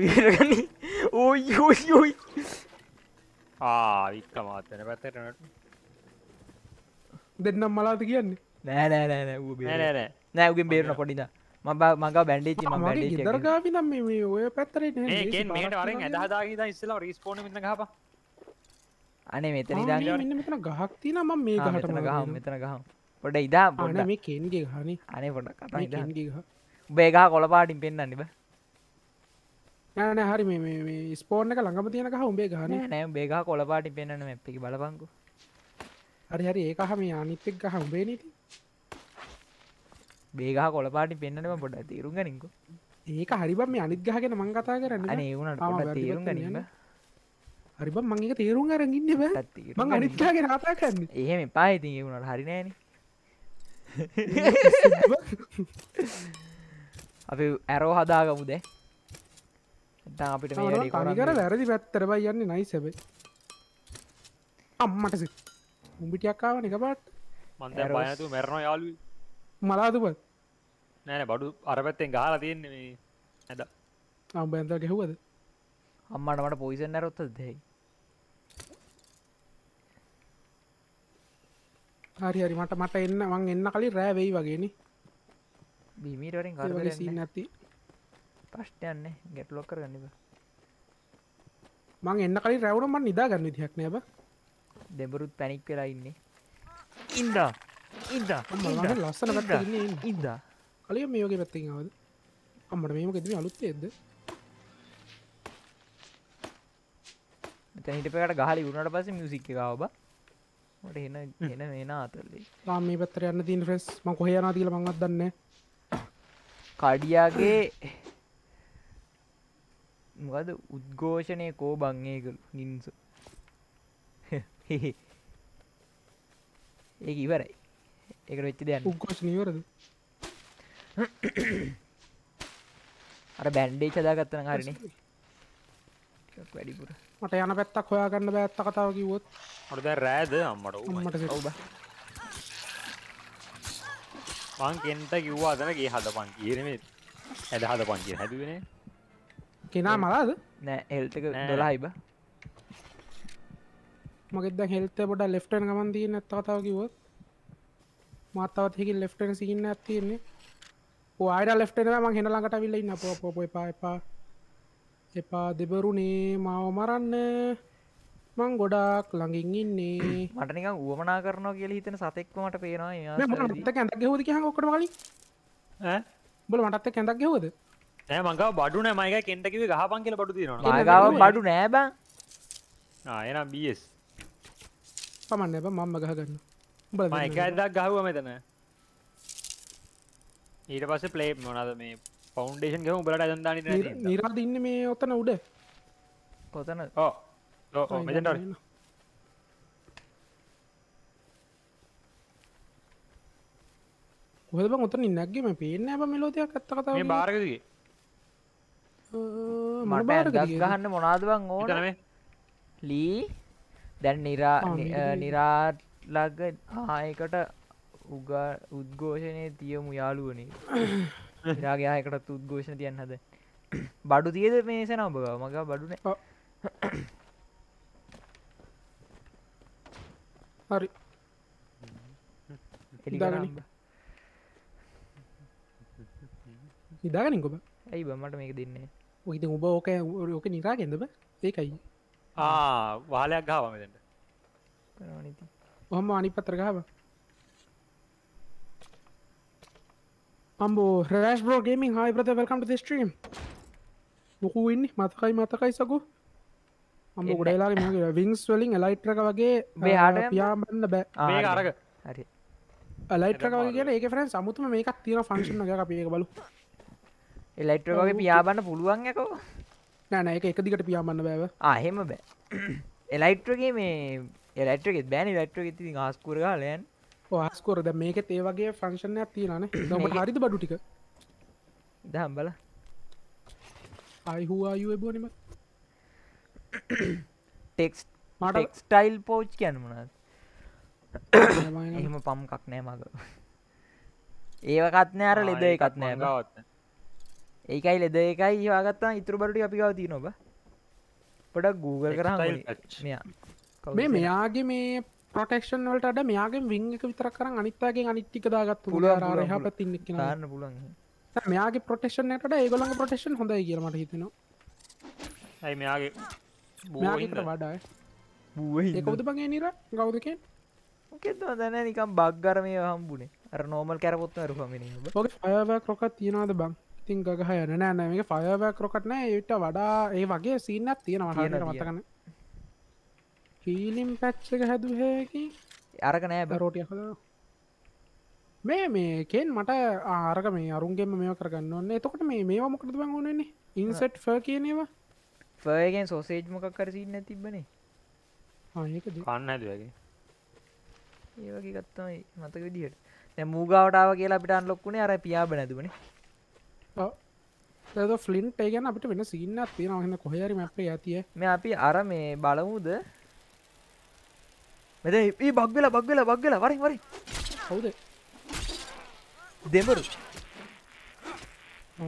බේරගන ඕයි ආවික්ක මාතන පැත්තටනට දෙන්නම් මලාද කියන්නේ නෑ නෑ නෑ නෑ ඌ බේරෙන්නේ නෑ නෑ ඌගෙන් බේරෙන පොඩිද මම මග බැන්ඩේජ් මම බැන්ඩේජ් එක ගෙදර ගාවි නම් මේ ඔය පැත්තට එන්නේ නෑ ඒකෙන් මේකට වරෙන් ඇදහා දාගෙන ඉඳන් ඉස්සලා රීස්පෝන් වෙන්න ගහපන් අනේ මෙතන ඉඳන් මෙන්න මෙතන ගහක් තියෙනවා මම මේ ගහට මෙතන ගහම් මෙතන ගහම් පොඩ ඉදා පොඩ මේ කෙන්ගේ ගහනේ අනේ පොඩ කතා ඉදා කෙන්ගේ ගහ උඹේ ගහ කොළපාටින් පෙන්වන්න බෑ නෑන හරි මේ ස්පෝර්න එක ළඟම තියනක උඹේ ගහන නෑ බේග කොලපාටි පෙන්න්නන එපි බලපංකු හරි හරි ඒකහම අනිත්තෙක් ගහ උඹේ නීති බේගහ කොලපාටි පෙන්න්නම පොඩ තේරුම් ගනින්ක ඒක හරිබම මේ අනිත්ගහගෙන මං කතා කරන්න ඒවුණට තේරුම් ගනන්න හරිබ මංක තේරුම් අරගන්න මං අනිත්ගාගෙන කතා කරන්න එහෙම පායිති වුණට හරිනෑන අපි ඇරෝ හදාගමුද අපිට කර වැරදි පැත්තරබ යන්න නයි සැබේ අම්මටසි උඹිටියක්කාව නිකපාට මන්ද බයතු මැරණ යාලුවේ මලාතුපත් නෑන බඩු අරපැත්තෙන් ගාල තියෙන්නේ ඇද අම්බැන්ත ගෙහුවද අම්මට මට පොයිසන් නැරොත්ත දෙයි හරි හරි මට මට එන්න වන් එන්න කලින් රෑවෙයි වගේන බිමීටරින් සී නැති පස්්ටයන්නේ ගැටලොක් කර ගනිබ මං එන්න කලින් රැවුණු මන් නිදා ගන්න දිහක් නෑබ දෙබරුත් පැනික් කරයින්නේ ඉන්දා ඉද ලස්සන පැත්ත ඉද අලිය මේෝගේ පැත්තිවද අම්මට මේම ෙදම අලුත් එෙද හිටපකට ගහලි වුණට පස මියසික් එකව මට එන ගෙන වෙන අතරලේ ලාම පත්තර යන්න තින් ්‍රෙස් ම කොහයනා තිල මංගත් දන්න කඩියාගේ මොකද උද්ඝෝෂණය කෝ බංගේ කළ නින්ස ඒ ඉවරයි ඒකට වෙච්ච දෙයක් උන්කොස් නීවරද අර බැන්ඩේජ් හදාගත්ත නම් හරිනේ ටිකක් වැඩිපුර මට යන පැත්තක් හොයාගන්න බෑ ඇත්ත කතාව කිව්වොත් මට දැන් රෑද අම්මට උම්මට ඔව් බා මං කෙන්ට කිව්වා අතන ගේ හදපන් කියනේ මේ ඇද හදපන් කියන හැදුවේ නේ කෙනා මලාද නෑ හෙල්ත් එක 12යි බා මගෙත් දැන් හෙල්ත් එක පොඩ්ඩක් ලෙෆ්ට් යන ගමන් තියෙන ඇත්ත කතාව කිව්වොත් මත්තවත්යකින් ලෙට්ට සිහින්න ඇතින්නේ ආයට ලෙට්ටෙන ම හෙන ලඟට විල්ලඉන්න පොපො එපා එපා එපා දෙබරුනේ මව මරන්න මං ගොඩක් ළඟින් ඉන්නේ මටනික වුවමනා කරනවා කියල හිතන සතෙක්වමට පේනවා කැඳක් ගෙවද කිය ඔකට වලින් බල මටත්ත කැඳක් ගෙවද නෑ මංගව බඩු නෑ මයික කෙන්ටකිව ගහපන් කියල බඩු තියෙනවා ගව බඩු නෑබ එනම් බස් පමන්න එබ මම්ම ගහගන්න එක දක් ගහුව මෙතන ඊට පස පලේ මොනද මේ පෞන්ඩේෂන් ගහ උබලට අදදාන නිරාද ඉන්න මේ ඔතන උඩ කොතන ඕ මෙතට හොද මුතන ඉන්නක්ගේම පේන ඇබ මෙලෝතියක් ඇත්ත කතාව බාර්ගගේ මට ගහන්න මොනාදවන් ඕන ලී දැන් නිරා නිරාත් ලග ආයකට උගා උද්ඝෝෂණය තියමු යාලුවන රාගේ ආයකටත් උද්ඝෝෂණ තියන් හද බඩු තියද මේසන ඔබග මග බඩුන හරි හිදාගනින් කොබ ඇයි බමට මේක දෙන්නේ ඔහිත උබ ඕක ඕක නිකා ගෙන්දබ ඒකයි ආ වාලයක් ගාවමදට නති ඔහොම අනි පත්‍රගාව අම්බෝ රෑස් බෝ ගේමින් හයි ප්‍රත වල්කම්ට ස්ට්‍රීම් මොකුවෙන්නේ මතකයි මතකයි සකු අම ගොඩලාගේ විංස් වලින් එලයිට්‍රක වගේ යාට යාමන්න බෑ අරග හරි ලයිට්‍රක වගේ ඒක ෆරන් සමුතුම මේකක් තියෙන ෆංක්ෂන එක අපේක බලු එලයිට්‍රකගේ පියාබන්න පුළුවන් යකෝ නෑන එක එක දිගට පියාමන්න බෑව ආහෙම බෑ එලයිට්‍රගේ මේ එලට්‍රකෙත් බෑන ලට්‍රක ති ආස්කුර ලයන් ආස්කොරද මේක ඒේවගේ ෆංක්ෂණයක් තියෙනන දම හරිත බඩු ටික දහම් බල අයිහවායු එබෝනම ටෙක්ස් මටක්ස්ටයිල් පෝච් කියැනමනත් එහෙම පම්කක් නෑ මග ඒවකත්න අර ලෙද එකත් නෑ ගවත්න ඒකයි ලෙද එකයි ඒවාගත්තා ඉතුර බරට අපි ගවති නොබ පොඩක් Google කරහ මේ මෙයාගේ මේ ප්‍රොටෙක්ෂන් වලට අඩ මෙයාගේ විං එක විතර කරන්න අනිත්තාගේ අනිත්තික දාගත් පුල රහ පතින්නෙක් න්න පුලන් මෙයාගේ ප්‍රොටෙක්ෂන්ට ඒගොල ප්‍රටෙක්ෂන් හොඳ කියීමට හිතෙනවා ඇයි මෙයාගේ බෝට වඩා බූහකවද පගේ නිර ගෞදක කෙද දැන නිකම් බක්ගර මේ හම්බුණේ අර නෝමල් කැරපොත් රුපමෙන අයවැක් රොකත් තියෙනවාද බං ඉතින් ගහ යන නෑ නෑමගේ ෆයවැක් රොකටන ඒට වඩා ඒ වගේ සිීන්නත් තියෙනවා මතකන්න හීලිම් පැච්චක හැදුහකි අරග නෑ රෝටිය හද මේ මේකෙන් මට ආරග මේ අරුන්ගේම මේ කරගන්න ඔන්න එතකොට මේ මේවා මොකද බං ඕනන්නේ ඉන්සට් ෆ කියනවා ෆයගෙන් සෝසේජ් මොකක් කරසින්න තිබ්බනේ කන්න ඇදගේ ඒවගේ ගත්තමයි මතක විදිහට මූගාවටාව කියලා අපිට අන්ලොක්කුණේ අර පියාබ නැතිබන ෆලින්ට ඒගන අපට වෙන සින්න තියෙනහන්න කොහරි මැපේ ඇතිය මේ අපි අර මේ බලමුද මෙද ඒ බක්වෙල බක්වෙල බක්වෙල වරින් වරි හවුද දෙමරු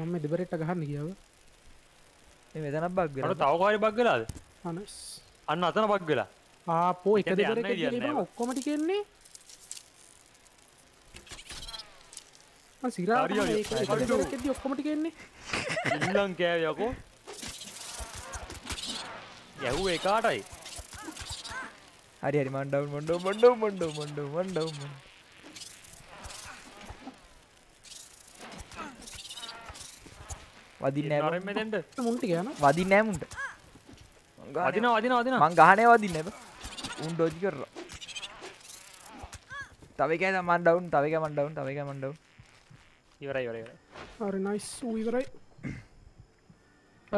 මම දෙබරෙට ගහන්න කියාව මෙතන බක්වෙල තවකාරි බක්වෙලාද අනස් අන්න අතන බක්වෙලා ආපෝ එක දෙර ඔක්කොමටි කෙන්නේ සිරා ඔක්කොමටි කෙන්නේ ඉල්ලං කෑයකෝ යැහුව එකාටයි හරි හරි මන් ඩවුන් මොන්ඩෝ මොන්ඩෝ මොන්ඩෝ මොන්ඩෝ මොන්ඩෝ වදින්න නෑ මෙතෙන්ට මුන්ට ගියාන වදින්න නෑ මුන්ට වදින වදින වදින මං ගහනේ වදින්න නෑ උන් ඩොජ් කරලා තව එකයි මන් ඩවුන් තව එකයි මන් ඩවුන් තව එකයි මන් ඩවුන් ඉවරයි ඉවරයි ඉවරයි හරි නයිස් ඌ ඉවරයි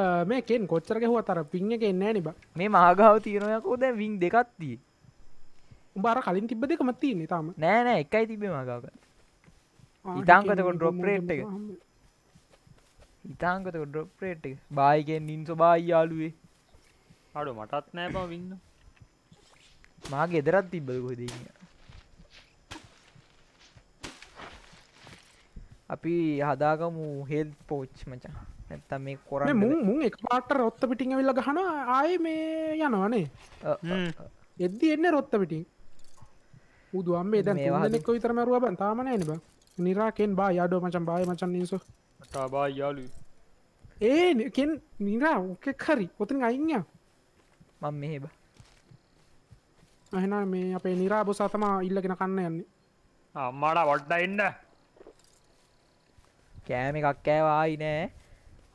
මේ කෙන් කොච්චර ගැහුවත් අර පින් එක එන්නේ නෑ නේ බා මේ මහගාව තීරණයක් ඕ දැන් වින් දෙකක් තියෙන්නේ උඹාර කලින් තිබ දෙක මත්තින්නේ තම නෑනෑ එකයි තිබේ මගක ඉතාංකතකොට ඩොප්රේට් එක ඉතාංකතක ඩොප්රේට් එක බායිකෙන් නින්ස බායියාලුවේ අඩු මටත් නෑ බව වින්න මාගේ එදරත් තිබ්බකොදන්න අපි හදාගමු හෙල් පෝච් මචා නැත්ත මේ කොර මුම් එක පාට රොත්ත පිටිං වෙල්ල ගහන ආය මේ යනවනේ එද්දි එන්න රොත්ත පිටින් පුදුවම් මේ දැන් දෙනෙක් විතර මැරුවා බං තාම නෑ නේ බං නිරාකෙන් බා යාඩෝ මචං බාය මචං නින්සෝ ටා බා යාලු ඒ කෙන් නිරා උකෙක් හරි ඔතන අයින්ය මම මෙහෙ බා අහෙන මේ අපේ නිරා බොසා තමා ඉල්ලගෙන කන්න යන්නේ අම්මාට වට්ට එන්න කෑම එකක් කෑවායි නෑ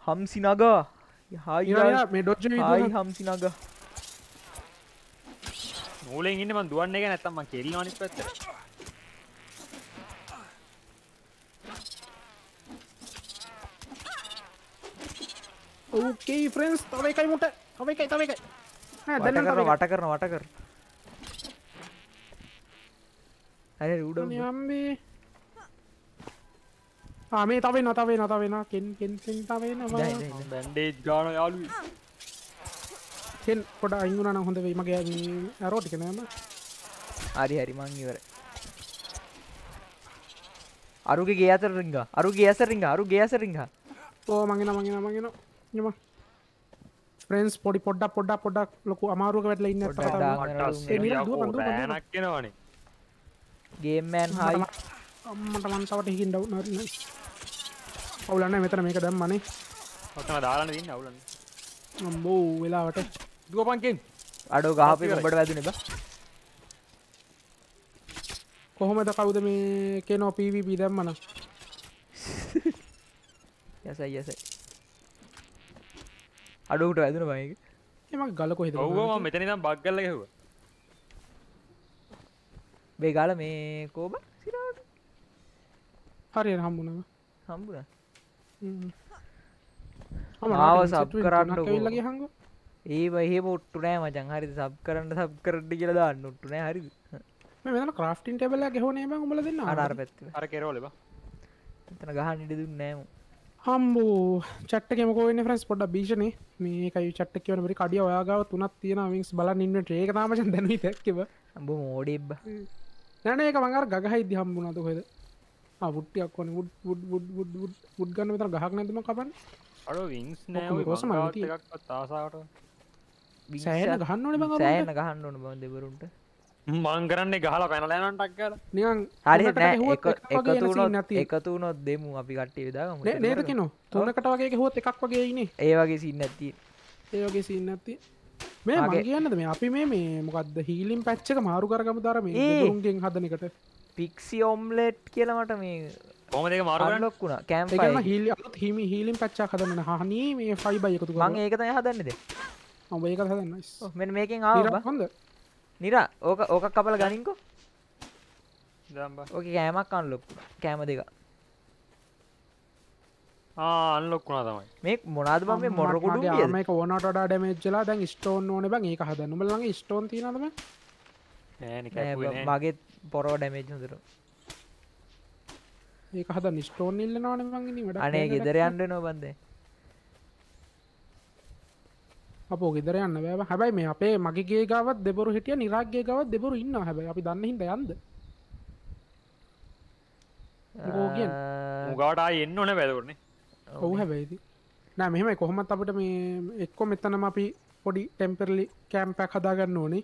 හම්සි නග හායි මේ ඩොජ්ජ හම්සි නගා මූලෙන් ඉන්න මං දුවන්නේ නැහැ නැත්තම් මං කෙල්ලන අනිත් පැත්තට ඕකේ ෆ්‍රෙන්ඩ්ස් තව එකයි මුට තව එකයි තව එකයි නෑ දැන් නම් වට කරන වට කරන අර උඩ යම්බේ ආ මේ තව වෙනවා තව වෙනවා තව වෙනවා කෙන් කෙන් තව වෙනවා බෑන්ඩේජ් ගාන යාළුවෝ සෙල් පොඩ අයිුණන හොඳ වීමගේ රෝටික නෑම හරි හරිමං ඉවර අරුගේ ගේ අතර රිංග අරුගේ ඇස රිංග අරුගේ ඇස රිංහ ඕ මගෙන මගෙන මගෙන නම ෆරෙන්ස් පොඩි පොඩ්ඩ පොඩ්ඩ පොඩක් ලොකු අමාරුක වැටල ඉන්න නක්ෙනවනේ ගේමන් හයි අම්මට මන්තවට හිකින් ඩව් නරන ඔවුලන්න මෙතන මේක දැම්මනේ ඔතන දාලන්න ඉන්න අවුලන්න අම්බෝ වෙලාවට දුවපන්කෙන් අඩෝ ගහපේ ඔබට වැදුන බ කොහොමද කවුද මේ කෙනෝ පීවිපී දැම්මන යසයි යසයි අඩුට වැදුන බයක එම ගල කොහෙද ඔවම මෙතන නම් බක්ගල්ල ගැහුව බේගාල මේ කෝබ සිරාවට හරි හම්බුණම හම්බුණ ආව සබ් කරන්න ලගේ හංගෝ ඒ වහේ මොට්ටු නෑ මචන් හරි සබ් කරන්න සබ් කරට කියල දාන්න ොට්ටු නෑ හරි ක්‍රෆ්ටින් ටබල ගෙහනේම උඹල දෙන්න අර පැත් අර කෙරෝලබ තන ගහන් ඉඩ දුන්න නෑම හම්බෝ චට්ක මකෝන ෆ්‍රස් පොඩ භීෂණ මේකයි චට්ට කියවනට කඩිය ඔයාගාව තුනත් තියෙන විස් බල ඉන්න ටේක තාමච දැනී තැක්කව අඹ මෝඩෙබ්බ නැන ඒක මඟර ගහහිද හම්බුණතු හොද පුට්ටියක් වන ගන්න තර ගහක් නැතුම කපන්න අඩ විංස් නෑ තාසාට සෑන ගහන්න න සෑන ගහන්න ඕන බව දෙවරුන්ට මං කරන්නේ ගහල පැනලෑනටක් කර නිවන් හරි එකතු නොත් දෙමු අපි කට්ටේ දා නේදකන තොනකට වගේ හොත් එකක් වගේන ඒවගේ සින්න ඇති ඒවගේ සින්න ඇති මේ මගේ කියන්නද මේ අපි මේ මේ මොකක්ද හීලිම් පැච්චක මාරු කරගම දරම ඒගෙන් හදනකට පික්සි ඔම්ලෙට් කියලමට මේ පොමදේ මාරුලක් වුණ කෑම් හිල් හිමි හීලිම් පච්චා කදමන හනී මේ ෆයි බයකතු මං ඒකතය හදන්නද ඔබඒක හදන්න මෙ මේකින් හොඳ නිරා ඕක ඕක කපල ගනින්කෝ ඕක කෑමක් අන්ලොක් කෑම දෙක ආල්ලොක්ුණා තමයි මේ මොනාද මේ මොරකුට මේ ඕනට ඩමච්චලා දැන් ස්ටෝන් ඕන බං ඒක හදන්න බලගේ ස්ටෝන් තිනම මගේ පොරෝ ඩැමේජ්තුර ඒක හද නිස්ටෝන් ඉල්ල නාන මගනීමට අනේ ගෙදරයන්ඩ නොබන්දේ අපෝ ගෙදර යන්න බෑ හැබයි මේ අපේ මගේගේ ගවත් දෙබරු හිටිය නිරාගගේ ගවත් දෙබරු ඉන්න හැබයි අපි දන්න හිද යන්ද මුගටා එන්න ඕන වැදරන්නේ ඔහු හැබයිති නෑ මෙහෙම කොහොමත් අපට මේ එක්කො මෙතනම අපි පොඩි ටෙම්පෙරලි කෑම්පැක් හදාගන්න ඕනේ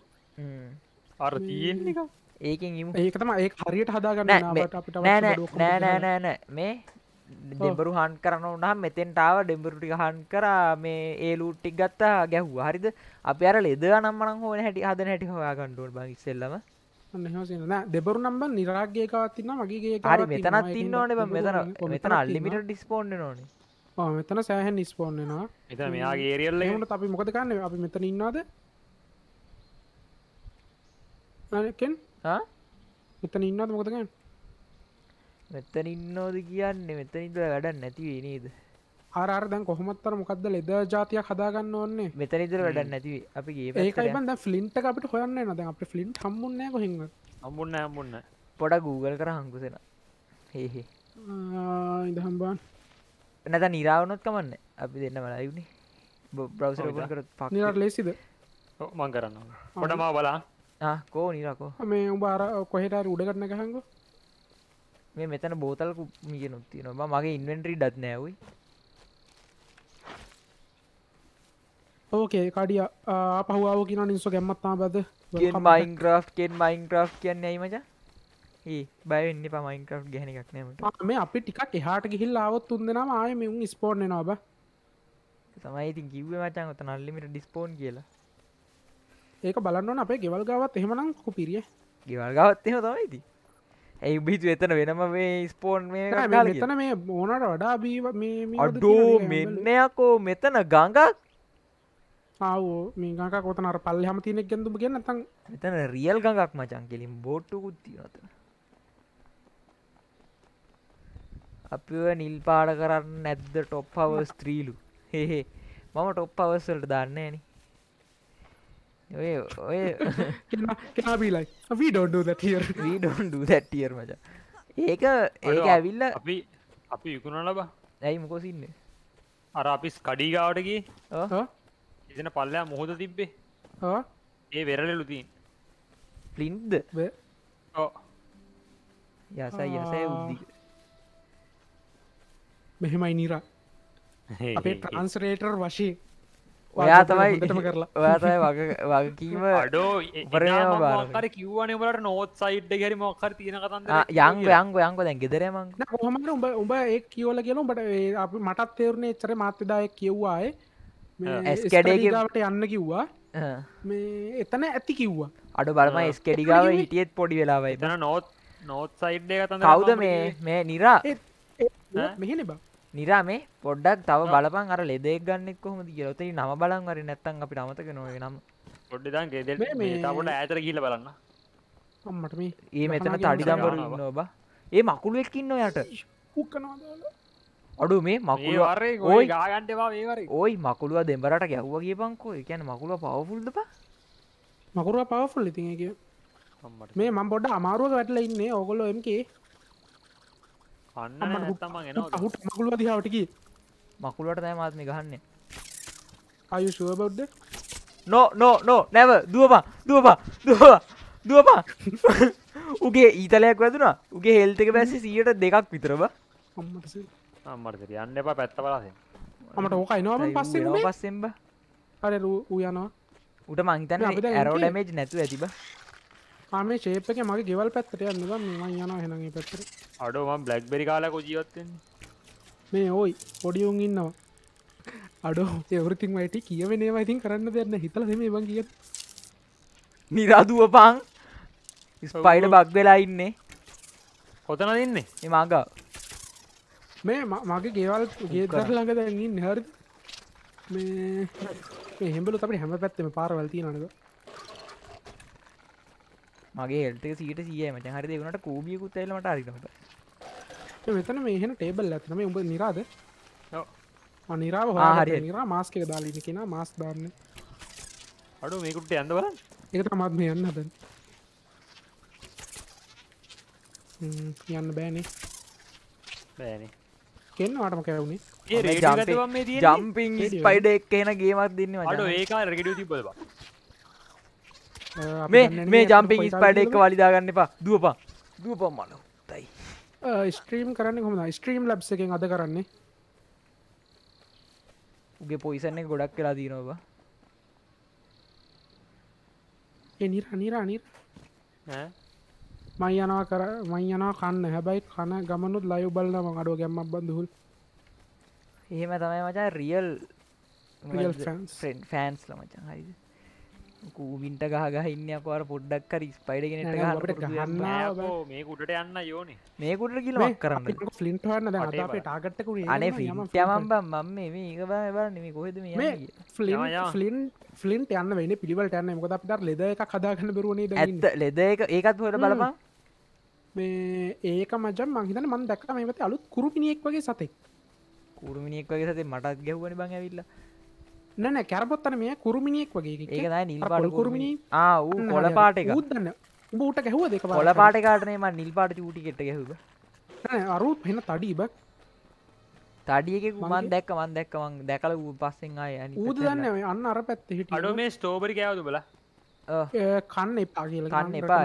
අර තියෙන්නේ ඒකෙන් ඒක තම ඒ හරියට හදාගන්න අපට අපිට නෑ නෑ නෑ නෑ මේ ඩෙම්බරු හන් කරන නම් මෙතෙන්ටාව ඩෙම්බරුටි හන් කර මේ ඒ ලූට්ටික් ගත්තා ගැහ්ව හරිද අප අර ලෙද නම්මන හෝන හැටි හද හැටි හොයා ගණ්ඩුවන් බංක්සෙල්ලම දෙබරු නම්බ නිරාගගේ කාවත්තින්න මගේ හරි මෙතනත් තින්න ඕන මෙතන මෙතන අල්ලිමිට ඩිස්පෝන්ඩ ඕනේ මෙතන සෑහන් ස්පෝන්නවා එත මෙයා ගේරියල්ල හුට අපි මොකද කන්න අපි මෙතන ඉන්නවාද නකෙන් මෙතන ඉන්නත් මොකදගන්න මෙතන ඉන්නෝද කියන්නේ මෙතනින්ද වැඩ නැතිවේ නේද ආරදන් කොහොමත්තර මොකක්ද ලෙද ජාතිය හදාගන්න ඕන්නේ මෙතනිදර වැඩ නැතිව අපගේ ඒකයිබද ෆලින්ට අපට හොයන්න නද අප ෆලින්් හම්බුන්න කොහෙම අම්බුන්න අම්බුන්න පොඩ ගූගල් කර හංකුසෙන හේහේ ඉදහම්බාන් නැත නිරාවනොත් කමන්න අපි දෙන්න වලායුුණේ බ්‍රවසර කරත් පක් ලෙසිද මං කරන්න හොඩමා බලා කෝ නිරකෝ මේ උබාර කොහෙට උඩ කරන ගහන්ගෝ මේ මෙතන බෝතල් මියනුත් තියෙනවා මගේ ඉන්වෙන්ටරි ඩත් නැවයි ඕකේ කඩිය පහුාව කියන නිස්ස ගැම්මත්තා බද මයින්ක්‍රෆ් කෙන් මයින්ක්‍රෆ් කියන්න ඇයි මච බයවෙන්න පමයින්ක්‍ර් ගැනක් නෑමට මේ අපි ටිකක් එහාට ගිහිල් අවත් තුන්දෙනම ආය මෙුම් ස්පෝර්ණ නොබ තමයි ඉති ගිව්ව මචන් ත නල්ලිමිට ඩිස්පෝන් කියලා ඒක බලන්නවන අපේ ගෙවල් ගවත් එහෙමනම් කුපිරිය ගෙවල් ගවත් එහෙම තමයිති ඇයි බිතු එතන වෙනම මේ ස්පෝන් මෙතන මේ ඕනට වඩා බීව අඩෝ මෙන්නයකෝ මෙතන ගඟක් ආවෝ මේගක කොතන පල්ල හම තියනෙක් ගැඳුම ගන්න තන් මෙතන රියල් ගඟක් මචන් කෙලින් බෝට්ටුකුත්ති අත අපිව නිල් පාඩ කරන්න නැද්ද ටොප් හවස් ස්ත්‍රීලු හෙහේ මම ටොප් අවස්සල්ට දන්න ඇනේ ඔය ඔය කෙනා පීලයි අපි ඩොන්ඩු දැටිය ඩොන්ඩු දැටියර් මච ඒක ඒක ඇවිල්ල අපි අපි යුකුණ ලබා ඇයි මොකොසින්න අර අපි ස්කඩීගාවටගේ එදන පල්ලයා මුහොද තිබ්බේ ඒ වෙරලලුතින් පලින්ද යසයි යසය උද්දි මෙහෙමයි නිරා අපේ ට්‍රන්ස්රේටර් වශී ඔයා තමයි ඔයා තමයි වගකීම අඩෝර කිවන ට නෝත් සයිට් ගැරි මොක්කර තියෙන කතන්න යංග යංග යංග දැන් ගෙදරම හොම උඹ උඹ ඒ කියවල කියලු බට අප මටත් තේරුණේ චර මාත්‍යදාය කිව්වාය ඇස්කඩේගට යන්න කිව්වා මේ එතන ඇති කිව්වා අඩු බලම ස්කඩිගාව හිටියත් පොඩි වෙලාවයි තන නොත් නෝත් සයිට් කවුද මේ මේ නිරා මෙහෙන බා නිරා මේ පොඩ්ඩක් තව බලපන් අර ලෙදෙක් ගන්නෙක් කොහොමද කියලා. උතේ නම බලන් හරි නැත්තම් අපිට අමතක නෝනේ නම්. පොඩ්ඩේ දාන් ගෙදෙල් මේ තවොඩ ඈතට ගිහිල්ලා බලන්න. අම්මට මේ. ඊ මෙතන තඩි දඹරු ඉන්නවා බා. ඒ මකුළුවෙක් ඉන්නෝ යට. හුක්කනවා දාලා. අඩු මේ මකුළු වරේ ඔයි ගාගන්න එපා මේ වරේ. ඔයි මකුළුව දෙඹරට ගැහුවා කියපන්කෝ. ඒ කියන්නේ මකුළුව පවර්ෆුල්ද බා? මකුරුව පවර්ෆුල් ඉතින් ඒක. අම්මට මේ මම පොඩ්ඩ අමාරුවක වැටලා ඉන්නේ. ඕගොල්ලෝ එම්කේ අන්න තමන් එනවා හුට මකුළුව දිහාවටකි මකුලට තෑ මාත්ම ගහන්න අයු ශුව බෞද්ධ නෝ නෝ නෝ නැව දුවපා දුවපා දුවවා දුවපා උගේ ඊතලයක් වැදුනා උගේ හෙල්තක බැසි සියට දෙකක් විතරබ අම්මට යන්න එපා පැත්තවලාද අමට ඕක එනවාම පස්සේ පස්සෙම්බ අර රූ යනවා උට මංහිතන්න ඇරෝ ඩමේජ් නැතු ඇතිබ ආමේ ශේප් එකේ මගේ ගෙවල් පැත්තට යන්න බෑ මම යනවා එහෙනම් මේ පැත්තට අඩෝ මම බ්ලැක්බෙරි කාලා කො ජීවත් වෙන්නේ මේ ඕයි පොඩි උන් ඉන්නවා අඩෝ everything IT කියවෙන ඒවා ඉතින් කරන්න දෙයක් නැහැ හිතලා දෙමේ මං කියත් නිරාදුව පං ස්පයිඩර් බග් වෙලා ඉන්නේ කොතනද ඉන්නේ මේ මඟ මේ මගේ ගෙවල් ගෙදර ළඟ දැන් ඉන්නේ හරිද මේ මේ හෙම්බලු අපිට හැම පැත්තෙම පාරවල් තියෙනවනේ මගේ හෙල්තක සීට සියම හරි දෙවුණට කෝමියකුත් ඇලමට අරිකට මෙතන මේහෙන ටේබල් ඇතනම උඹ නිරාද අනිරාව හරි නිරා මාස්කක දාලින කියෙන මාස් දාන්න අඩු මේකුට යන්නව එකට මත් මේ යන්න හද යන්න බෑනේ බෑනේ කෙන්නවාටම කැවුණේ ඒ ජම්පින් ස්පයිඩ එක් එන ගේමත් දෙන්න ඒක රෙඩ තිබවා මේ මේ ජම්පි ස්පයිඩ එක වලිදාගන්න එපා දුවපා දුවපම් මන තයි ස්ට්‍රීම් කරන්න හොම ස්ට්‍රීම් ලබ්ස එකෙන් අද කරන්නේ උගේ පොයිසන්නේ ගොඩක් කලා දීනවා එනිර අනිර අනිර මයි යනවා කර මයි යනවා කන්න හැබැයි කන ගමනුත් ලයු බලන්නම අඩුව ගැම්මක් බඳහුල් එහෙම තමයි මචා රියල් ෆෑන්ස් ලමචා හරිද කූවින්ට ගහගහින්න අකවර පොඩ්ඩක් කර ස්පයිඩගෙන මේ කුඩට යන්න යෝනේ මේ කුඩට කිලක් කරන්න ලින්ටන්න ටාගටක අන යමම්බ මම මේ ඒකබාවරනම කොහෙද ෆලින් ෆලින් යන්න වෙන පිළිවලට යන්න මොකද අපට ලෙද එක කදාගන්න බරුණේ ඇත්ත ලෙද එක ඒකත් හොට බලවා මේ ඒක මජම් මහිතන මන් දැක්ක මේමත අලුත් කුරුපිණියෙක් වගේ සතෙක් කුරුමිණියෙක් වගේ සතේ මටත් ගැව්වන බං ඇවිල්ලා නන කැරපොත්තන මේ කුරුමිණියෙක් වගේ ඒකදා නිල්පාට කුරුමිණි ආූ කොල පාට ගුදන්න බූට ගැහුව දෙක ොල පාට කාටනේම නිල්පාට චූටි කෙට ගැහුව අරුත් හෙන තඩී බක් තඩියක මන් දැක්ක මන් දැක්කවන් දැකල වූ පස්සෙන් අය ූද දන්න අන්න අර පැත්ත හිට අඩු මේ ස්ටෝබරි කෑවතු බල කන්න එපා කියල කන්න එපා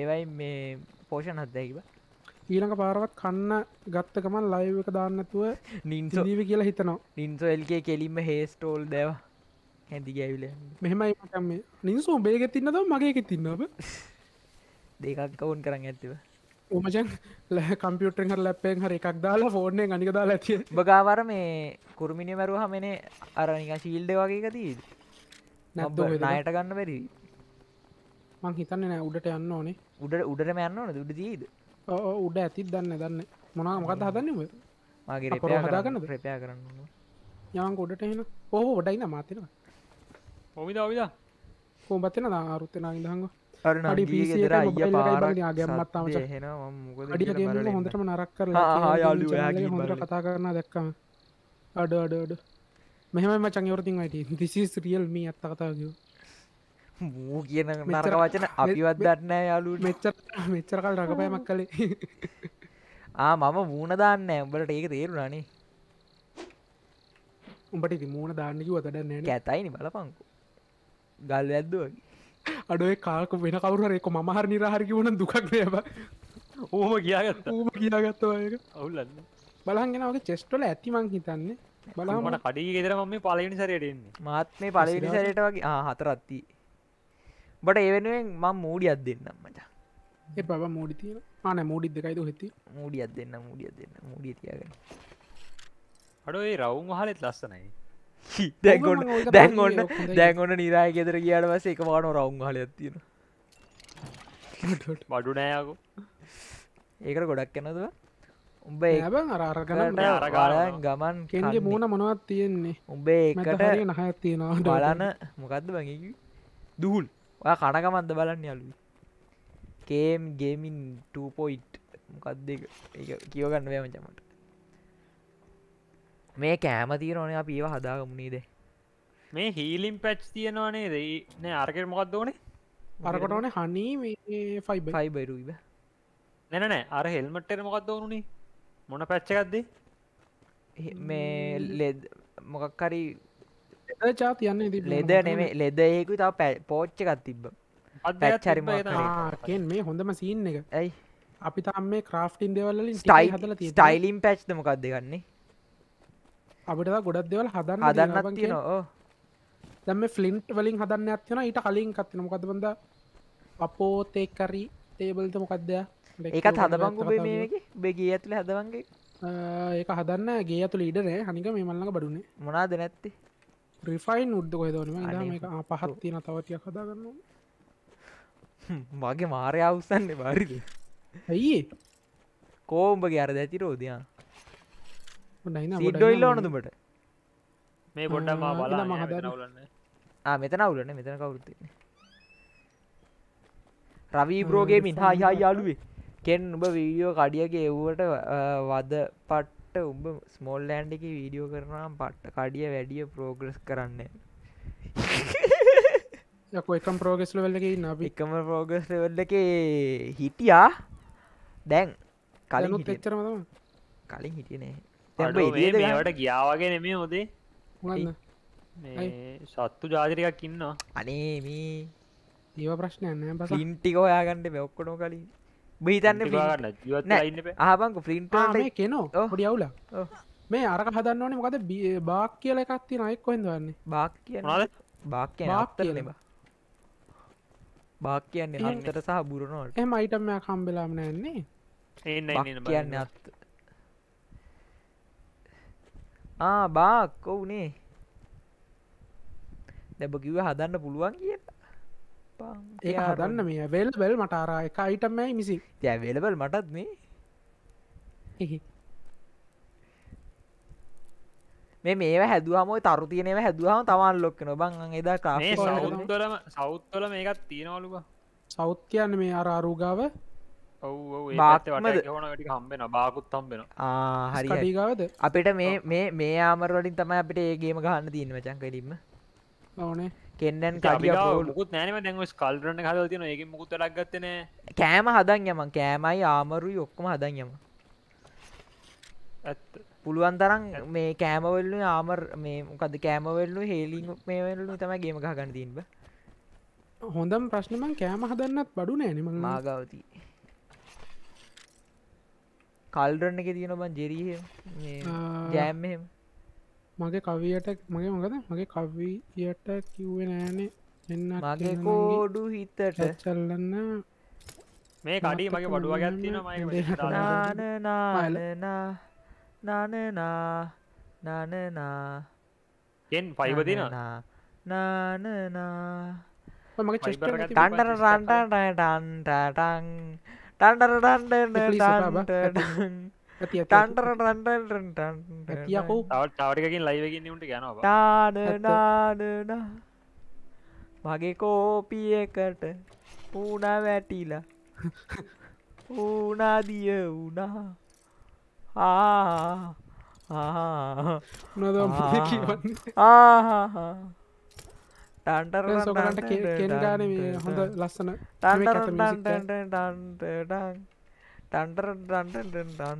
ඒවයි මේ පෝෂණ හත්දැකිව ඊළඟ පාරවත් කන්න ගත්තකමන් ලයිව් එක දාන්නතුව නින්සදීවි කියලා හිතනවා නින්සෝ එල්ගේ කෙලින්ම හේස්ටෝල් දව හැඳි ගැවිල මෙහෙමයි කම නින්සෝ බේග තින්නද මගේ තින්නව දෙකක් කවුන් කරන්න ඇතිව ඕමචන් ලෑ කම්පියුටෙන් හර ලැප්පෙන් හර එකක් දාලා ෆෝර්න්නේ අනික දා ඇති බගාවර මේ කුරුමිණි මැරුව හමනේ අරනික ශීල්ඩ වගේ තිීද නයට ගන්න බැරි මං හිතන්න නෑ උඩට යන්න ඕනේ උඩට උඩට යන්න ඕන උඩ දීද උඩ ඇතිත් දන්න දන්න මොනා මොකද හදන්නම මගේ හදා කන්න ප්‍රපයා කරන්න යන් ගොඩට එන ඔහෝ ොඩයින මාතෙන පොවිද ඔවිද කෝම්බත්තෙන අරුත්තෙන ඉදහඟ අඩි පිසිර ගැමත්තාම හෙන හොඳටම නරක් කරලා යාලු හොඳට කතා කරන්න දැක්කම අඩ අඩඩ මෙහම මචන් යවරතින් අයිට දිසිස් රියල් මේ අත්තකතාගෝ මූ කියන නරක වචන අපිවත් දන්න යාලු මෙච්ච මෙච්චර කල් රඟපයමක් කළේ ආ මම මූුණ දාන්න උඹලට ඒක තේරුණනේ උඹට ඉති මූුණ දාන්නකිව අතඩන්න ඇතයිනි බලපංකු ගල් ඇද්දුවගේ අඩුව කාල්ක වෙන කවරුරෙක මහර නිරහරකි වන දුකක් නේබ ඕම කියාගත් ූම කියාගත්තවයක අවුල්ලන්න බලන්ගෙනාවගේ චෙස්ටල ඇතිමං හිතන්නේ බලමට කඩි ගෙදර ම පලනි සරයටෙන්නේ මාත්මේ පලවිනි සරයට වගේ හතරත්තිී බට ඒවෙනුවෙන් මං මූඩියත් දෙන්නම් මචා ඒ බව මූඩි තියෙන ආන මූඩිත් දෙකයිතු හෙති මූඩියත් දෙන්න මූඩිය දෙන්න මූඩිය තියගෙන අඩුේ රවුම් හලෙත් ලස්සනයි දැගොන්න දැන්ගොන්න දැන්ගොන්න නිරාය ගෙදර කියට වස එක වාන රවුම් හලයක් තියෙන බඩු නෑයකු ඒකට ගොඩක් කැනතුව උඹේ අරගන අරගාල ගමන් කෙන්ගේ මූුණ මොනවත් තියෙන්නේ උඹේ එකට නහයක් තියෙනවා බලන මොකක්ද බඟකි දුහුල් ඔය කනකමන්ද බලන්න යලු කේම් ගේමින් 2.0 මොකක්ද කියවගන්න බෑ මචං මට මේ කෑම තියෙනවනේ අපි ඒව හදාගමු නේද මේ හීලින් පැච් තියෙනවා නේද නෑ අරකට මොකක්ද ඕනේ අරකට ඕනේ හනි මේ ෆයිබ ෆයිබරුයිබ නෑ නෑ අර හෙල්මට්ට මොකක්ද ඕනුනේ මොන පැච්ච එකක්ද මේ ලෙද මොකක්කරී චා තියන්න ලෙද නෙේ ලෙද ඒකු තාව පැ පෝච්චකත් තිබ්බ පැච්චරිම මේ හොඳම සීන් එක ඇයි අපි තම මේ ක්‍රාෆ්ටින් දෙවල්ල ස්ටයි හදල ස්ටයිලිම් පැච් මොකක්ද ගන්නේ අපිට ගොඩක් දෙවල් හදන්න හදන්න තියෙන දැම ෆලින්ට් වලින් හදන්න ඇත්තින ඊට කලින් කත්තින මොකද බඳ අපෝතේකරි තේබල්ත මොකක්දය ඒකත් හදබංගු මේක බෙගේ ඇතුළ හදවන්ගේ ඒක හදන්න ගේ ඇතුළ ඉඩරේ හනික මේ මල්ලඟ බඩුනේ මොනා දෙනැත්තේ රිෆයින් උද්දක දවන පහත් තියෙන තවතියක් කදාගන්න මගේ මාරය අවසන්න බාරිද ඇයි කෝම්ඹගේ අර දැති රෝධයා ඩොයිල්ල ඕනතුමට මේ පොඩ මා බලා මහදරවලන්න මෙතන අවුලන මෙතන කවුරුත්ත රවී බ්‍රෝගේ මිහා යා යාලුවේ කෙන් උඹ වීඩියෝ කඩියගේ එව්වට වද පට් පට්ට උඹ ස්මෝල් ලෑන්ඩ එක වීඩියෝ කරනවා පට්ට කඩිය වැඩිය ප්‍රෝග්‍රස් කරන්න යකොකම් ප්‍රෝගෙස් ලවල්ලගේ නබ එකම ප්‍රෝගස් ලවල්ල එක හිටියා දැන් කලින් පෙච්චරම කලින් හිටියනේ ට ගියාවගේ නෙමේ හොදේ සත්තු ජාතිරිකක් ඉන්නවා අනේ මේ ඒව ප්‍රශ්නයන්න ඉන්ටික ඔයාගන්නට බැක්කොනෝ කලින් බීතන්න ආබංක ෆ්‍රීන්ට කෙනවා හොඩියවුල මේ අරක හදන්න ඕනේ මොකද බාක් කියල එකක් තියෙන අයෙක් කොහෙන්ද වන්නේ බාක් කියන බාක් කියලබ බාක් කියන්නේ හන්තට සහ බුරුණෝට එම අයිටම කම්බෙලාම නෑන්නේ ඒ කියන්න අත් ආ බාක් ඔවුනේ දැබ කිව හදන්න පුළුවන් කිය ඒ හදන්න මේ වෙල් බැල් මටාරා එක අයිටමයි මිසි තෑ වෙලබල් මටත් මේ මේ මේ හැදුවම තරු තියනෙව හැදුවම තමන් ලොක්කන බං එදා කා සෞද්දලම සෞත්වල මේකත් තියෙනවලුව සෞත් කියන්න මේ අර අරුගාව හම්බෙන බාකුත් හම්බෙන හරි ගවද අපිට මේ මේ ආමරවලින් තමයි අපිට ඒගේම ගහන්න තියන්න චන් කරීම ඕනේ කෙන්ඩන් මුකුත් නෑන දැව කල්රන හල තින ඒ මුකුත් ලක්ගත්තන කෑම හදන් යම කෑමයි ආමරුයි ඔක්කම හදන් යම පුළුවන් තරම් මේ කෑමවල්ලු ආමර් මේ මොකද කෑමවල්ලු හෙලි මේවල්ලු තම ගේම ගහගන්න තිීන්බ හොඳම් ප්‍රශ්නමන් කෑම හදන්නත් බඩු නෑනම මාගවති කල්රන්න එක තියෙන බන් ජෙරීහ ජෑම්හෙම මගේ කවියට මගේ මොකද මගේ කවීයට කිව්වේ නෑනේ එන්න මගේ කෝඩු හිතට චල්ලන්න මේ කඩී මගේ බඩුව ගැත්තින නනනා නනනා නනනා ගෙන් පයිවදින නානනා මගේ චෙස්ට ටන්ටර රන්ටටටන්ටටන් ටන්ටර ටන්ට ටන්ට රටන්ටකෝ ටවටකින් ලයිවකින් ට ගැන ටානනානන මගේ කෝපියකට පූුණ වැටිලා පූනාදිය වුණා ආ ටන්ටර සොකරට කෙන්ගාන හොඳ ලස්සන ටන්ටර ටන්ටන්ටන්ටන් තන්ටර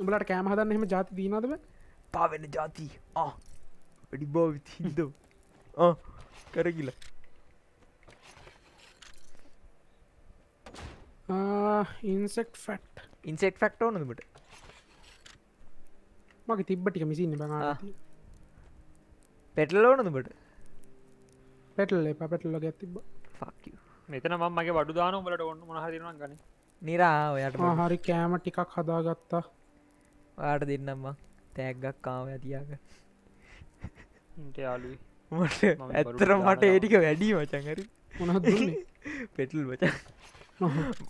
උඹලට කෑම හදන්න එහෙම ජාති දීනදව පාවෙන්න ජාති වැඩි බෝවිතිද කරගිල ඉන්සෙක් ෆට් ඉන්සෙක් ෆක්ට ඕනකට මගේ තිබ්බටික මිසින්න බ පෙටල ඕනදකට පැටල්ල පැටල්ලොග ඇතිබ ෆක්කිව මෙතන ම මගේ වඩු දාන උඹලට ඔන්න මහරන ගන නිරා ඔයට හරි කෑම ටිකක් හදාගත්තා ඔයාට දෙන්නම්ම තෑග්ගක් කාව ඇතියාක යාලුයි ඇත්තර මට ඒටික වැඩී වචන්හරි මොන පෙටල් වච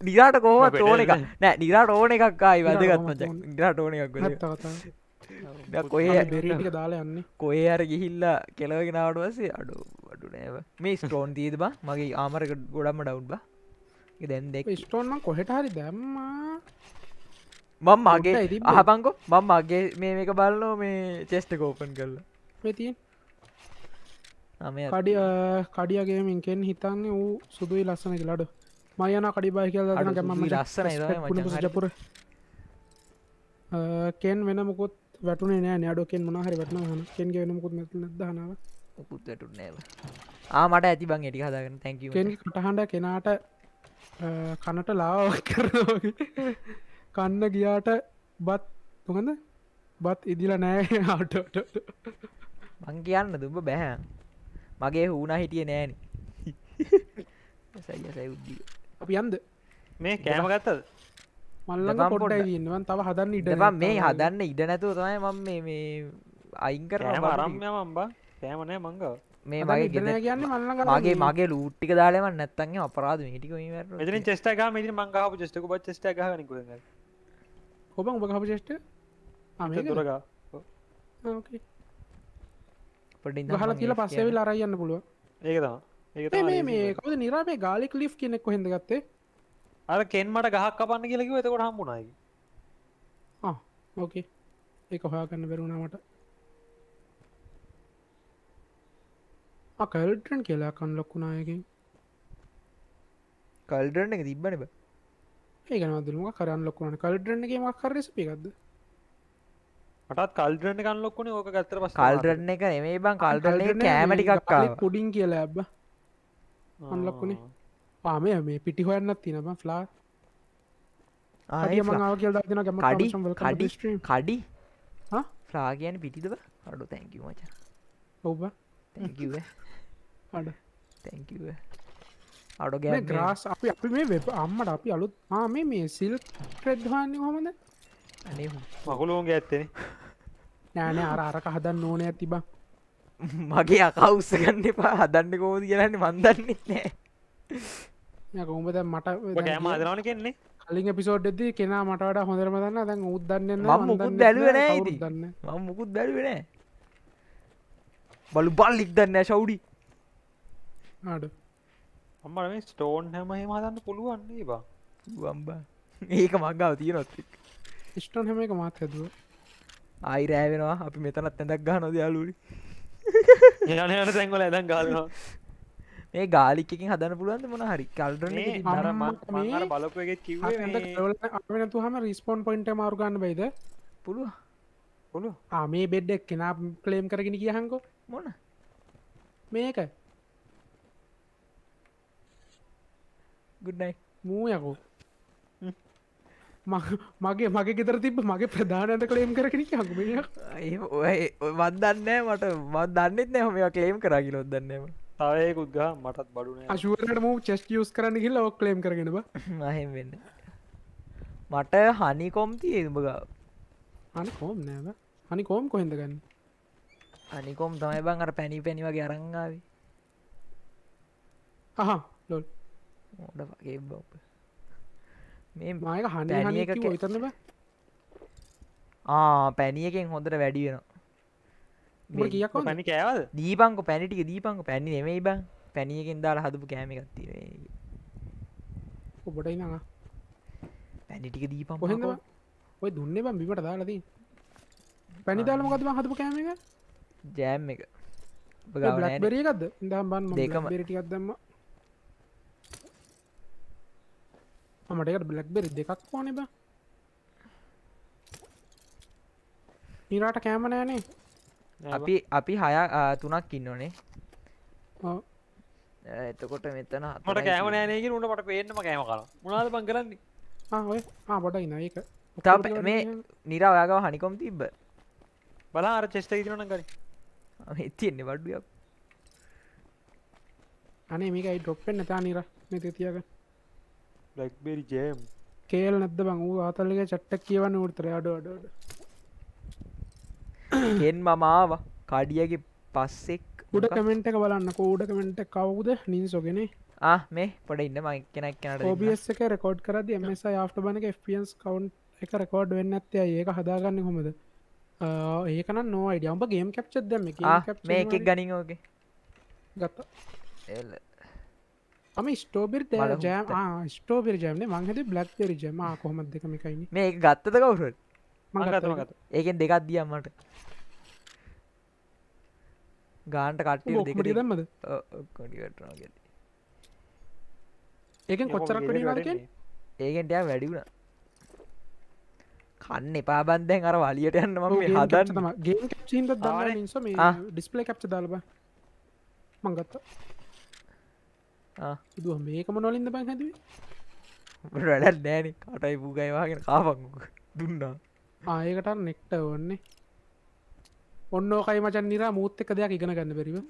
නිරාට කෝම තෝන එක නෑ නිරාට ඕන එකක්කායි වැදගත්මච නිරාට ඕන එකක් කොේ දාලා යන්න කොේ අර ගිහිල්ලා කෙලවගෙනාවට වසේ අඩු අඩුනෑ මේ ස්ටෝන් දීද බා මගේ ආමරක ගොඩම්ම ඩව් බා දැන් දෙ ස්ටෝන්ම කොහෙට හරි දැම්මා මං මගේ අහපංකෝ මං මගේ මේ මේක බලනෝ මේ චෙස්ට කෝපන් කරල මෙතින් කඩිය කඩියගේ මින්කෙන් හිතන්නේ වූ සුදුයි ලස්සන කියලාඩ මයන කඩිබයි කියලා ගම ලස්සන ජපුර කෙන් වෙනමුකුත් වැටුනේ නෑ නඩෝකෙන් මනහරි වටන හන කෙන්ගේ වෙනමුකුත් දනාව උකුත් වැටුන් නෑව ආමට ඇති බං එටි හදාගන්න තැක කටහඩ කෙනාට කනට ලාව කන්න ගියාට බත් තුහඳ බත් ඉදිල නෑ හටට මං කියන්න දුබ බැහැ මගේ හුුණ හිටිය නෑන සැයසැුද්දි අපි යන්ද මේ කෑම ගත්තද මල්ලකොට දන්නවා තව හදන්න ඉඩවා මේ හදන්න ඉඩ නැතුව තමයි මම මේ අයින් කරන රම්ය මම්බා සෑමනෑ මංගව මේ මගේ ගන්න මගේ මගේ ලූට්ටික දාලම නැත්තන් අපරාධ හිටික ම චෙස්ටක ම මංගාව චෙස්ටක බ චෙස්ටක හොබ උබහප චෙස්ට දුරගා හල කියල පස්සේවි අරයන්න පුළුව ඒකතා ඒ මේ කවද නිරාමේ ගාලික් ලි් කෙනෙක් කොහෙද ගත්තේ අර කෙන්මට ගහක් කපන්න කියලකිව එතකොට හම්බුණයි ඕකේ ඒ කොහයා කන්න බැරුණාවට කල්ටන් කියලා කන් ලොක්කුණායකින් කල්ටරන එක තිබ්බන බ ඒකනදම කරන්න ලොක්කුණන කල්ටරන එක මක් කරස පිකක්ද මටත් කල්ටරන කන් ලොක්කුණ ඕක ගත්තර පස් කල්ටරන එක එමේ බං කල්ටරන කෑමටිකක් පුඩින් කියලා ඇබ අන්ලොක්කුණේ පාමය මේ පිටි හොයන්න තිනබ ෆ්ලා ආයමාව කියලා දෙන ගම කඩි කඩි කඩි ්‍රාගයන පිටිදව අඩු තැංකිව මචා ඔබ තැකිවේ අඩ තැංකව අඩගෑ ග්‍රාස් අපි අපි මේ වෙප අම්මට අපි අලුත් ආ මේ මේ සිල් ප්‍රෙඩ්වාන්න හොමද අනේ මකුලෝන්ගේ ඇත්තෙන නෑනෑ අර අරක හදන්න ඕන ඇතිබ මගේ අකවස්ස ගන්න එපා හදන්න කෝද කියලන්න වන්දන්නෙත් නෑ යකොඹද මට ෑම අදරන කෙන්නේ කලින් පිසෝඩ් ඇද කෙනා මට වඩා හොඳරම දන්න දැන් උදන්න මුකුත් දැලුවන දන්න මුකුත් දැලුවනෑ බලු බල්ලික් දන්න ශවඩි ආඩ අම්මට මේ ස්ටෝන් හැම හෙම හදන්න පුළුවන්න්නේ බා වම්බා ඒක මංගාව තියෙනොත්තික් ස්ටෝන් හැම එක මාත් හැදුව අයිරෑවෙනවා අපි මෙතනත් ඇඳක් ගා නොද යාලුරි යනට සැංගල ඇදන් ගාලනවා මේ ගාලිකින් හදන පුළුවන්ද මොන හරි කල්ඩ බලපුගෙත් කිවනතු හම රිස්පොන් පොයින්ට මාර්ගන්න බයිද පුළුව පුළු ආ මේ බෙඩ්ඩක් කෙනා කලේම් කරගෙන කියහන්කෝ මොන මේක ගුඩ්ඩයි මූයකෝ මගේ මගේ ගෙතර තිබ මගේ ප්‍රධානත කලේම් කරකන හකුම වදන්නෑ මට මත් දන්නෙත් නෑ හොම කලේම් කරගිලොත් දන්නම තයකුත් ගහ මටත් බඩුන අශුවරටම චෙස්ට යස් කරන්න හිල්ල ඔක් කලේම් කරගෙනබ නහෙම වෙන්න මට හනිකොම්ති ඒබග අනිකෝම් නෑම හනිකෝම් කොහෙදගන්න අනිකෝම් තමයි බං අර පැණි පැණි වගේ අරංගාවේ අහ ලොල් මෝඩ වගේ බව මේ මායක හන ඉතන්නබ පැණියකෙන් හොඳට වැඩි වෙන කියක් පැනි කෑවල් දීපංක පැණිටික දීපංක පැණි නෙමයි බං පැණියකෙන් දාලා හදපු කෑමිකත්තිරේ ඔබට ඉන්නවා පැණිටික දීපම් පොහ ඔය දුන්න බම් බිමට දාලදී පැණි දාලම ගතම හදපු කෑමික ජෑම් එක බරියකක්ද දම් බන් දෙකම ටිකක් දම්ම මටකට බ්ලක්්බෙරි දෙකක් ඕනෙබ නිරාට කෑම නෑනේ අපි අපි හය තුනක් ඉන්නනේ එතකොට මෙතන මට කෑම නෑනක උට මට පේනම කෑම කර මුණද පං කරන්නේ ඔය ආබට ඉන්න එක ත මේ නිරා ඔයාගව හනිකොම් තිබ්බ බලා අර චෙස්ට ඉතිරන කර තියෙන්නේ වඩ්ඩියක් අනේ මේකයි ඩොක්පෙන් නතා නිර මෙත තියක බ්ලක්්බෙරි ජයම් කේල් නැද බං වූ අතල්ලික චට්ටක් කියවන්න උත්තර අඩඩ එෙන් මමාව කඩියගේ පස්සෙක් උඩ කමෙන්ට් එක බලන්න කෝඩ කමෙන්ට් කවුද නින් සොගෙන මේ පොඩ ඉන්න මයි කෙනක් කනට ඔබියස් එක රෙකෝඩ් කරද එමස ආට බන ෆියන්ස් කවන්් එක රෙකෝඩ් වෙන්න ඇත්තේ ඒක හදාගන්න හොමද ඒකන නෝ අඩියම්ඹ ගේම් කැප්චත් දැම මේ එකක් ගනිෝගේ ගත්ත එල්ල ම ස්ටෝබිර් ජෑම ස්ටෝබිර් ජෑමන මංහද බ්ලක්්තෙරි ජම කොහොමත් දෙකමිකයින්න මේ ගත්තත කවුර මගත ඒකෙන් දෙකක් දියම්මට ගාන්ට කට්ටිය දෙකට දම්මද ඒක කොච්චරක් ඒකෙන්ට වැඩිුණ කන්න එපා බන්දැන් අර වලියට යන්න ම හදන්නම ගේ ඩිස්පලේ කප්ච දල්බ මංගත්තා දුව මේකම නොලින්ද බං හැදවේ වැඩත් නෑන කටයි පුගයිවාගෙන කාපක් දුන්නා ආයකට නෙක්ට ඔන්නේ ඔන්න ඕකයි මචන් නිරා මූත් එක දෙයක් ඉගෙන ගන්න බැරිව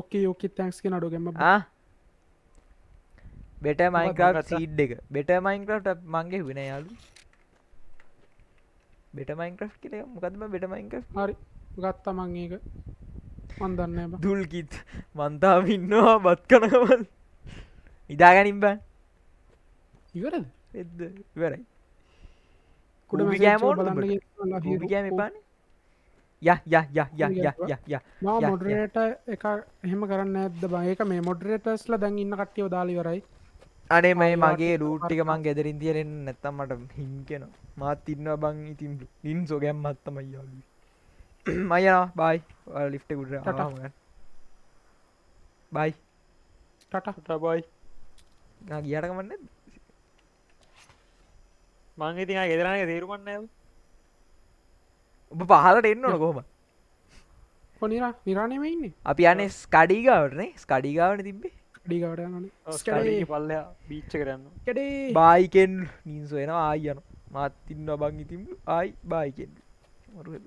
ඕකේ යෝක තැක්ස්ක නඩුගම බෙට මයින්ක්‍රට් සීඩ් එක බෙට මයින්ක්‍රට් මංගේ වෙන යාලු බෙට මයින්ක්‍රට් කියල මොකදම බෙට මයින්ක්‍රට් හරි ගත් තමන් ඒක මන්දන්න දුල්කිත් මන්තාමින්නවා බත් කනකවල් ඉදාගැනින් බෑ ඉවර එද ඉවරයි කුඩගෑමෝගෑම එපාන මොඩරට එක එහෙම කරන්න ඇද බයක මේ මොඩරේටස්ල දැන් ඉන්න කට්ටියව දාලිවරයි අනේ මේ මගේ රූට්ටික මං ගෙදරින් තියරෙන් නැත්තම් මට හිංකෙන මාත් ඉන්න බං ඉතින් ඉන් සොගැම් මත්තම යාලී මයනවා බයි ලිට් ගුට බයි ටට බයි ගියට කමන්න මංගේ තිහ ගෙදරන තේරුමන්න ඔබ පහලට එන්න ඕන කොහොම පොනිර නිරණයම ඉන්න අපි අනේ ස්කඩිගවරනේ ස්කඩිගාවන තිබ්බේ ඩිගවට පල්ල බීච්ච කරන්න කඩේ බායිකෙන් නින්සුවෙන ආයන මාත්තින්න බං ඉතිම් ආයි බායිකෙන් මරුවෙද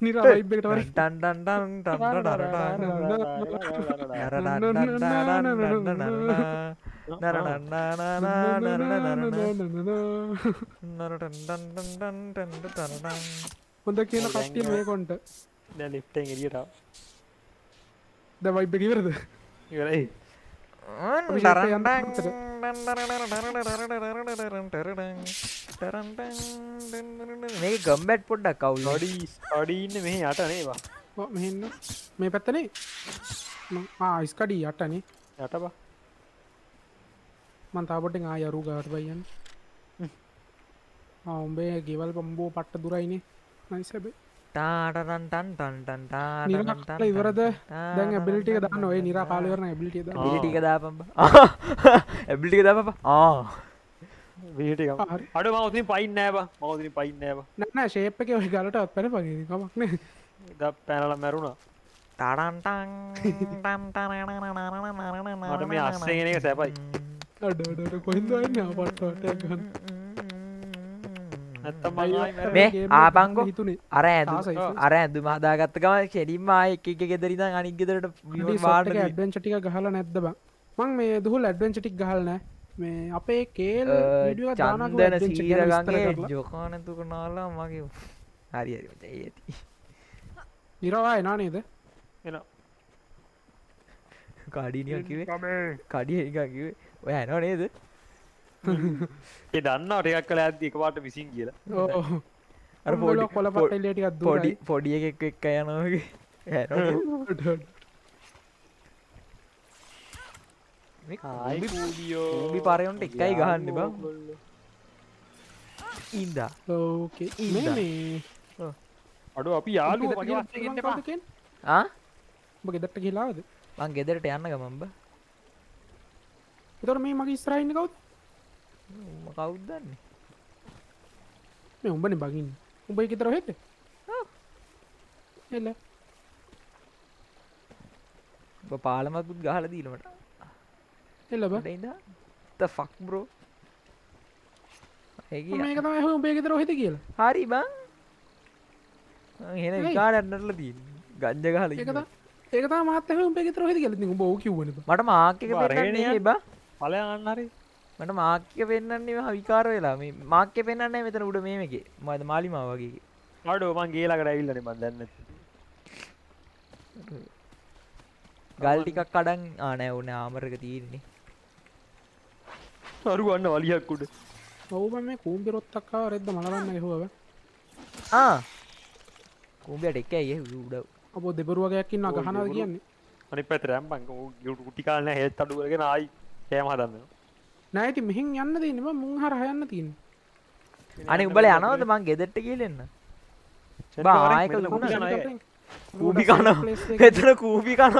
ಒಂದಕ್ಕಿಂತ ಫಸ್ಟಿನ ವೇಗ വൈബ് ഇവരേ මේ ගම්බැට් පොඩ්ඩක් කවුල් ඩී අඩීන්න මෙහ යට නේවා මෙන්න මේ පැත්තනේ ආයිස්කඩී යටනේ යටබා මන්තාපොටෙන් ආ යරු ගාට බයියන් ඔවුඹේ ගෙවල් පම්බෝ පට්ට දුරයිනේ නයිසැබේ තාටතන් තන් තන්ටන් තා ඉවරද දැන් ඇබිලිටික දන්න ඔය නිරා කාලවරන ඇබිලිටිය ිටික දාපම් ඇබිලිටික දපප ආ අඩ මවති පයින් නෑබ මවතින පයින් නෑබ නන්න ශේප්ක ඔයි ගලට අත් පැන පගකමක්න ද පැනල මැරුණා තරන්ටන් ටම්ටනනනනනනනනට මේ අස්සේනක සැපයි අඩඩට කොයින්දන්න පටට ගන්න මේ ආපංගො අර ඇ අර ඇදු මහදාගත්ත ගම කෙඩිම්මා එක ගෙදරිද අනිගෙදරට වාට ඇඩ්ෙන්චටික ගහල නැද්දබ මං මේ දුහල් ඇඩ්වෙන්චටික් ගහලන මේ අපේ කේල් චන්දන සීරගගේ ජොකානතු කනාලා මගේ හරි ඇති නිරවා එනා නේද එන කඩිනිය කිවේ කඩිය එකකිවේ ඔය ඇනෝ නේද ඒ දන්නවා ටයක් කළ ඇත් එකවාට විසින් කියලා අර පොඩ කොල පොටලටිකත් පොඩි පොඩිය එකක් එක්ක යනගේ හැ පරයොන්ට එකයි ගහන්න බ ඉන්දා ලෝකේ ඉ අඩු අපි යාලු ගෙදට කියලාද මං ගෙදරට යන්න ගමම්බ තොර මේ මගේ ස්රයින්න කවුත් උම කවුද්දන්නේ මේ උඹන බගින් උඹයි කෙතර හෙට එල පාලමත්කුත් ගහල දීලමට එලබට ෆක් බ්‍රෝ ඒ උඹේ කෙතර හෙත කියලා හරි බං හෙන විකාරන්නටල දී ගංජ ගහල ඒක මත හ පෙ ර හෙ ල බෝ කිවන මට මාකක බ පලයන්නරේ මට මාක්‍ය පෙන්න්නන්නේ විකාර වෙලා මේ මාක්‍ය පෙන්න්නන්නේ මෙතන උඩ මේමකේ මද මාලිමා වගේ අඩ ඕමන් ගේලාකට ඇවිල්ලන බදන්න ගල් ටිකක් කඩන් ආනෑ ඕන ආමරක තීරන්නේ අරු වන්න වලියක්කුඩ ඔවුම මේ කූම්බි රොත්තක්කා රෙද්ද මලරන්න හුව ආ කූම්බට එක ඇය උඩ ඔබ දෙබරුවගයක්කින්න ගහන කියන්නේ අනි පැතරෑම් බංක ගුටිකාලන හෙත් අඩුවගෙන ආයි කෑම හදන්නවා නෑති මෙහින් යන්න දන්නවා මුං හර යන්න තියන්න අනි උඹල යනවද මං ගෙදෙට්ට කියලෙන්න කූපිකන හෙතර කූපිකන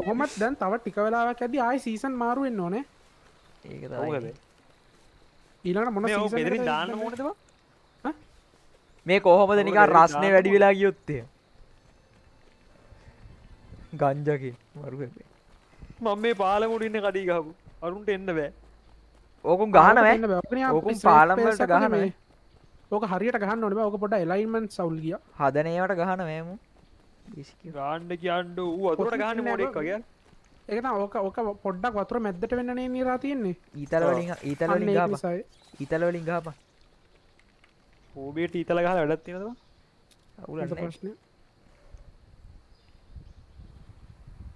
කොහොමත් දැන් තව ටික වෙලාවක් ඇති ආයි සීසන් මාරුවෙන් ඕනේ ඊලට මොන දාන්න ඕනදවා මේ කොහොමද නිකා රස්නය වැඩි වෙලා ගියොත්තේ ගංජකි මරු මම මේ පාලමුටින්න කඩීගපු අරුන්ට එන්න බෑ ඕකුම් ගහනවෑ ඕකුම් පාලම්වලට ගහන ඕක හරියට ගහන්න ඕන ඕක පොට එලයින්මන් සවල්ගිය හදනේවට ගහනවෑම රාණ්ඩ කියන්ඩ වූ අතුරට ගහන්න මොඩක් වගේ ඒකන ඕක ඕක පොඩ්ඩක් වතුර මැද්දට වෙන්නනේ නිරා තියෙන්නේ ඊතලවලින් ඊතලවලින් ගාපා ඊතලවලින් ගාපා පූබේට ඊතල ගහලා වැඩක් තියෙනවද අවුලට ප්‍රශ්නේ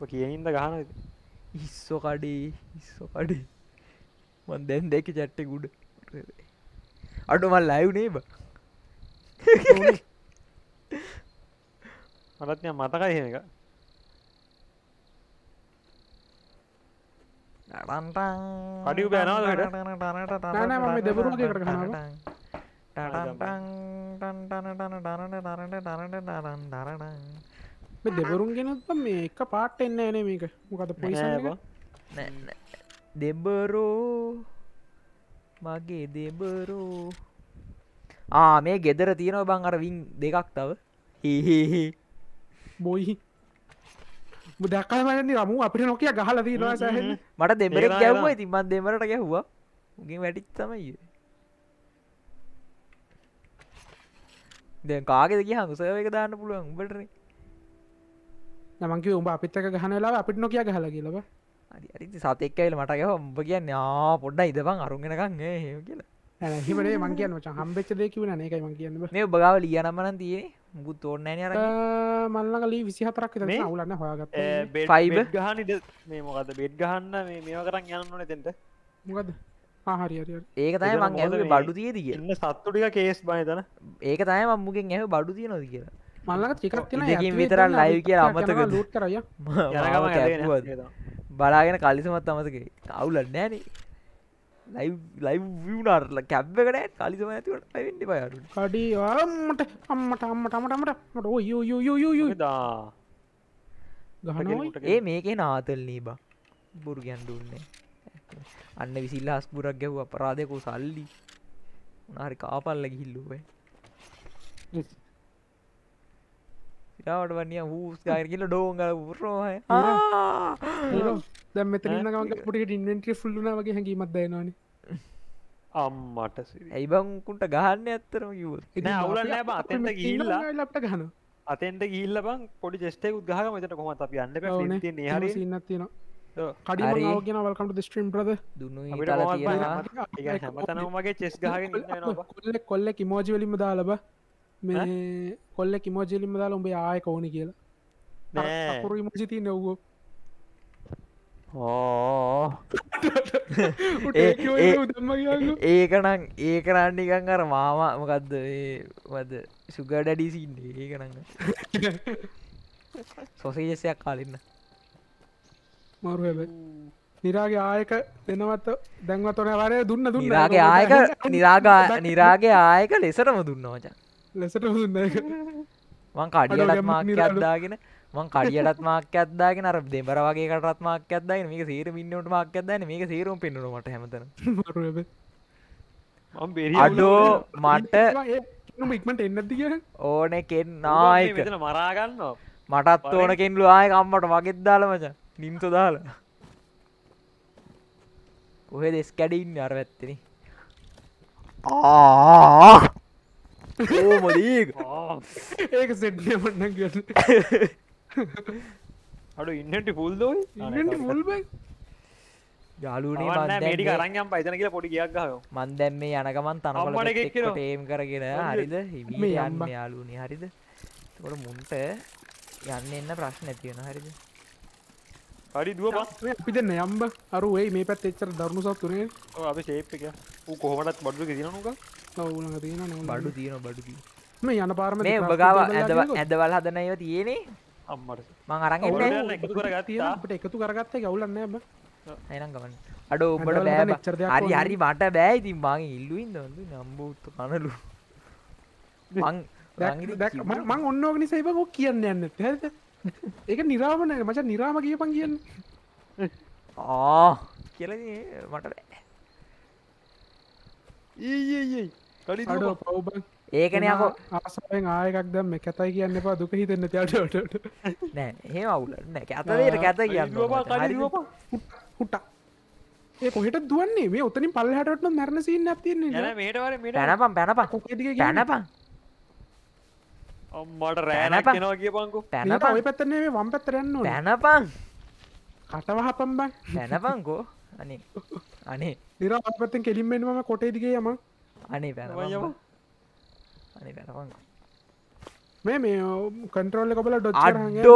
ඔය කියනින්ද ගහනවද ඉස්සෝ කඩේ ඉස්සෝ කඩේ මන් දැන් දෙක චට්ටකුඩ අඩුමල් ලයිවනේ බ මටත්ය මතකයි හෙම එක අඩි බෑනට දෙබරු දෙබරුන් ගෙනත් මේ එක පාට් එන්න එන මේක මොකද පොයිස නෑ දෙබරෝ මගේ දෙබරෝ ආ මේ ගෙදර තියෙනව බං අර වින් දෙකක් තව හිහිහි බොයි දක්කමන රමු අපිට නොකිය ගහල දී සහ මට දෙමරක් ගැව්ව තිබන් දෙමරට ගැහ්වා උගින් වැටිත් තමයි දැන් කාගෙදක හඟුසයක දාන්න පුළුවන් උඹටරේ නමංකිව උඹ අපිත්තක ගහනලා අපිට නොකිය ගහල කියලබ අරි සතෙක් ඇල මටක උඹ කියන්න ආ පොඩ්ඩ ඉදබං අරුගෙනකක් හෙම කියලා හිමේ මං කියන්න හම්බෙච්ච දෙකිවන ඒකයි මං කියන්න මේ බගාව ලියනම්මන තියනේ මුකුත් ඕන්න අර මල්ලගලී විසි හතරක් මේ උලන්න හොයාගත් ෆයිබ ගහන මේ මොකද බෙඩ් ගහන්න මේ කරන්න යන්නන තෙන්ට මොකද ඒක තයි මං ඇ බඩු තිය තියන්න සත්තුටික කේස් බයතන ඒක තයි මම්මුගෙන් ඇහ බඩු තිය නොද කියලා මල්ලක චිකත්තිනකින් විතර ලයි කිය අමතක ලට කරය බලාගෙන කලිසමත් අමතක අවුල නෑන ලයි ලයිවනර්ල කැබ්බකට කලිසම ඇතිවට පැවෙන්න පයරු කඩිවාමට අම්මට අම්මට අමටමට මට යෝයෝයෝයෝයෝදා ගහනඒ මේකේ නාතල් නීබ බුරු ගැන්ඩුන්නේ අන්න විසිල්ල හස්පුරක් ගැව් අපරාධයකෝ සල්ලි උනාහරි කාපල්ල ගිහිල්ලුවේ යාවට වනිය හූස්කාර කියල ඩෝග පුරෝහය දැම මෙතනමට ඉන්වෙන්ට්‍රිය ෆුල්ලුන වගේ හැකිීමත් දයනවාන අම්මට ඇයිබංකුන්ට ගහන්න ඇත්තරම කිවල් අවුලන්න අතට ගල්ලා ලප්ට ගන අතෙන්ට ගිල්ල බං පොඩි ජෙස්ටේ උද්ගහ මෙතට කොමත් අප අන්න හර ඉන්න තියෙන කඩිගෙන වල්කට ස්ට්‍රීම් ප්‍රද දුන්න හැමතනමගේ චෙස් ගහ කොල්ල කොල්ල කිමෝජි වලින්ම දාලබා මේ කොල්ල කිමෝජිලිම දාල උඹේ ආය කවුන කියලා අකුරු ඉමජිති නොවෝ ඒකනං ඒ කරන්නකං අර මාම මොකක්ද වද සුගඩඩිසින් ඒකනං සොසේජසයක් කාලන්න මරු නිරාගේ ආයක දෙනවත් දැන්වතොන වරය දුන්න දුන්නගේ ආයක නිරාගා නිරාගේ ආයක ලෙසටම දුන්න ෝචා ලෙසට මං කඩියටත් මාක්‍ය අදදාගෙන මං කඩියටත් මාක්‍ය අදදාගෙන අර දෙබර වගේ කටත් මාක්‍ය අදදාගෙන මේක සීර මින්නට මාක්‍ය අදදාන මේක සීරුම් පෙන්නුනට හැමතන අඩෝ මට ඉක්මට එන්නද කිය ඕන කෙන්නායි මරාගන්න මටත් ඕන කෙන්ලු ආය කම්මට වගෙත් දාලමච නිම්ත දාල ඔහෙ දෙස් කැඩින් අර ඇත්තෙන ආ මලීක ඒක සෙට්ිය පන්න කියන්න අඩු ඉන්නට පුල්දෝයි ඉන්නට පුල්බයි යාලුනේ මේටි කරන්යම් පයිතන කියලා පොඩි ගියක් ගහව මන් දැන් මේ යනකමන් තනකොළ ටේම් කරගෙන හරිද හිමි යන්න යාලුනේ හරිද එතකොට මුන්ට යන්න එන්න ප්‍රශ්න ඇති වෙනවා හරිද හරි දුව බස් අපි දෙන්න යම්බ අර ඔය මේ පැත්තේ එච්චර දරුණු සතුනේ ඔය අපි ෂේප් එක ඌ කොහොමදත් බඩු ගෙදිනවා නුකා ඔවුලඟ තියෙන බඩු තියෙන බඩු මේ යන පාරම මේ උබගාව ඇදව ඇදවල් හදන ඒව තියෙනෙ අම්මට මං අරන් එන්න එකතු කරගත්තාට එකතු කරගත්ත ගවුලන්න බ එනම් ගමන් අඩ ඔබට බෑ හරි හරි මට බෑ ඉතින් මං ඉල්ලුවින් දොඳ නම්බුත් කනලු මං මං ඔන්නෝග නිසයි බෝ කියන්න යන්න හැද ඒක නිරාමණ මච නිරාම කියපන් කියන්න ආ කියල මට බෑ ඊයේ ඒකන ආසෙන් ආයකක් දම් කැතයි කියන්න පා දුක හිතන්න තයාටට නෑ ඒ අවුල ඇතරයට කැත කියන්න හුට ඒ කොහෙට දුවන්නේ මේ උතනින් පල්හටට මැරණ සින්න තින්නේ පැනපම් පැනපක් පැනපා ඔම්මට රෑනපනවා කිය පංකු පැනප ඔය පැත්තනේ වම් පැත්තරයන්න පැනපං කටවහපම් බං පැනපංකෝ අනේ අනේ නිරපත්තෙන් කෙලින්මෙන්ම කොටේ දිගේ යමක් අනේ පැන අනේ පැනපං මේ මේ කන්ට්‍රෝල්ල කබල ඩොඩෝ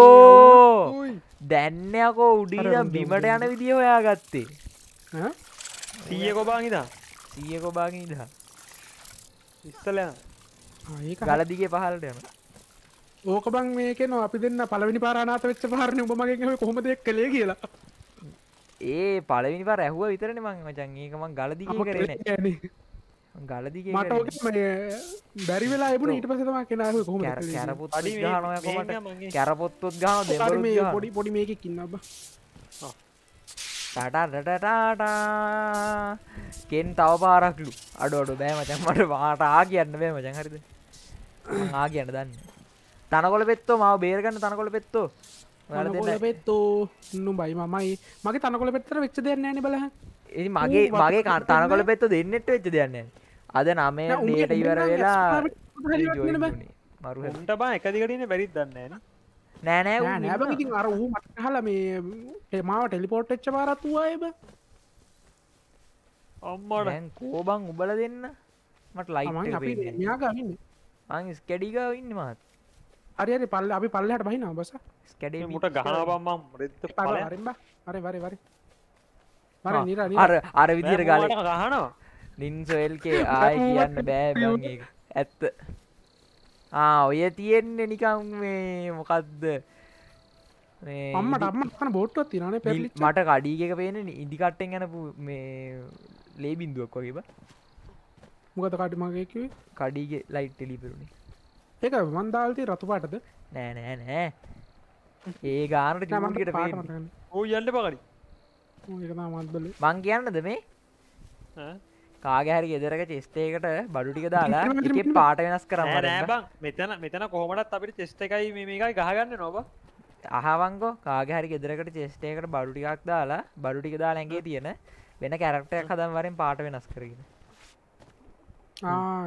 දැන්නයකෝ උඩීනම් බිමට යන විදිිය ඔයා ගත්තේ සීය කොබාගිතා සීය කොබාගීද ඉස්සල ගලදිගේ පහලට යන ඕක බං මේකන අපි දෙන්න පලවිනි පාරනාත වෙච්ච පාරණ උබමගේ කොහොමද එක් කළේ කියලා ඒ පලවිනි පර ඇහුව විතරන මං මචන්ගේකමක් ගලදිගේ කරන ගලදි මට බැරි වෙලා එබන ඊට පසතම කෙනාව කොම කැරපොත් කැරපොත්තොත් ගා පොඩි පොඩි මේක කින්නබ ටටටටටා කෙන් තව පාරක්ලු අඩෝඩු බෑ මචන් මට වාටා කියන්න බෑ මචන් හරිද ආ කියන්න දන්න තනකොල පෙත්තෝ මාව බේරගන්න තනකොල පෙත්තෝ පෙත්තෝ නුම් බයි මමයි මගේ තනකොල පෙත්තර වෙච්ච දෙන්න න බල මගේ මගේ තනකොල පෙත්ත දෙන්නට වෙච්ච දෙන්නේ අද නමේ ට ඉවර වෙලා මරුහට බා එකදිකටන බැරිත් දන්න නෑනෑ නැබ අර වූ මටහල මේ ටෙමාව ටෙලිපෝට් එච්ච පාරත්තුවායබ අම්මට කෝබං උබල දෙන්න මට ලයි මං ස්කඩික ඉන්න මත් අරි පල්ල අපි පල්ලට බහින බස ස්කඩේ මට ගහනබම්ම රෙත්ත පල අරම්බ අරවරවර අර අර විදිර ගල ගහනවා නින්සොල්කේ ආය කියන්න බෑ ඇත්ත ඔය තියෙන්නේ නිකම් මේ මොකක්ද අම්මටමන බෝට්ටත් තිරන පෙ මට කඩීගක පේන ඉදිකට්ටෙන් ගැන මේ ලේබින්දුවක් වගේබ මොකත කටමගේකිවේ කඩීගේ ලයිට් ටෙලිපෙරුණේ ඒක වන්දාල්ති රතු පාටද නෑ නෑ නෑ ඒ ගානට මන්ට පේ ඕ යන්න පකරි මං කියන්නද මේ කාගහැරි ගෙදරක චෙස්ටේකට බඩු ටික දාලා එක පාට වෙනස් කරන්න නෑබං මෙතන මෙතන කොහොමටත් අපිට චෙස්ට එකයි මේකයි ගහගන්න නොබ අහවංගෝ කාගහැරි ගෙදරකට චෙස්ටේකට බඩු ටිකක් දාලා බඩු ටික දා ලැගේ තියෙන වෙන කැරක්ටයක් හදම් වරෙන් පාට වෙනස් කරගෙන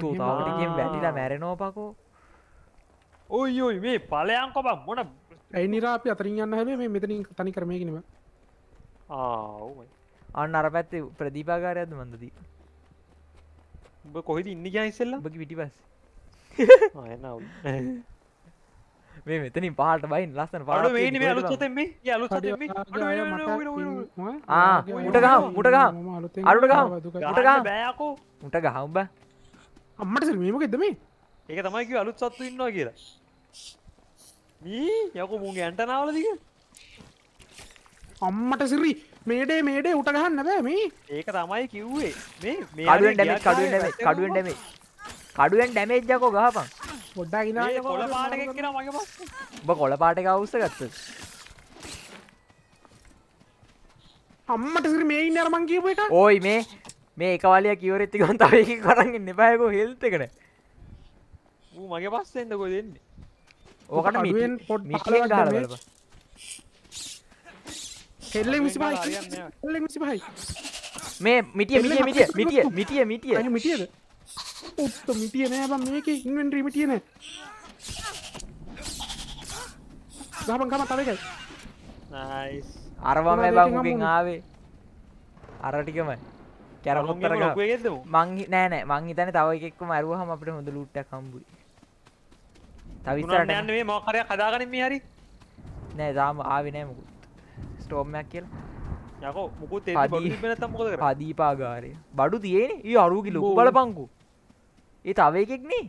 තෝතාවටකින් වැටිලා මැරෙනෝපකෝ ඔයි ඔයි මේ පලයන් කොබක් මොන ඇයිනිරාපි අතරින් යන්න හැබේ මේ මෙතනින් තනි කරමයගෙනම ආ අන්න අර පැත්තේ ප්‍රදීපාකාරයක්ද මන්දදී උඹ කොහෙද ඉන්න ගයා ඉස්සෙල්ලා උඹගේ පිටිපස්සේ ආ එනවා මේ මෙතනින් පහට බයින් ලස්සන පහට මේ මේ අලුත් සතෙන් මේ ඒ අලුත් සතෙන් මේ ආ මුට ගහ මුට ගහ අරුට ගහ මුට ගහ බෑකෝ මුට ගහ උඹ අම්මට සල් මේ මොකෙද්ද මේ ඒක තමයි කිව්වේ අලුත් සත්තු ඉන්නවා කියලා මේ යකෝ මුගේ ඇන්ටනාවල දිග අම්මට සිරි මේඩේ මේඩේ උට ගහන්න බෑ මේ ඒක තමයි කිව්වේ මේ මේ කඩුවෙන් ඩැමේජ් කඩුවෙන් ඩැමේජ් කඩුවෙන් ඩැමේජ් කඩුවෙන් ඩැමේජ් යකෝ ගහපන් පොඩ්ඩක් ඉන්න කොළ පාට එකක් එනවා මගේ පස්සේ ඔබ කොළ පාට එක අවුස්ස ගත්තද අම්මට සිර මේ ඉන්න අර මං කියපු එක ඕයි මේ මේ එක වලිය කිවරෙත් ගොන් තව එකකින් කරන් ඉන්න එපා යකෝ හෙල්ත් එකට ඌ මගේ පස්සෙන්ද කොහෙද එන්නේ ඕකට මිටි මිටි ගහලා බලපන් හෙල්ලෙන් 25යි හෙල්ලෙන් 25යි මේ මිටිය මිටිය මිටිය මිටිය මිටිය මිටිය අනේ මිටියද ඔත්ත මිටිය නෑ බං මේකේ ඉන්වෙන්ටරි මිටිය නෑ ගහපන් ගහපන් තව එකයි නයිස් අරවා මේ බං උගෙන් ආවේ අර ටිකමයි කැරකොත්තර මං නෑ නෑ මං හිතන්නේ තව එකෙක්ව මරුවහම අපිට හොඳ ලූට් එකක් හම්බුයි. තව ඉස්සරහට යන්නේ මේ මොකක් හරයක් හදාගනින් මේ හරි. නෑ තාම ආවේ නෑ මොකද. ස්ටෝමයක් කියලා යකෝ මුකුත් පදීපාගාරය බඩු තියෙන ඒ අරුගි ලොකු බල පංකු ඒ තව එකෙක්නේ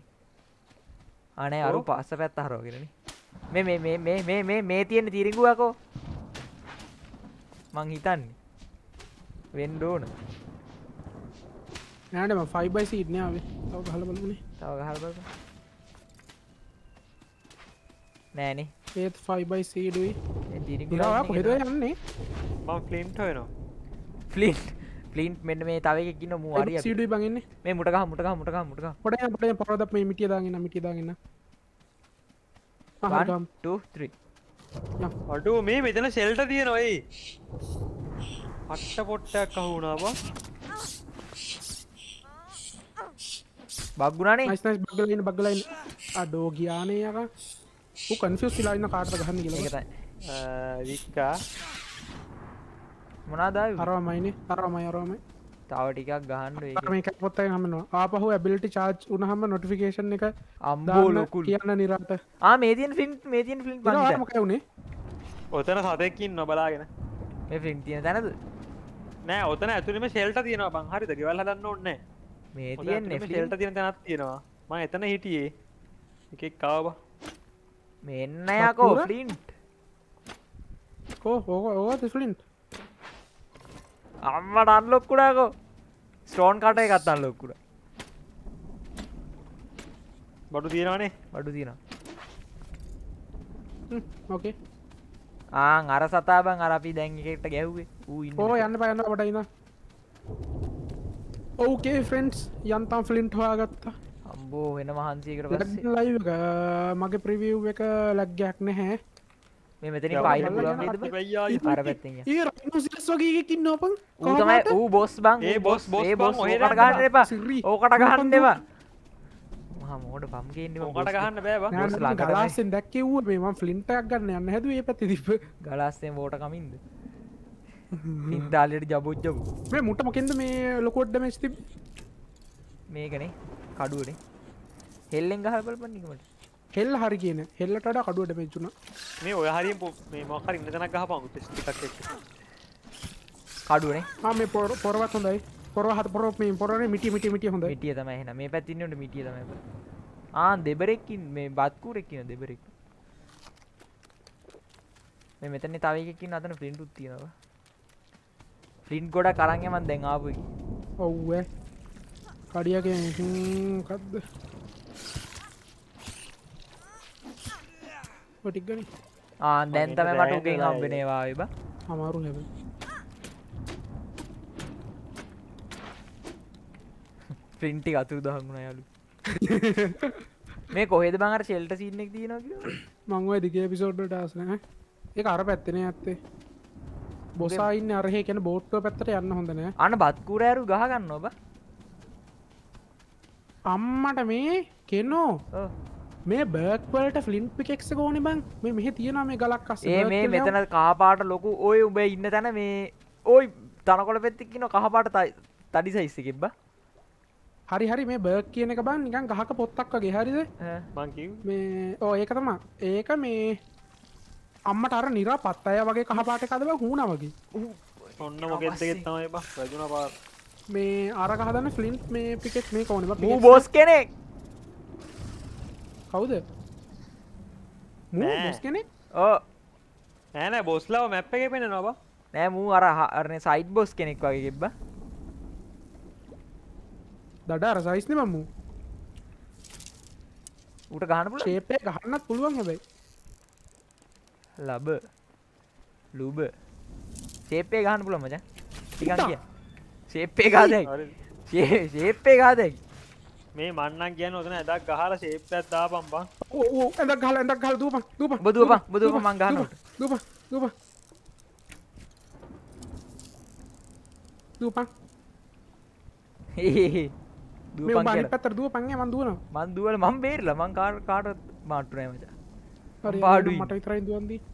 අනේ අරු පස්ස පැත් අහරෝගෙනන මේ මේ මේ මේ මේ මේ මේ තියෙන තිරිගුවකෝ මං හිතන්නේ වෙන්ඩෝන නෑටම ෆයිබයි සිීට්නාවේ තව හලබලනේ තව හල්බල නෑනේ ඒත් ෆයිබයි සීඩුයි කොහෙද යන්නේ මං ෆලින්ට් හොයනවා ෆලින්ට් ෆලින්ට් මෙන්න මේ තව එකක් ඉන්න මූ හරිය සීඩුයි බං ඉන්නේ මේ මුට ගහ මුට ගහ මුට ගහ මුට ගහ පොඩේ අපිට පොරොද මේ මිටිය දාගෙන මිටිය දාගෙන 1 2 3 අඩෝ මේ මෙතන සෙල්ට තියෙනවා එයි අට්ට පොට්ටයක් අහු වුණා බං බග්ගුණානේ බග්ගලයින් බග්ගලයින් අඩෝ ගියානේ යකා ඌ කන්ෆියුස් වෙලා ඉන්න කාටද ගහන්න කියලා ඒකයි වික්කා මොනවාද ආවේ අරවමයිනේ අරවමයි අරවමයි තව ටිකක් ගහන්න ඒක මේක පොත්තෙන් හමනවා ආපහු ඇබිලිටි චාර්ජ් වුණාම නොටිෆිකේෂන් එක අම්බෝ ලොකු කියන්න නිරන්ත ආ මේ තියෙන ෆිල්ම් මේ තියෙන ෆිල්ම් බලන්න මොකද උනේ ඔතන සතෙක් ඉන්නව බලාගෙන මේ ෆිල්ම් තියෙන තැනද නෑ ඔතන ඇතුළේම ෂෙල්ට තියෙනවා බං හරිද ගෙවල් හදන්න ඕනේ නෑ මේ තියෙන්නේ ෂෙල්ට තියෙන තැනක් තියෙනවා මම එතන හිටියේ එකෙක් ආවා මෙන්න යකෝ ෆලින්ට් කෝ ඕක ඕක ෆලින්ට් අම්මට අන්ලොක් කුඩාකෝ ස්ටෝන් කට එකත් අන්ලොක් කුඩා බඩු තියෙනවානේ බඩු තියෙනවා ඕකේ ආන් අර සතා බං අර අපි දැන් එකෙක්ට ගැහුවේ ඌ ඉන්න ඕ යන්න බයන්න බඩ ඉන්න ඕකේ ෆ්‍රෙන්ඩ්ස් යන්තම් ෆ්ලින්ට් හොයාගත්තා අම්බෝ වෙන මහන්සේකට ලයික මගේ ප්‍රවව් එක ලක්ගයක් නැහැ මේ මෙතන පාරකින් නොපන් තමයි වූ බොස් බං ඒ බොස් බොස් බොස් ඕකට ගන්න එපා ඕකට ගහන්න එවා මහමෝට බම්ගේන්න ඕකට ගහන්න බෑ ගලාස්සෙන් දැක්කව මේ මම ෆලින්ටක් ගන්න යන්න හැදුව ඒ පැති තිබ ගලාස්සෙන් මෝට කමින්ද ඉන්දාලයට ජබෝජ්ජබ මේ මුට මොකෙන්ද මේ ලොකොඩ්ඩ මෙස්ති මේකනේ කඩුවනේ හෙල්ලෙන් ගහ බලපන් නිකමට හෙල් හරි කියන හෙල්ලට වඩා කඩුවට මෙච්චුණා මේ ඔය හරියෙන් මේ මොකක් හරි ඉන්න තැනක් ගහපන් ටෙස්ට් එකක් එක්ක කඩුවනේ ආ මේ පොර පොරවත් හොඳයි පොරව හත පොරව මේ පොරනේ මිටි මිටි මිටි හොඳයි මිටිය තමයි එහෙනම් මේ පැත්තේ ඉන්නකොට මිටිය තමයි ආ දෙබරෙක්කින් මේ බත්කුරෙක් කියන දෙබරෙක් මේ මෙතන තව එකක් ඉන්න අතන ෆ්ලින්ට් උත් තියෙනවා ෆ්ලින්ට් ගොඩක් අරන් යමන් දැන් ආපු එක ඔව්වේ කඩියක කක්ද පටික්ගන ආ දැන්තම මටුගෙන් හම්බෙනවා එබ අමාරු නැබ පින්ටි අතුරු දහමුණ යලු මේ කොහෙද බංඟර ෂෙල්ට සින්නෙක් දී නොක මංව දිගේ පිසෝඩ්ඩ ටාස්න ඒ අර පැත්තන ඇත්තේ බොසායින්න අරහ කෙන බෝට්ටෝ පැත්තට යන්න හොඳන අන බත්කුරෑරු ගහගන්න ඔබ අම්මට මේ කෙන්නෝ මේ බර්ක්වලට ෆලින්පි එකෙක්ස ඕනි බං මේ මෙහ තියෙන මේ ගලක් අස මේ මෙතන කාපාට ලොකු ඔය උබේ ඉන්න තැන මේ ඔයි තනකොළ පෙත්තික්කින කහපාට තඩි සයිස්ස කිබ්බ හරි හරි මේ බර්ක් කියන එක බන් නිකන් ගහක පොත්තක් වගේ හරිද මේ ඕ ඒක තමා ඒක මේ අම්මට අර නිරා පත් අය වගේ කහපාට කදව හුණ වගේ ඔන්න මොකෙත් තමයි බ රජුන පාත් මේ අරක හදන්න ෆිල්ම් මේ පිකෙට් මේ කවුන මූ බොස් කෙනෙක් කවුද බොස් කෙනෙක් ඕ නෑනෑ බොස්ලාව මැප් එක පෙන නොබ නෑ මූ අර හරන සයිට් බොස් කෙනෙක් වගේ ගෙබ්බ දඩ අර සයිස්න මම්මූ උට ගහනපුල ශේපය ගහන්නත් පුළුවන් හැබයි ලබ ලුබ ශේපය ගහන පුළ මච ටිකන් කිය ශේප්පේ කාදැයි ශේප්පේ කාදැයි මේ මන්නන් කියන ඔතන ඇදක් ගහල ශේප්පයක් දාපම් බං ඕ ඇඳක් ගහලා ඇඳක් ගහලා දුවපන් දුවපන් බදුවපන් බදුවපන් මං ගහනකොට දුවපන් දුවපන් දුවපන් දුවපන් කියලා පැත්තට දුවපන් ඈ මං දුවනවා මං දුවල මං බේරිලා මං කාට කාට මාට්ටු නෑ මචං පාඩුයි මට විතරයි දුවන්නේ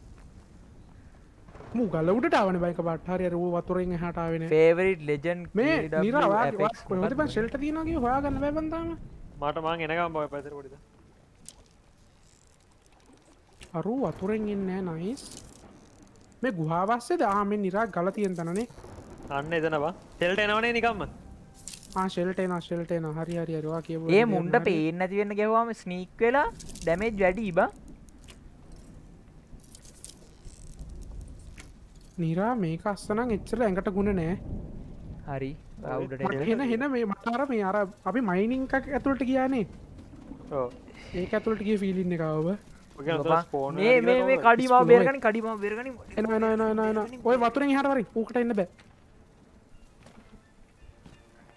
මු ගල උඩට ආවන බයික පට්හරය වූ වතුරෙන් හටාවෙන ෆේවරිට් ලෙජන් මේ නිරවා ශෙල්ට තියනගේ හොයාගන්න බැබන්දාම මට මං එනකම් බව පැතර ොඩිද අරු වතුරෙන් එන්න නයිස් මේ ගුහාවස්සේ දාමෙන් නිරා ගල තියෙන් තනනේ අන්න එදනවා තෙල්ට එනවනේ නිකම්ම ශෙල්ටේන ශෙල්ටේන හරි හරි අරවා කිය ඒ මුන්ට පේන්න ඇතිවෙන්න ගැවවාම ස්නීක් වෙලා දැමේජ් වැඩි බා නිරා මේ අස්සනම් එච්චර ඇඟට ගුණ නෑ හරි හෙන හෙන මේ මතර මේ අර අපි මයිනිං එකක් ඇතුළට කියානේ ඒ ඇතුළට කිය ෆිලින්න එකව මේ මේ කඩිම බේරගනි කඩිම බේරගනි ඔය වතුරෙන් හටවරි ඌකට එන්න බෑ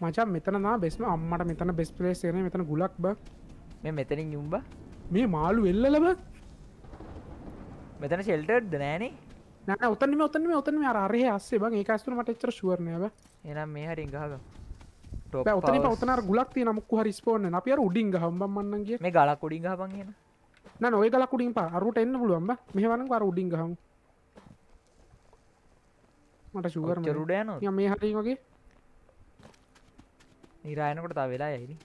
මචන් මෙතන නා බෙස්ම අම්මට මෙතන බෙස් පලේස් එන මෙතන ගුලක් බ මේ මෙතනින් යුම්බ මේ මාළු එල්ල ලබ මෙතන ෂෙල්ටර්ද නෑනේ නෑ උතන මේ උතන මේ උතන මේ අර අරේ ඇස්සේ බං ඒක ඇස්තුන මට එච්චර ෂුවර් නෑ බෑ එහෙනම් මේ හරින් ගහගමු ටොප් පවර් උතන උතන අර ගුලක් තියෙන මුක්කු හරි ස්පෝන් වෙන අපි අර උඩින් ගහමු බං මන්නම් ගියේ මේ ගලක් උඩින් ගහපන් එහෙනම් නෑ ඔය ගලක් උඩින් පා අරුට එන්න පුළුවන් බෑ මෙහෙවනම් අර උඩින් ගහමු මට ෂුවර් නෑ රුඩ යනවා මේ හරින් වගේ නිරායනකොට තා වෙලා යයිනි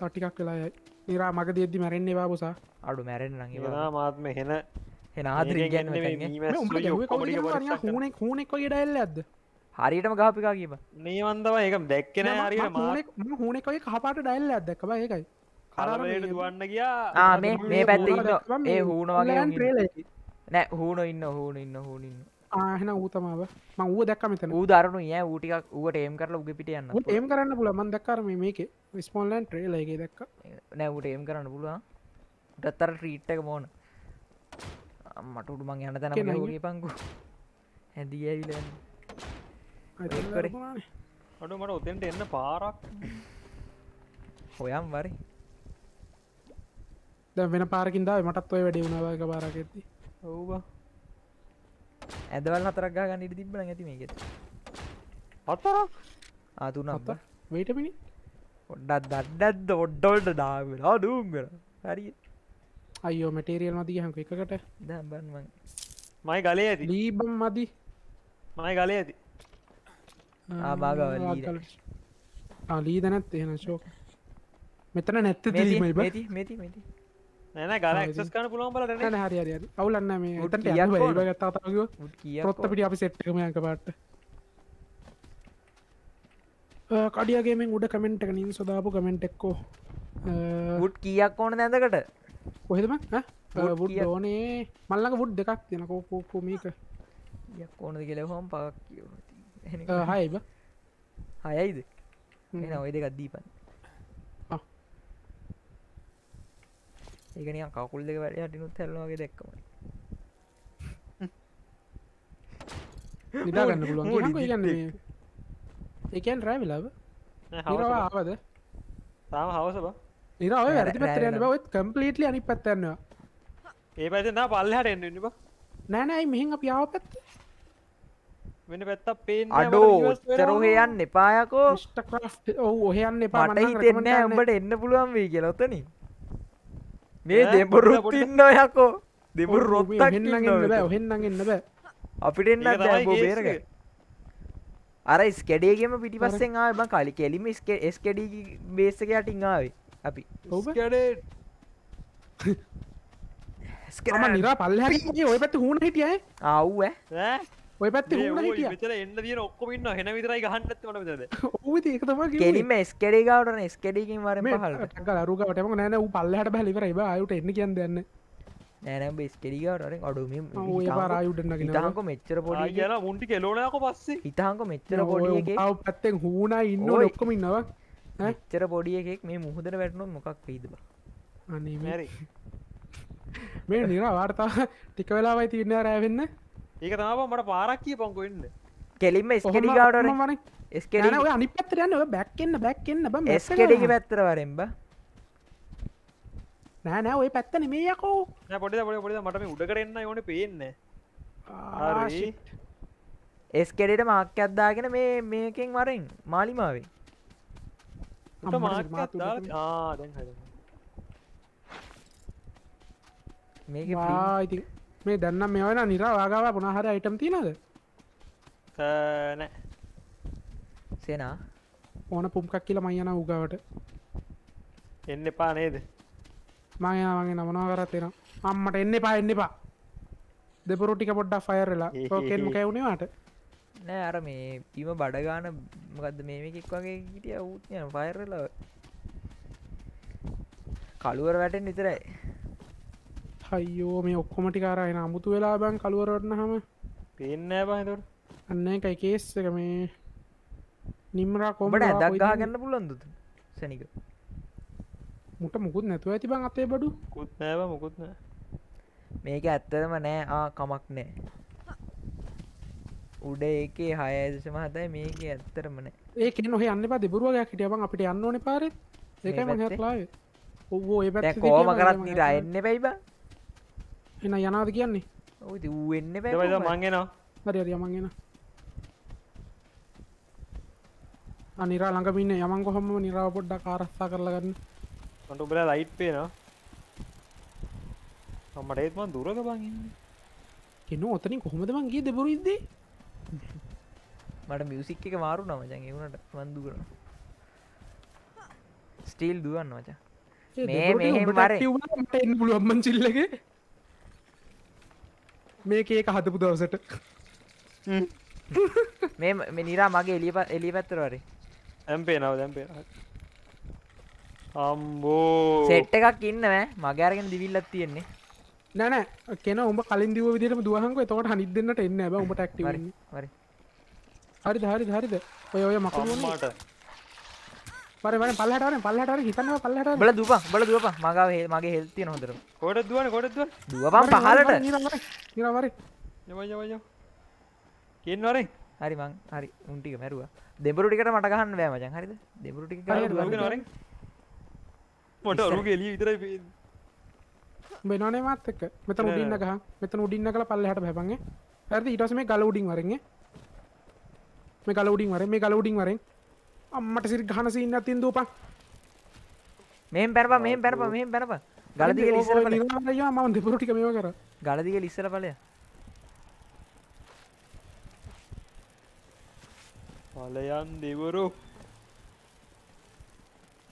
තටිකක් වෙලා යයි නිරා මග දෙද්දි මැරෙන්නේ බාබුසා අඩු මැරෙන් නගේ මාත්ම හෙන නාදර ගැන්න හනෙක් හනෙක් වගේ ඩැල්ල ඇද හරියටම ගාපිකා කියීම මේ වන්දව ඒක දැක්කෙන හරි හනෙක් වගේ කහපාට ඩැල්ල ඇදක්කව ඒකයි කරට දුවන්න ගියා මේ මේ පැත්ත ඒ හූන වගේ නෑ හූන ඉන්න හූන ඉන්න හූනින්න ආහන ඌතමාව ම ූ දක්ම ූ දරනු ය ූටික් ඌට ඒම් කරල උග පිටියන්න ඒම් කරන්න පුල මන්දක්කර මේක විස්පොල්ලන් ට්‍රේලගේ දක් නෑ ඌට ඒම් කරන්න පුළුවන් ටත්තර ්‍රීට්ටක මෝන අම්මට උඩු මං යන තැන ගේ පංකු හැදී ඇවිල අඩු මට ඔතෙන්ට එන්න පාරක් හොයම් වරි ද වෙන පාරකින්දාව මටත් ඔය වැඩි උනවාක පාරක් ඇති ඔවබ ඇදවල් හතරක් ගන්න ඉඩ තිබන ඇති මේක පත්තරක් ආතුන අප වේට පිණි ඔඩ්ඩත් දඩ්ඩත් ඔොඩ්ඩොල්ට දාවෙලා දුම්ගර හරිත් අයෝ මටේරියල් මදී හක එකකට දැබන් මයි ගලේ ඇති ලීබම් මදි මයි ගලේ ඇති ආබාග අලී දැනැත් එහෙන ශෝක මෙතන නැත්ත නැන ගල ක්කන පුළන් බල න හරි හරි අවුලන්න මේ ට ය ගත්තාතාග කියොත්ත පිටි අපි සෙට්ටමයක පාට කඩියගේ මේ උඩ කමෙන්ට් එක නින් සොදාපු කමෙන්ට් එක්කෝ ගුට් කියක් ඕන නැදකට කොහෙදම වුඩ් ඕනේ මල්ලක වුඩ් දෙකක් තියෙන කෝකෝ මේක ඕනද කෙලෙහොම් පක් කිය හයිබ හයයිද එ ඔය දෙකක් දීපන් ඒකන කකුල් දෙක වැට හටිනුත් හැල්ලවාගේ දැක්කම නිදාගන්න පුළුවන් ගන්න එකන් රෑ වෙලාව ආවද තාම හවස බා නිරාව වැරදි පත්තරයන්න බවත් කම්පලීටලි අනි පත්තරන්නවා ඒ පැතිනා පල්ලහට එන්න බ නෑනයි මෙහින් අප යාව පැත්ත වෙන පැත්ත පේ අඩෝ චරෝහයන් එපායකෝ ෂ්ට ඔහයන් එපාට හිතෙන්න උඹට එන්න පුළුවන් වී කියලොත්තන මේ දෙබරු ඉන්න යකෝ දෙබුර රොත් ඔහෙන්නගන්න බෑ අපිට එන්න බේරග අර ස්කඩේගේම පිටිපස්සෙන් ආම කලි කෙලිම ස්කඩී බේසකයට ඉංආාවේ අපි ස්කම නිරා පල්ල ඔය පැත් හුණ හිටියයි අව්ව ඔය පැත් විතර එන්න දිය ඔක්කොම ඉන්න හෙන විතරයි ගහන්නත් වන විද ඒකතම කෙරීම ස්කෙඩේ ගවටන ස්කෙඩිකින් වරම හල අරුකටම නෑන වූ පල්ලහට බැලිවර එබ අයුට එන්න කියන්න දෙන්න නෑනම් ස්කෙඩිකවටන අඩුම රයුටක මෙච්චර පොඩි කියලා මුන්ටි කෙලෝනයක පස්සේ ඉතාහක මෙච්චර පොඩියගේ පත්තෙන් හුණා ඉන්න ඔක්කම ඉන්නවා චර පොඩිය එකෙක් මේ මුහදර වැටනොත් මොකක් වෙයිද අනිමැරි මේ නිර වාර්තා ටික වෙලාවයි තින්න රෑවෙන්න ඒක තම මට පාරක් කිය පංකොන්න කෙලින්ම ස්කඩිකාට ස්කඩ අනි පත්තරයන්න බැක්කන්න බැක්කන්න බ ස්කඩි පැත්තර වරෙන්බ නෑනෑ ඔය පැත්ත නමේයකෝ පොඩි පොඩි පොඩි මටම උඩ කරන්න ඕන පේන්න එස්කෙඩට මාක්‍ය අද්දාගෙන මේ මේකෙන් වරෙන් මාලිමාවේ උට මාර්කයක් දාලා ආ දැන් හරි මේක ආ ඉතින් මේ දැන්නම් මේ වෙන නිරා වාගාව පුනහර අයිටම් තියෙනවද නෑ සේනා ඕන පුම්කක් කියලා මං යන උගවට එන්න එපා නේද මං යනවාගේ නමනවා කරත් එනවා අම්මට එන්න එපා එන්න එපා දෙපොරු ටික පොඩ්ඩක් ෆයර් වෙලා ඕකෙන් මොකෑ වුණේ වාට නෑ අර මේ කීම බඩගාන මකද මේමෙක් වගේ හිටිය ඌත් යන පයරල කළුවර වැටෙන් විතරයි හයිෝ මේ ඔක්කොමටිකාරයන අමුතු වෙලා බං කළුවරටන හම පෙන්න බහිතට අන්න එකයි කේස් එක මේ නිම්රා කොමට දක්ගා ගන්න පුලොන්දුතු සැනික මුට මුකුත් නැතුව ඇති බං අතේ බඩු කුත් නෑව මුකුත්න මේක ඇත්තදම නෑ ආ කමක් නෑ උඩ ඒකේ හයදශම හතයි මේක ඇත්තරමන ඒක නොහ යන්න පා දෙබරුවගයක් හිටියබන් අපිට යන්න ඕන පාර ඒකයි ඔෝ ඒ කෝම කරත් නිලා එන්න පැයිබ එන යනාද කියන්නේ ඔති වූවෙන්න පැ මංගෙනවා හරි යමන්ගෙන අනිරා ළඟමින්න යමන් කොහොම නිරාව පොඩ්ඩක් ආරස්සා කරලගන්න ට බල ලයිට් පේන මට ඒත්ම දුරක බගන්න කෙන ඔතනින් කොහොමදමන්ගේ දෙබරු ඉදේ මට මියසික් එක මාරු නමචන් එවුණට මන්දු කර ස්ටීල් දුවන් වචා පුළුවම්මන් චිල්ලක මේක ඒක හතපු දවසට මේ නිරා මගේ එලිප එලි පැත්තරවරේ ඇම්පේ නව දැම්පේ අම්බෝ සෙට් එකක් ඉන්නෑ මගේ අරගෙන දිවිල්ලත් තියෙන්නේ නෑන කෙන උඹ කලින් දිව විදිරම දුවහන්ක තවට හනි දෙන්නට එන්න බ උඹට ඇක්ට හරි හරි හරිද ඔය ඔය මකමට පරවන පල්ලටන පල්ලට හිතන පල්ලට බල දුප බල දුප මග මගේ හෙල්තිය නොදර කොට දුවන කොට දුව දුවපම් පහලට නිරවර කියන්නවර හරි මං හරි උන්ටික මැරුවා දෙබරුටිකට මට ගහන්න බෑ මචන් හරිද දෙබරුටික ර මොට රුගේ එලිය විතරයි බෙනනේ මත් එක්ක මෙතන උඩින් නගහ මෙතන උඩින් නගලා පල්ලෙහාට බහපන්ගේ හරිද ඊට පස්සේ මේ ගල උඩින් වරෙන් මේ ගල උඩින් වරෙන් මේ ගල උඩින් වරෙන් අම්මට සිරි ගහන සීන් එකක් තියෙන දූපන් මෙහෙන් බැරපන් මෙහෙන් බැරපන් මෙහෙන් බැරපන් ගල දිගේ ඉස්සර බලන්න අයියා මම දෙපොර ටික මේවා කරා ගල දිගේ ඉස්සර බලයා පලයන් දෙවරු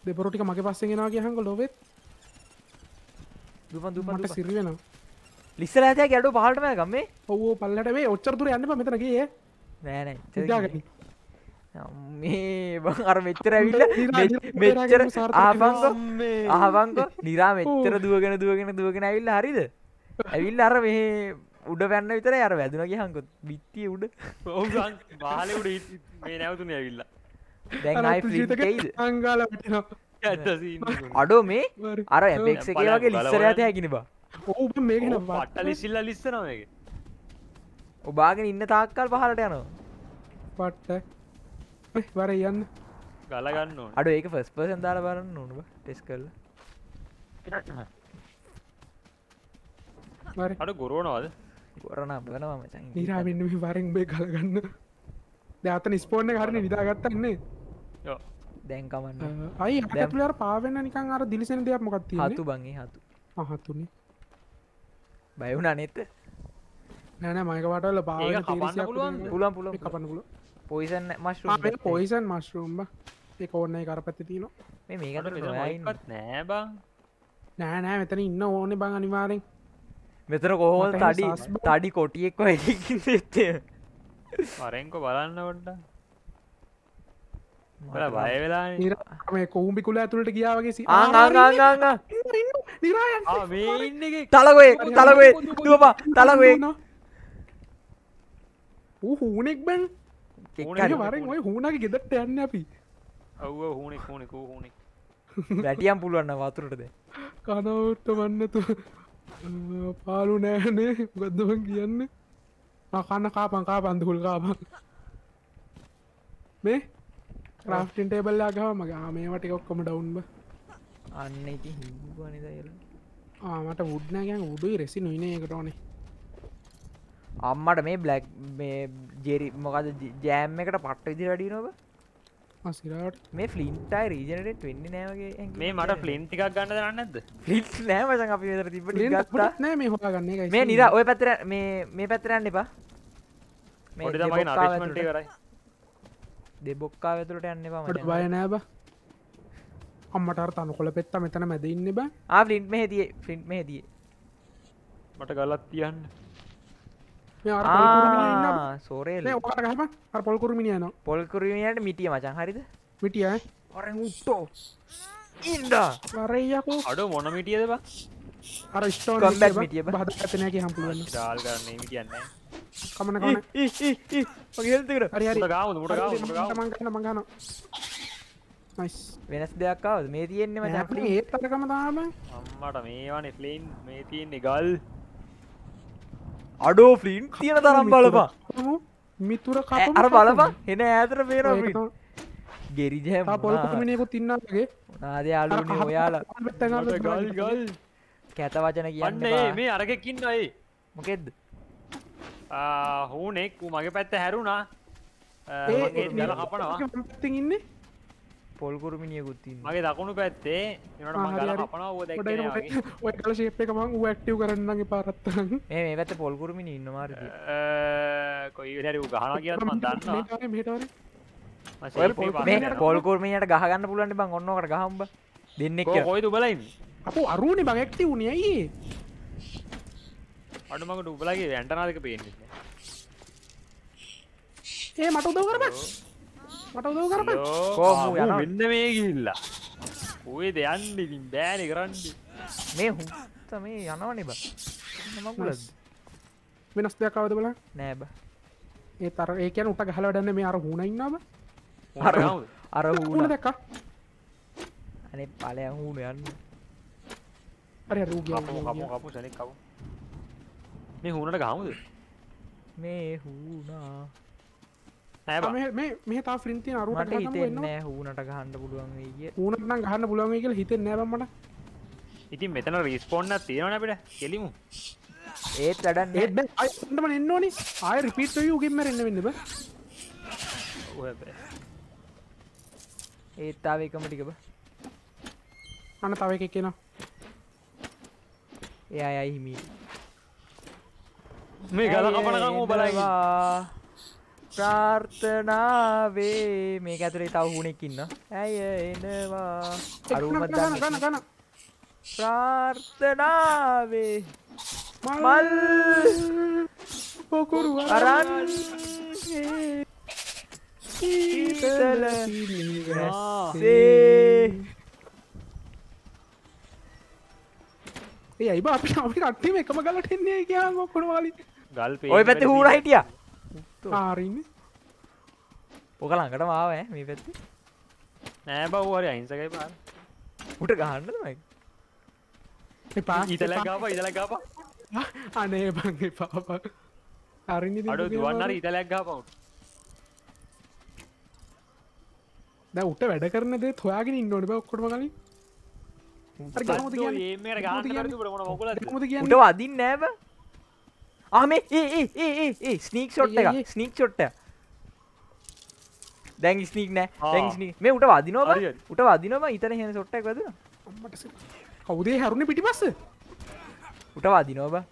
දෙපොරටික මගේ පස්සෙන් ෙනගේ හංග ලොවෙත් දුපන් දුපන් මට සිරි වෙනවා ලිස්සලා ඇතිය ගැඩු පහලටම ගම්මේ ඔවෝ පල්ලට මේ ඔච්චර දුර යන්න මෙතන ගියේ නෑ නෑ ඉතියාගනි මේ අර මෙච්චර ඇවිල්ලා මෙච්චර ආවංගෝ ආවංගෝ නිරා මෙච්චර දුවගෙන දුවගෙන දුවගෙන ඇවිල්ලා හරිද ඇවිල්ලා අර මේ උඩ පැන්න විතරයි අර වැදුනා ගියහංකොත් බිත්තිය උඩ ඔව් බාලේ උඩ මේ නැවතුනේ ඇවිල්ලා දැන් ආයි ෆ්ලිප් එකයිද අංගාලා වටිනවා අඩෝ මේ අර ඇපෙක්සගේ වගේ ලිස්සර ඇත හැකිෙන බා ඔබ මේගෙන පට ලිසිල්ල ලිස්සනව ඔබාගෙන ඉන්න තාක්කල් පහලට යනවා පට්ට වර යන්න ගලගන්න අඩ ඒක ෆස් පර්සන් දාල බරන්න නොනුව ටෙස් කරල අඩ ගොරෝනවාද ගොරන බන මචන් නිරාමින්ම වරෙන් බේ ගලගන්න දයාතන ස්පෝර්ණ කරන විදාගත්තන්නේ යෝ දැන්කමන්න අයි ඇතුලට පාවෙන්න නිකන් අර දිලිසෙන දෙයක් මොකක්ති හතු බගේ හතු හතුනේ බයවුණ අනෙත්ත නැන මයකවටල පුලන් පුල කපන පුල පොයිසන් මශ පොයිසන් මශරුම්බ ඒ ඕන්න කරපත්ත තින මේ මේකට නෑ බං නෑ නෑ මෙතන ඉන්න ඕනේ බං අනිවාරෙන් මෙතර කොහොල් තඩි තඩි කොටියෙක්ව එ පරෙන්කො බලන්නවට බය වෙලා මේ කෝම්බි කුල ඇතුළට කියාවගේ තලවේ තලවේ දපා තලවේ හූනෙක් බැන් මරයි හූනගේ ගෙදට යන්න අපි ඔව හූනෙක් හූනෙක හූනෙක් වැටියම් පුළුවන්න වතුරටද කනවට්ට වන්නතු පාලු නෑනේ ගොද්දවන් කියන්න කන්න කාපංකා පන්දුකුල් කාපන් මේ ්‍රාෆ්ටින් ටේබල්ලා ගහම මගේ මේමට ඔක්කොම ඩවන්්බ අන්න හිදල ආමට උඩ්නෑගැන් උඩුයි රෙසි නොයිනයකට ඕනේ අම්මට මේ බ්ලක් මේ ජෙරි මොකද ජෑම් එකට පට්ට ඉදි වැඩි නොව මසිරට මේ ෆලින්ටයි රීජනට වෙන්න නෑගේ මේ මට ෆලින් ටික් ගන්න දන්නද ලිස් නෑමසන් අපි වෙර තිබ නෑ මේ හොට ගන්න මේ නිර ඔය පැතර මේ පැතරන්න එපා මේ ට කරයි දෙබොක්කා වෙතුරට යන්න පමට බයනෑ බ අම්මටර් තනු කොල පෙත්ත මෙතන මැද ඉන්න බ ලින්ට් හදිය ෆිල්ට් හදිය මට ගලත් තියන්න සෝරේ පොල්කුරමියන පොල්කරමියට මිටිය මචන් හරිද මිටිය ඔර උත්තෝ ඉන්ද වරයකු අඩ මොන මිටියද බක් අර ස්ටෝ මිටිය හම් ල් ගන්න කියන්න కమన కమన ఈ ఈ ఈ ఒక హెల్త్ ఇక్కడ හරි හරි උඩ ගාමුද උඩ ගාමුද උඩ ගාමුද මං ගන්න මං ගන්න නයිස් වෙනස් දෙයක් ආවද මේ තියෙන්නේ මචං අපි ඒත් අරකම තමයි අම්මට මේවනේ ෆ්ලීන් මේ තියෙන්නේ ගල් අඩෝ ෆ්ලීන් තියෙන තරම් බලපන් මිතුර කපමු අර බලපන් හෙන ඈතට පේනවා ෆ්ලීන් ගෙරිජ පොල් කුමිනයකුත් ඉන්නගේ නාද යාලුනේ ඔයාලා ගල් ගල් කැත වචන කියන්නේ මේ අරකකින්නයි මොකෙද්ද හූනෙක් මගේ පැත්ත හැරුණා ගල හපනවා ඉන්න පොල්කුරුමිනියකුත්ති මගේ දකුණු පැත්තේ කල ශේප්ක මං ඇක්ටව කරන්නගේ පාරත් ඒ වැත පොල්කුරුමිනි ඉන්නවා කොයි හැර ගහන කිය දන්න මට පොල්කුරමිනට ගහගන්න පුලන්ට බං ඔන්නකට ගහම්බ දෙන්නෙක් හොයි තුබලයින් අප අරුණේ බගක්ති වුණයයි අඩු මකට උබලගේ වැන්ටනාදක පේන්නේ ඒ මට උදව කරපත් මට උදව කරපත් කොහොම යනවා මෙන්න මේ ගිහිල්ලා ඌේ දෙයන්න ඉතින් බෑනේ කරන්න මේ හුත්ත මේ යනවනේ බා මගුලද වෙනස් දෙයක් ආවද බලන්න නෑ බා ඒ තර ඒ කියන්නේ උට ගහලා වැඩන්නේ මේ අර හුණ ඉන්නවා බා අර අර හුණ දැක්කා අනේ ඵලයන් හුණ යන්න අර රූගිය කපු කපු කපු සනේ කපු මේ හුනට ගහමුද මේ හූනා මේ තා ්‍රින්ති අරුට හිතෙන්නෑ හූනට ගහන්න පුළුවන් ඌනට ගහන්න පුළුවන් කියල හිතෙන් නෑබමට ඉතින් මෙතන රිස්පෝන්න තියෙනන අපට කෙලිමු ඒත් වැඩන්න ඒටම එන්න ඕනි ආය රිපිට් යුගෙන්ම එන්න වෙන්නබ ඒත්තාව එකම ටිකබ අන තව එකක් කියෙන එයා අයි හිමී මේ ගල කපනකම් ඌ බලයිවා ප්‍රාර්ථනාවේ මේක ඇතුලේ තව හුණෙක් ඉන්න. ඇය එනවා. අරුමත් ගන්න ගන්න ගන්න. ප්‍රාර්ථනාවේ මල් පොකුරු අරන් සීතල වැස්සේ ඒ අයිබා අපි අපි කට්ටියම එකම ගලට එන්නේ කියලා මොකද මාලි ගල් ඔය පැති හූර හිටිය ආරීම ඕක ළඟට මාව මේ පැත්ති නෑ බව්වාරය අහිංසකයි පාර උට ගහන්නමයි එපා ඉතල ගාප ඉතල ගාප අනේ බගේ පාප අරි අඩු දුවන්නර ඉතලැක් ගාපවු් දැ උට වැඩ කරන දේ හොයාගෙන ඉන්න ඕන ඔක්කොටම කලින් ට වදින්න නෑබ ආමේ ඒ ස්නීක් ෂොට් එක ස්නීක් ෂොට්ට දැන් ස්නීක් නෑ දැන් මේ උට වදිනවා උට වදිනවා ඉතන හෙන සොට්ටක් වද කවුදේ හැරුණ පිටි පස්ස උට වදිනවා බා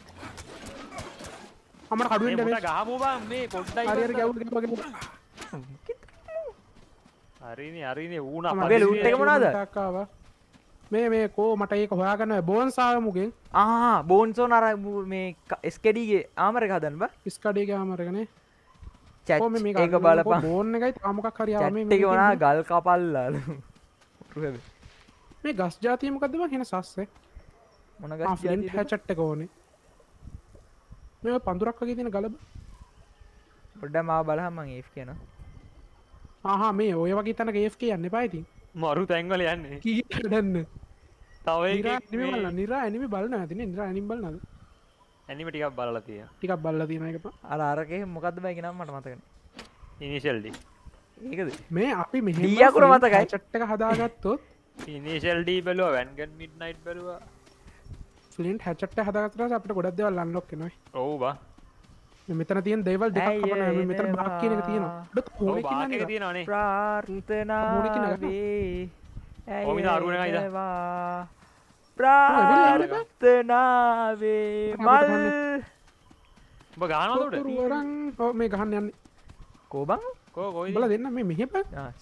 හමට කඩුවෙන් ඩැමේජ් ගහපෝ බා මේ පොඩ්ඩයි හරියට ගැවුල් ගහපගෙන හරිනේ හරිනේ ඌණ අපේ ලූට් එක මොනවාද ටක්කාවා මේ මේ කෝ මට ඒක හොයාගන්න බෝන්සායමුගෙන් ආ බෝන්සෝ නර මේ ස්කෙඩීගේ ආමර හදන්ව ස්කඩේගේ ආමරගන ඒක බලප බෝන්න එකයි අමකක් හරි වනා ගල් කපල්ලල මේ ගස් ජාතියමකදම හෙන සස්සේ මොන හැචට්ට කෝනේ මේ පඳුරක් වගේ තින ගලබ පොඩ්ඩ මා බලහමන් ඒ් කියන ආහා මේ ඔය වගේ තන ගේෆ් කියන්න පායිති මරු තැන්වල යන්න කියන්න තව බල නිරා ඇනිම බලන ඇතින ඉදර ඇනිම් බල නද ඇනිම ටිකක් බලල තිය ටිකක් බල්ල තියෙන එක අරාරකය මොකක්ද බැගෙනම් මට මතකන ඉනිශල්ඩි ඒකද මේ අපි මෙහිියකුර මතකයි චට්ටක හදාගත්තොත් ඉනිශල්ඩී බැලුව වැන්ගන් මිට්නයිට් බැලවා ලින්ට හැචට හදගතර අපට ගොඩක් දෙවල් ලන්නොක් නොයි ඔවවා මෙතන තියන් දෙවල් මෙතන බාක් කියන තියෙනවා ප්‍රාර්ථනාවේ ඔමිද අරුණ යිදවා ප්‍රාර්ථනාවේ මල් උඹ ගානට මේ ගහන්න යන්න කෝබං කෝල දෙන්න මේ මෙහෙප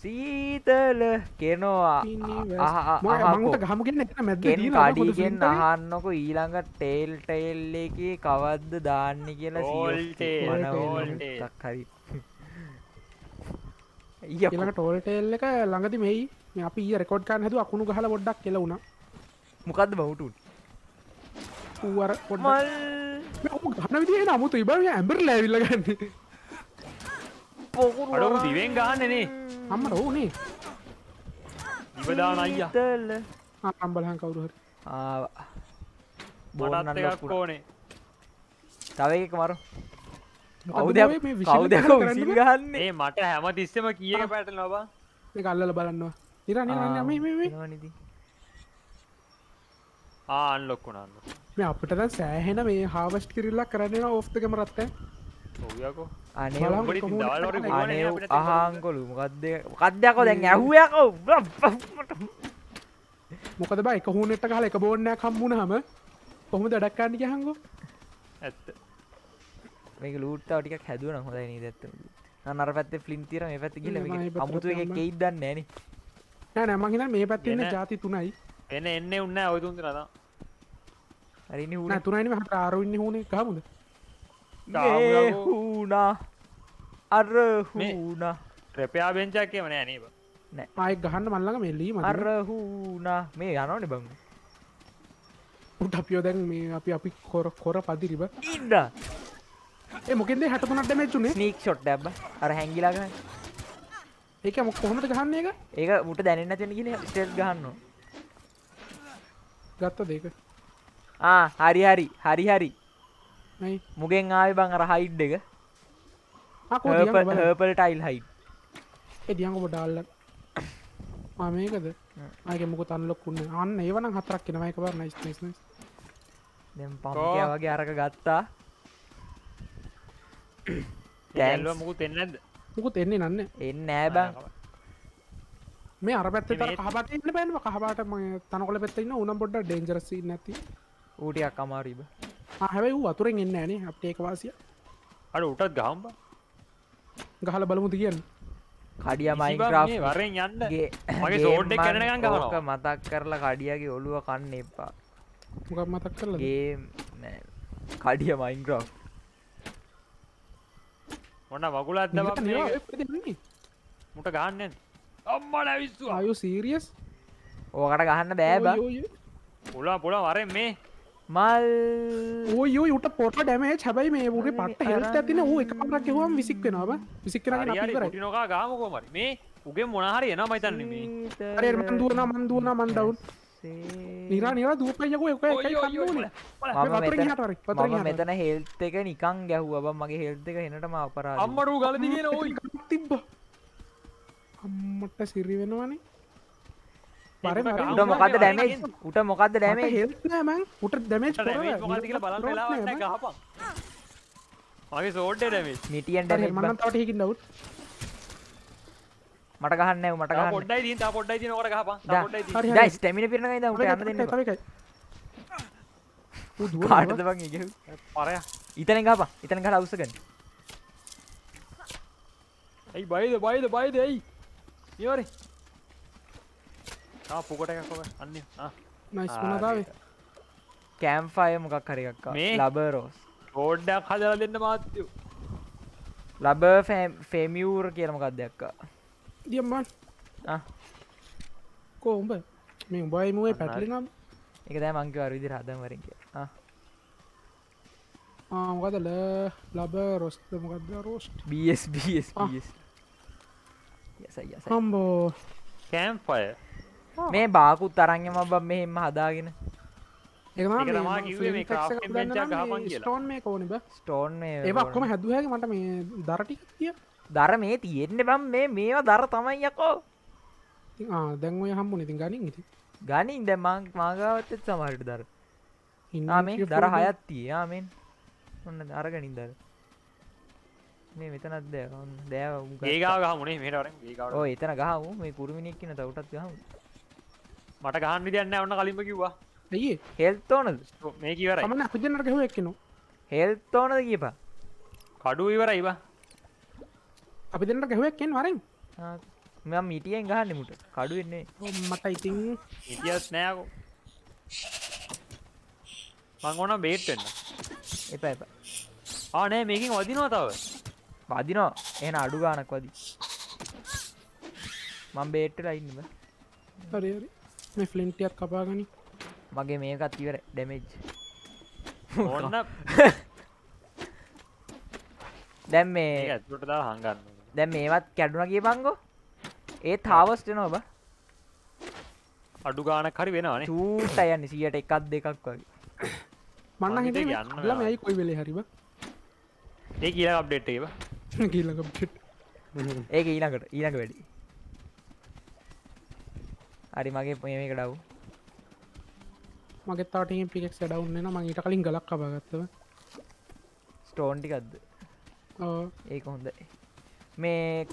සීතල කෙනවා මට ගහමගෙන මැගෙන් කඩිගෙන් අහන්නකො ඊළඟ ටේල් ටෙල් එක කවද්ද දාන්න කියලා සීල්ටේ හරි ඊළඟ ටෝල් ටෙල් එක ළඟති මෙයි අපි රෙකෝඩ් කන්න හැතු අකුණු ගහල ොඩ්ඩක් කෙලවුණ මොකක්ද බවටුන් ඌවර පොඩ්මල් ගන විදිේ නමුතු ඉබර ඇම්බර ලැවිල්ල ගන්න පොකුරු දිවෙන් ගහන්නනේ අම්ම රෝනේ ඉවදාන අයිතල්ල අම්බලහන් කවුරුහර බොඩක් ඕනේ තව එක මරු කවුද ගහන්නේ මට හැම තිස්සම කිය පැට ලබා කල්ල බලන්නවා ආන් ලොක්කුණන්න මේ අපට ද සෑහෙන මේ හාවස්ට කිරල්ලක් කරන්න ඔෆ්තකම රත්ත ආහාංකොලු මොකක්ද කද්‍යකෝ දැන් ඇහුයකෝ මොකද බයි කහුනෙට කාල එක බෝන්නයක් කම්මුණ හම පොහොම දඩක්කාන්නක හංගෝ ඇත්ත මේක ලූට ටික හැදුවන හොඳයි නී දැත්ත නර පැත්ත ෆලින් තිර පැත්ති ගල අමුතු එක කෙයිදන්න නෑනේ නෑ නෑ මං හිතන්නේ මේ පැත්තේ ඉන්න ಜಾති තුනයි එන්න එන්නේ උන්නේ ඔය තුන් දෙනා තමයි හරි ඉන්නේ උනේ තුනයිනේ මම ආරු ඉන්නේ හුනේ ගහමුද හුනා අර හුනා ට්‍රැපයා බෙන්චක් එහෙම නෑ නේද නෑ ආයෙ ගහන්න මල්ලඟ මෙල්ලීම අර හුනා මේ යනවනේ බං උට අපියෝ දැන් මේ අපි අපි කොර කොර පදිරිබ ඉන්න ඒ මොකෙන්ද 63 ඩැමේජ් උනේ ස්නීක් ෂොට් දැම්ම අර හැංගිලා ගහන්නේ ඒක මොක් කොහොමද ගහන්න එක ඒක මුට දැනන්න තෙන කියල ස්ටේස් ගහන්න ගත්ත දෙක හරි හරි හරි හරි මුගෙන් ආය බං අර හයිඩ් එක හපල් ටයිල් හයි එදියක පොඩාල්ල මේකද අයක මුක තන්ලොක්කුන්න අන්න ඒවන හතරක් කෙනමයි එකවර නයිස් නෙස්න පම්ගේ අරක ගත්තා ගැල්ව මුකුත් එන්නද මුකුත් එන්නේ නන්න එන්න නෑ බං මේ අර පැත්ත කහට ඉන්න බැන්ම කහට ම තනකොල පැත්තන්න උනම් බොඩ්ඩ ඩේජරස නැති ඌටියක් අමාරීබ හැබයි වූ අතුරෙන් එන්න නේ අපටේක වාසිය අඩ උටත් ගහම්බ ගහල බලමුති කියන්න කඩිය මයින්ක්‍රා් වරෙන් යන්නගේ මගේ සෝට් කරනගන්න ගලක මතක් කරලා කඩියගේ ඔලුව කන්න එපා මතක් කරලගේ කඩිය මයින්ක්‍රා් මොන්න වගුලත් මුට ගන්න අම්මල විස්සු අයු සීරියස් ඕකට ගහන්න බෑබ පුලා පුලා වරෙන් මේ මල් ඌයෝ යුට පොට ඩැමේ හැබයි මේ පුරේ පට හෙල්ට ඇතින වූ එක පරක් කිවම් විසික් වෙනව විසික් කරගෙන නොකා ගාමකෝමරි මේ උගේ මොනහරි එනමයිතන්නේ මේ අරේ මන් දුවන මන් දුවන මන් ඩවුන් නිරා නිවා දූපයකු එක මෙතන හෙල්ත එක නිකං ගැහුව බ මගේ හෙල්ත එක හෙනටම අපරා අම්මරු ගල තිබ අම්මට සිරි වෙනවානේ ට මොකද දැමේ උට මොකක්ද දැමේ හෙම උට දැමේ මගේ සෝඩ්ඩ දැමේ නිටියන්ට මනතාවට හිකින් නවත් මට ගහන්න මට ගහන්න පොඩ්ඩයි තියෙන තා පොඩ්ඩයි තියෙන ඕකට ගහපන් තා පොඩ්ඩයි තියෙන දැන් ස්ටැමින පිරන ගයි දැන් උට යන්න දෙන්න එකයි ඌ දුවන කාටද බං ඉගෙව් පරයා ඉතන ගහපන් ඉතන ගහලා අවශ්‍ය ගන්න ඇයි බයිද බයිද බයිද ඇයි නියවරේ තා පොකට එකක් ඔබ අන්න ආ නයිස් මොනවාද කෑම් ෆයර් මොකක් හරි එකක් ලබර් රෝස් රෝඩ් එකක් හදලා දෙන්න මාත්‍යු ලබර් ෆේමියුර් කියලා මොකක්ද දැක්කා දියම් බන් කෝ උඹ මේ උබයි මුවේ පැටලිනම් එක දෑ මංගේ අරවිදි රදම්වරින්ග මොකද ල ලබ රොස්ත මොකද රෝස්ට හම්බෝ කෑම් පය මේ බාකුත් තරංගම බ මෙහෙම හදාගෙන ස්ටෝන් මේ කෝනිබ ස්ටෝන් ඒක්කොම හැදුවගේ මට මේ දරටික් කිය දර මේ තියෙන්න්න බම් මේ මේවා දර තමයි යකෝ දැන්ව හම්බු ඉතින් ගනින් ඉති ගනින් දැමං මාගාවත්තත් සමහට දර ඉන්නාමේ දර හයත් තියාමෙන් ඔන්න දරගනින් දර මේ මෙතනත් දෑ දෑ ඒගාව ගහමුණේ මේට ඕ එතන ගහමු මේ කුරුමිණක් කියන තවටත් ගහමු මට ගහන් විදන්න ඔන්න කලින්ම කිව්වා ඇයි හෙල්තෝන මේ කිවර මන හුදනට ගහ එක්කනවා හෙල්තෝනද කියපා කඩු ඉවර ඉවා අපි දෙන්නට ගැහුවක්ෙන් වරෙන් මෙම මිටියෙන් ගහන්න මුට කඩු වෙන්නේ මට ඉතින් ඉතිස් නෑකෝ මංගෝන බේට් වෙන්න එප එප ආනෑ මේකින් වදිනවා තව වදිනවා එන අඩු ගානක් වදී මං බේට්ට ලයින්නම හරිරි මේ ෆලින්ටියක් කපාගනි මගේ මේකත් ඉවර ඩැමේජ් ඔන්න දැම් මේ ඇතුට දා හංගන්න දැ මේවත් කැඩුන කිය බංගෝ ඒ තාවස්ටන ඔබ අඩු ගාන කරි වෙනන චූට යන්න සියට එකක් දෙකක් වගේ මන්න හිට යන්න යයි කොයි වෙලේ හරිව ඒ කියලා අප්ඩේට් ඒව කියල ඒක ඊනකට ඊනක වැඩි අරි මගේ මේක ඩව් මගේ තාට පිෙක් ඩවන්න ම ඊට කලින් ගලක් කබාගත්තව ස්ටෝන්ටිකක්ද ඒක හොඳයි මේ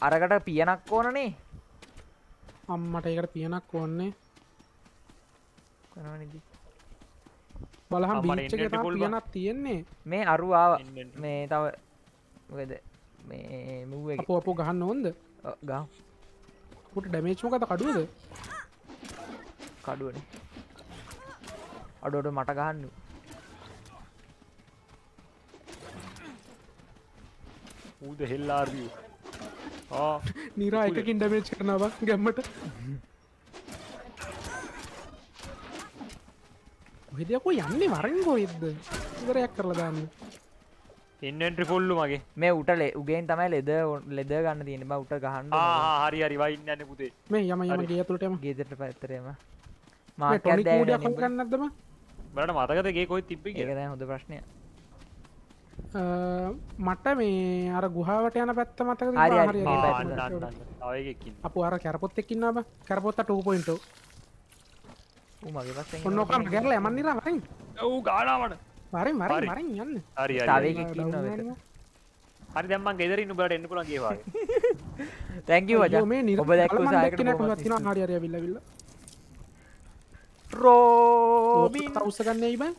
අරකට පියනක් ඕනනේ අම්මට ඒකට පියනක් ඕන්නේ බලහම් පියනක් තියෙන්නේ මේ අරුවා මේ තව මොකද මේ මුව පෝපෝ ගහන්න ඕොන්ද ගා කුට ඩැමේච්ම කත කඩුවද කඩුවනේ අඩෝඩ මට ගහන්නු Who the hell are you? ආ නීරා එකකින් ඩැමේජ් කරනවා බං ගැම්මට. කොහෙද යකෝ යන්නේ වරෙන් කොහෙද? ඉවරයක් කරලා දාන්න. ඉන්වෙන්ටරි ෆුල්ලු මගේ. මේ උටලේ උගෙන් තමයි ලෙද ලෙද ගන්න තියෙන්නේ. බා උට ගහන්න. ආ හරි හරි වයින් යන්නේ පුතේ. මේ යම යම ගේ ඇතුළට යම. ගෙදරට පැත්තට යම. මාකට් දැන් ගන්නත් දම. බලන්න මතකද ගේ කොහෙද තිබ්බේ කියලා. ඒක දැන් හොඳ ප්‍රශ්නයක්. මට මේ අර ගුහාවට යන පැත්ත මතක අප අර කැරපොත් එක්කින්නබ කැරපොත්ත ටූපොයින්ට ඔන්නකම් ගැරල යමන්නලා මරයි ඔවු ගාලාවට මරි මරි මරින් යන්න හරි හරි දැම්ම ගෙදර ඉන්න බට එන්න පුළන් ගේවා තැංකි වජ මේ නිරබ දැක් හරිය විල්ලවිල්ල රෝ තවසගන්න ඉබයි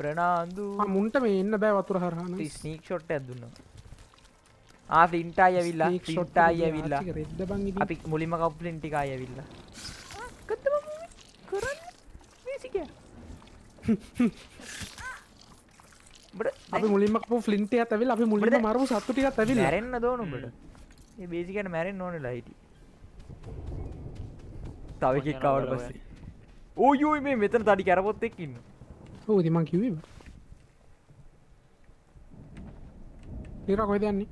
ප්‍රනාාන්දු මුන්ට මේ එන්න බෑ වතුර හරහන ස්නීක් ෂොට් ඇදන්න ආෆලින්ටාය විල්ලා ෂොට්ටාය විල්ලා රෙද්ද බං අපි මුලිම කව්ලින්ටිකාය විල්ලා අපි මුලින්මක් ෆලින්ටය ඇතවිල් අපි මුලිට මරු සත්තුටික ඇවිල රන්න දෝනුට ඒ බේසිකන මැරෙන් ඕන ලයිටි තවකෙක් කවට පස්සේ ඕයුයි මේ මෙතන තඩි කැරපොත් එක්කින්න ඕති මං කිවීම නිරකොයි දන්නේ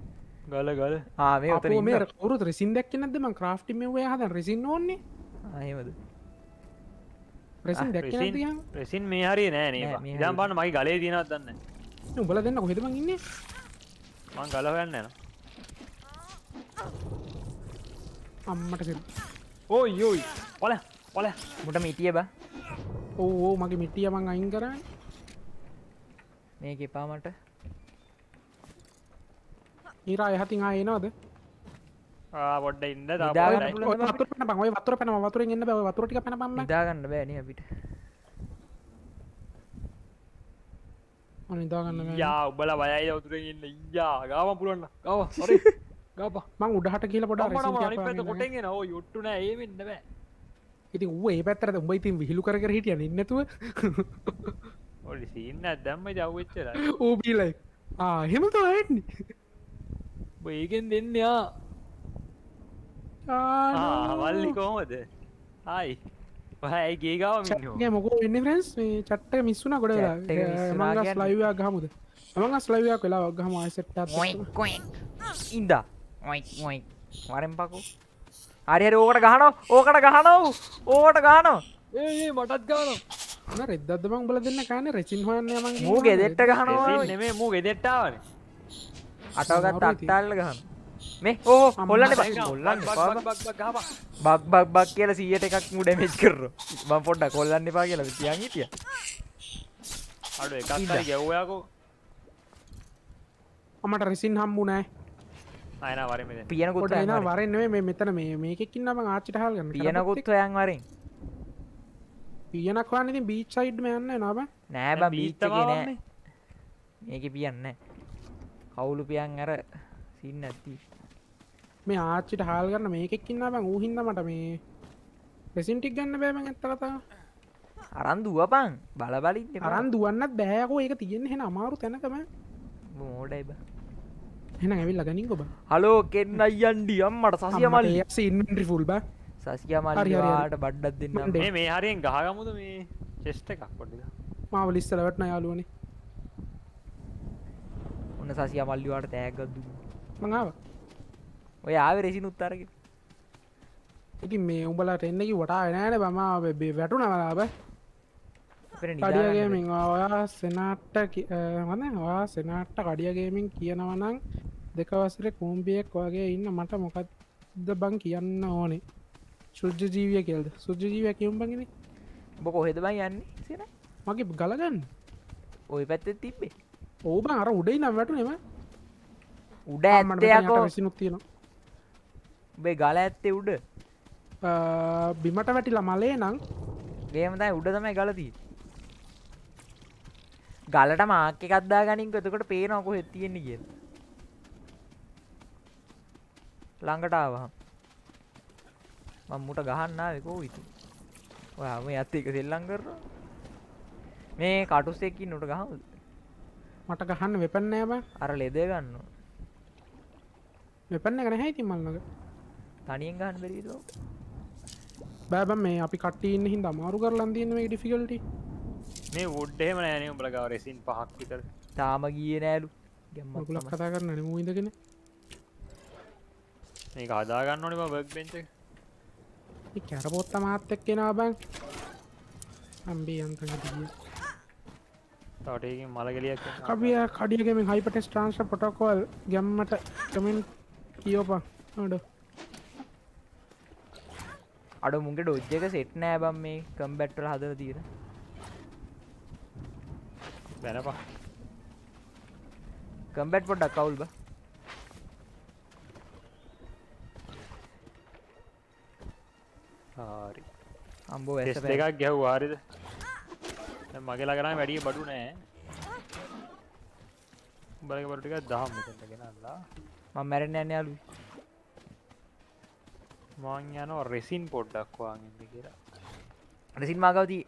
ගල ගල ආම මේ ඔරු රෙසින් දැක් නැදම ක්‍රා්ටි මේ හද රෙසින් ඕන්නේ අයමද ප්‍රසින් දැ ප්‍රසින් මේ හරි නෑන දම් බන්න මයි ගලේ දනත් දන්න උබල දෙන්න කොහෙතම ඉන්න මං ගලවන්න න අම්මට ඕ යෝයි පොල පොල මුට මිටිය බා ඕ මගේ මිටිය මං අයින් කරන්න මේක එපා මට ඊරා එහතින් ආ එනවද ොඩ ඉන්න වතුර පැන වතුර ඉන්න බව වතුරටි පැන පම දාගන්න බෑන අපිට නිදාගන්න යා ඔබල වයයි උතුර ඉන්න යා ගාම පුලන්න ගව ගප මං උඩහට කියල පොඩ කොට න යුට්ටුන ඒ වෙන්න බෑ ඉති ඒ පැත්තර උඹයි තින් විහිලු කර හිටිය ඉන්නතුව ඔඩි සින්න දැම්ම ජවච්චර ඕබීලයි ආහෙම තහෙන්නේ ඒගෙන් දෙන්නයා වල්ලි කෝමද හයි ඒගේගාව මොකෝ එන්න ෆරන්ස් චට්ට මිස්සුන ගොඩ ලයිවයා ගහමුද මඟ ස්ලවයා කලා ගහම සෙට්ට ඉදා මරෙන් පකු හරිහරි ඕකට ගහනෝ ඕකට ගහනෝ ඕකට ගානෝ ඒ මටත් ගාන රෙද්දද බං බල දෙන්න කාන රචින් හන්න ම මූ ගෙදෙට්ට ගහනවා නෙමේ මූ ගෙදෙට්ටාවන අටවගත් අට්ටල්ල ගහන්න මේ ඕ හොල්ලට ොල්ලන්න බක් බක් බක් කියල සියට එකක් මුඩ මෙච් කර බම් පොඩ්ඩ කොල්ලන්න එපා කියලා තියන් හිටිය අඩු එකක් ගැව්වයාකෝ අමට රෙසින් හම්බු නෑ අයන වර පියනකුත් න වරෙන් මේ මෙතන මේ මේකකින්න ම ආච්චිටහල්ගන්න පියනකුත් ඔයන් වරින් පියනක්වා ඉතින් බීච් සයිඩ්ම යන්න නබ නෑබ බීත නෑ මේක පියන්න කවුලු පියන් අර සින්න ඇති මේ ආච්චිට හාල් ගන්න මේකෙක්කින්න බං ඌහින්ද මට මේ පෙසින්ටික් ගන්න බෑම ඇත්තරතා අරන් දුවපන් බලබලින් අරන් දුවන්නත් බෑකෝ ඒක තියෙන්නේ හෙන අමාරු තැනකම මෝඩයි බා ඇවිල්ල ගනින් කොබ හලෝ කෙන්න අයියන්ඩි අම්මට සසියමල් ඉන්ටි ෆුල්බ සසියමල්ට බඩ්ඩත් දෙන්න මේ හරයෙන් ගහගමුද මේ චෙස්ට එකක් පොඩි මාවලිස්සලවටන යාලුවනේ ඔන්න සසිය මල්ලිවාට තෑගත්ද මඟාව ඔය ආව රෙසි උත්තරක ඉති මේ උඹලට එන්නකි වටා නෑන බම බේ වැටුන වලාබ කඩියගේමින් ඔයා සෙනාට්ට හොඳ වා සෙනාට්ට කඩියගේමින් කියනවනං දෙකවසර කූම්බියෙක් වගේ ඉන්න මට මොකක්ද බං කියන්න ඕනේ සුද්ජ ජීවිය කෙල්ද සුද්ජ ජීවය කිවම්බගෙන බො කොහෙද බයි යන්නේ සිර මගේ ගලගන්න ඔය පැත්ත තිබ්බේ ඕබ අර උඩයි නම් වැටු නෙම උඩ ඇමටසිනුත් තියෙන බේ ගල ඇත්තේ උඩ බිමට වැටිලා මලේ නං ගේමතයි උඩ තමයි ගලතිී ගලට මාක්‍ය කද්දා ගනින් ගතකොට පේනකො හෙත්තියෙන්නේ කියලා ළඟට ආවහම මම මුට ගහන්න ආවේ කෝ ඉතින් ඔයා මේ අත් එක සෙල්ලම් කරනවා මේ කටුස් එකකින් උට ගහමුද මට ගහන්න වෙපන් නෑ බං අර ලෙදේ ගන්න වෙපන් එක නැහැ ඉතින් මල් ළඟ තනියෙන් ගහන්න බැරිද බෑ බං මේ අපි කට්ටිය ඉන්න හින්දා අමාරු කරලා තියෙන මේ ඩිෆිකල්ටි මේ වුඩ් එහෙම නෑනේ උඹලා ගාව රෙසින් පහක් විතර තාම ගියේ නෑලු ගැම්මක් කතා කරන්න නෙමු ඉඳගෙන මේක හදාගන්න ඕනේ බා බර්ක් බෙන්ච් එක. මේ කැරපොත්ත මාත් එක්ක එනවා බං. අම්බි අන්තක දිගිය. තවට ඒකෙන් මල ගලියක් එනවා. කබිය කඩිය gaming hyper test transfer protocol ගැම්මට කමෙන්ට් කියවපන්. නේද? අඩ මුන්ගේ ඩොජ් එක සෙට් නෑ බම් මේ කම්බැට් වල හදලා තියෙන. බැනපන්. කම්බැට් පොඩ්ඩක් අවුල් බා. හාරි අම්බෝ ඇ එකක් ගැව් වාරිද මගේ ලගරම් වැඩිය බඩු නෑ බලක බරටික දහම් මෙතට ගෙනල්ලා මම මැරෙන් යන්න යාලු මං යනවා රෙසින් පොඩ්ඩක් වාගෙන්ද කියලා රෙසින් මාගවදී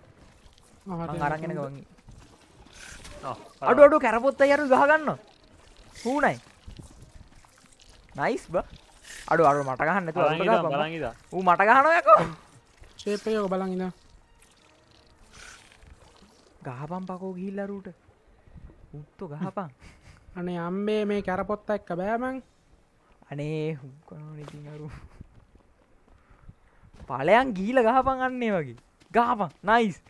අරගෙන ගවගී අඩු අඩු කැරපොත්ත යරු ගහගන්න හූනයි නයිස් බ අඩු අඩු මටගහන්න ඌ මටගහනයකෝ ශේපයෝක බලන් ඉඳ ගහපම් පකෝ ගිහිල්ලා රූට උත්තු ගහපන් අනේ අම්බේ මේ කැරපොත්ත එක්ක බෑමං අනේ හුකනෝනකින් අරු පලයන් ගීල ගහපන් අන්නේ වගේ ගාපන් නයිස්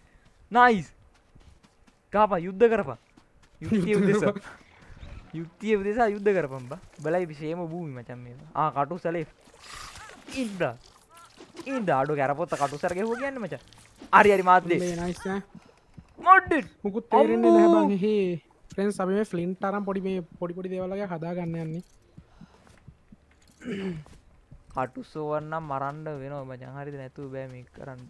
නයිස් ගාපා යුද්ධ කරපා යුක්තිය උදෙස යුක්තිය උදෙසා යුද්ධ කරපම් බ බලයි විශේම භූමි මචන් මේ ආ කටු සලේ ඉන්ඩා ඉන් දාඩු කැරපොත්ත කටුසර ගැහුව කියන්න මච අරි අරි මාත්ලේ මොඩ් මුකුත් තේරෙන්නේ නැහැ බං එහේ ෆ්‍රෙන්ඩ්ස් අපි මේ ෆ්ලින්ට් අරන් පොඩි මේ පොඩි පොඩි දේවල් වගේ හදා ගන්න යන්නේ කටුසෝවන් නම් මරන්න වෙනවා මචං හරියද නැතුව බෑ මේක කරන්න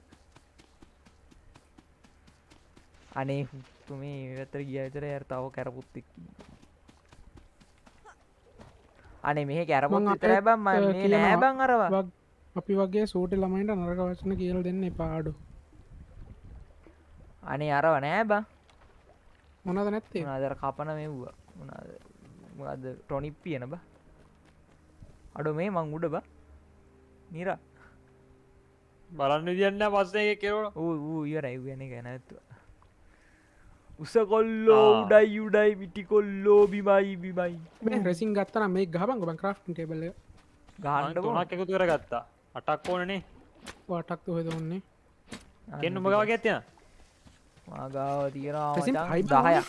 අනේ තුමේ විතර ගියා විතර යාර තව කැරපොත් එක්ක අනේ මෙහි කැරපොත් විතරයි බං මම මේ නෑ බං අරවා අපි වගේ සූට ළමයිට නරක වචන කියල දෙන්න පාඩු අනේ අරව නෑ බා මොනද නැත්තේ අදර කපන මෙව්වා මොනාද ටොනිප් පියන බා අඩු මේ මං උඩ බා නිර බලන්න විදින්න පස්සේ කෙරවට ඌ ඉවරයි ගැන ගැනැත්තුව උස කොල්ලෝ උඩයි යුඩයි මිටි කොල්ලෝ බිමයි බිමයි රෙසින් ගත්තන මේ ගහබන් ගොබන් ක්‍රා් ටේබල ගාන්නට එකතු කර ගත්තා අටක් ඕනනේ වටක් හොද ඔන්නේ කෙන්න මගවගේ ඇතිය මගාව තියෙනවා දහයක්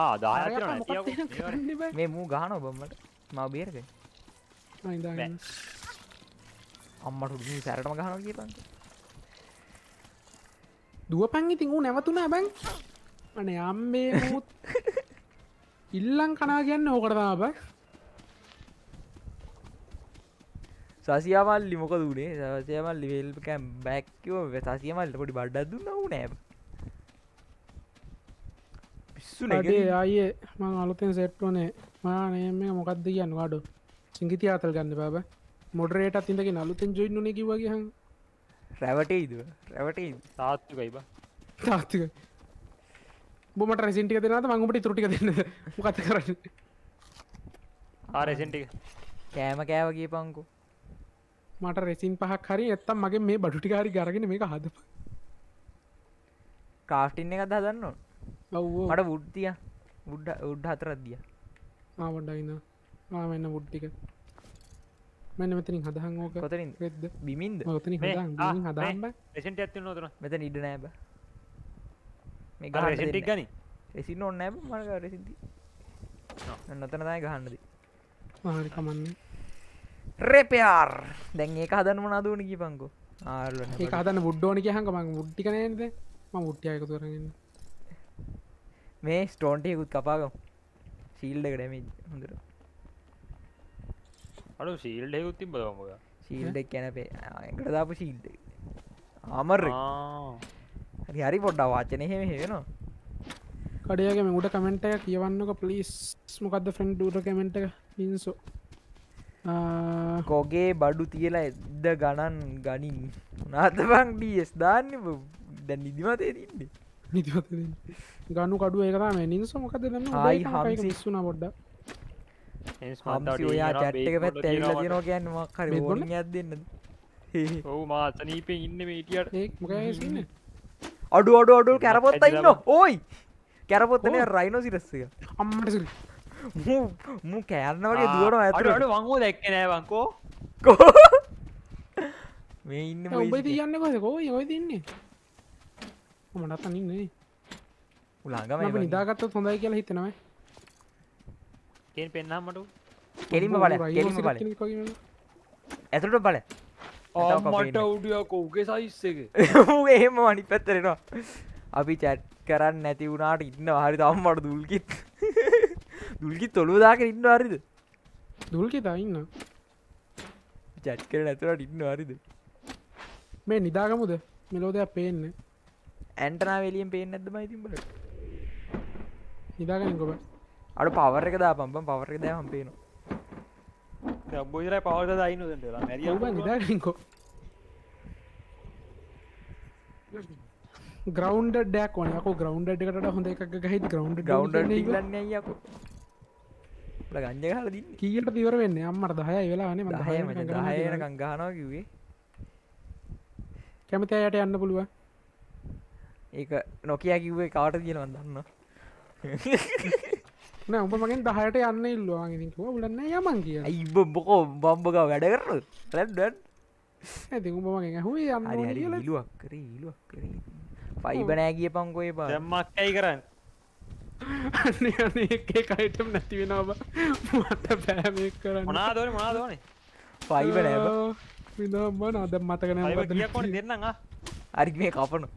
ආදාය මේ මූ ගහන ඔබම්මට මව බේරක අම්මට සැරටම ගහන කිය පන් දුව පැන් ඉතින් වූ නැවතුනා බැන් අනේ අම්බේ ඉල්ලං කනා කියන්න ඕකරදාබ සසියාමල්ලි මොක දුනේ සසයමල්ලි වෙල්කැම් බැක්කව සසියමල්ට පොඩි බඩ්ඩක් දුන්න නෑ පිස්සු නගේ ආයේ මං අලුතෙන් සෙට්වනේ මානයම මොකක්ද කියන්න වඩු සිංගිති අතල් ගන්න බාබ මොඩරේට අතින්ටක නලුතෙන් ජොයින් නේ කිවගේ රැවටේද රැවට තාත්තුකයිබ තාත්තික බොමට රැසිටික දෙනත මංගුමට තුරටික දෙන්න මොකත කරන්න ආරෙසෙන්ටික කෑම කෑවගේ පංකු මට රෙසින් පහක් හරි ඇත්තම් මගේ මේ බඩුටිකාරි ගරගෙන මේක හදප කාස්ටින් එකත් හදන්න මට බුද්ධිය බුඩ්ඩ උඩ් හතරත්දිය ආවඩ්ඩන්න ආමන්න බුඩ්ටික මෙන්න මෙතනින් හදහන් ඕක කොතරින් වෙද බිමින්ද තන හදම් රෙසට ඇත්ති නොතර මෙත ඉඩ නෑබ මේ ග ගනි රෙසින් ඔන්න නෑ මරග රෙසිදි නොතනදාය ගහන්නදී මහරි කමන්නේ රෙපයාර් දැන් ඒක හදන්න මනාදූන කි පංකු ඒ හදන්න බුඩ්ඩෝනික හක මං ුට්ටි කනද ම ුට්ටියක තුරගන්න මේ ස්ටෝන්ටයකුත් කපාගම් සීල්ඩ ගඩමි හොඳර අඩු සීල්ඩයකුත් තිබ දොමක සීල්ඩක් කැනපේ එකට දාපු සීල්ඩ ආමර් හරි හරි පොඩ්ඩා වාචනය හෙම හෙනවා කඩයගේ මුට කමෙන්ටය කියවන්නක පලිස් මොකක්ද ෆෙන්ඩ් ට කමෙන්ට පින්සෝ කෝගේ බඩු තියලා එද්ද ගණන් ගනින් නාතබං ඩස් දාන්න දැ නිදිමතේ තින්නේ නිති ගණු කඩුව එකම නිස මොකද දන්න යි හමි ඉස්සුන බොඩ්ඩ ඔයා චැට්ක පැත් ඇල්ලා දෙනවා ගැන්න මක්කර බොඩ ඇත් දෙන්න ඔවු මාතනීපෙන් ඉන්න මේටියට මොකන්න අඩු අඩු අඩු කැරපොත්තයින්න ඕයි කැරපොත්තන රයිනෝ සිරස්සක අම්මට සිරි මු කෑරන වගේ දුවන ඇතුට වංගෝ දැක්කනෑ වංකෝ කෝ මේ ඉන්න ඔබ තියන්න පසකෝ යොයි තින්නේ මටත් අනින්නේ උලාගම නිදාගත්ත හොඳයි කියලා හිතනව කෙන් පෙන්න්නම්මට කෙලිම බල කෙලිම බල ඇතුට බල මට උඩියකෝ උගේ සයිස්සක එහෙම අනි පැත්තරෙනවා අපි චැට් කරන්න නැති වුණට ඉන්න හරි තම්මට දුල්කිත් දුල්ගි තොළුදාක ඉන්න අරිද දුල්ගෙ තඉන්න චැට් කර ඇතුරට ඉන්න අරිද මේ නිදාගමුද මෙලෝදයක් පේන්න ඇන්ටනා වෙලියෙන් පේෙන් ඇද මයි තිබට නිදාගන්න ගොබ අඩු පවර එක දා පම්පම් පවර එක දෑහම් පේනවා බොජර පවර දයින්න දට මැ නිදාගකෝ ග්‍රවන්් ඩක් වනක ග්‍රවන්් එකට හොඳ එකක් ගහිත් ග්‍රවන්් ගවන්් ලන්නයකු ගංජ හල දි කියට තිවර වෙන්න අම්මට දහය වෙලාන දහය ගංගානවා කිවේ කැමතයට යන්න පුළුව ඒ නොකයා කිව්වේ කාට කියනවන් දන්න නෑ උඹ මගෙන් දහයට යන්න ඉල්ලවාගෙන කිව ලන්න යමන් කිය ඉබ බොකෝ බම්බග වැඩ කරන රැඩ්ඩ ඇති උඹ මගෙන් හුේ යන්න ලුවක් කරේ ලුවක් කරේ පයිබනෑ කිය පංකොය පා දම්මක් ඇයි කරන්න අන්නේ කයිටම් නැති වෙන ඔබ මට පෑමක් කරන්න මොනා දෝන මොනා දෝනේ පයිබ නෑ විදම්ම නද මතකන කොට දෙන්නම් අරි මේ කපනු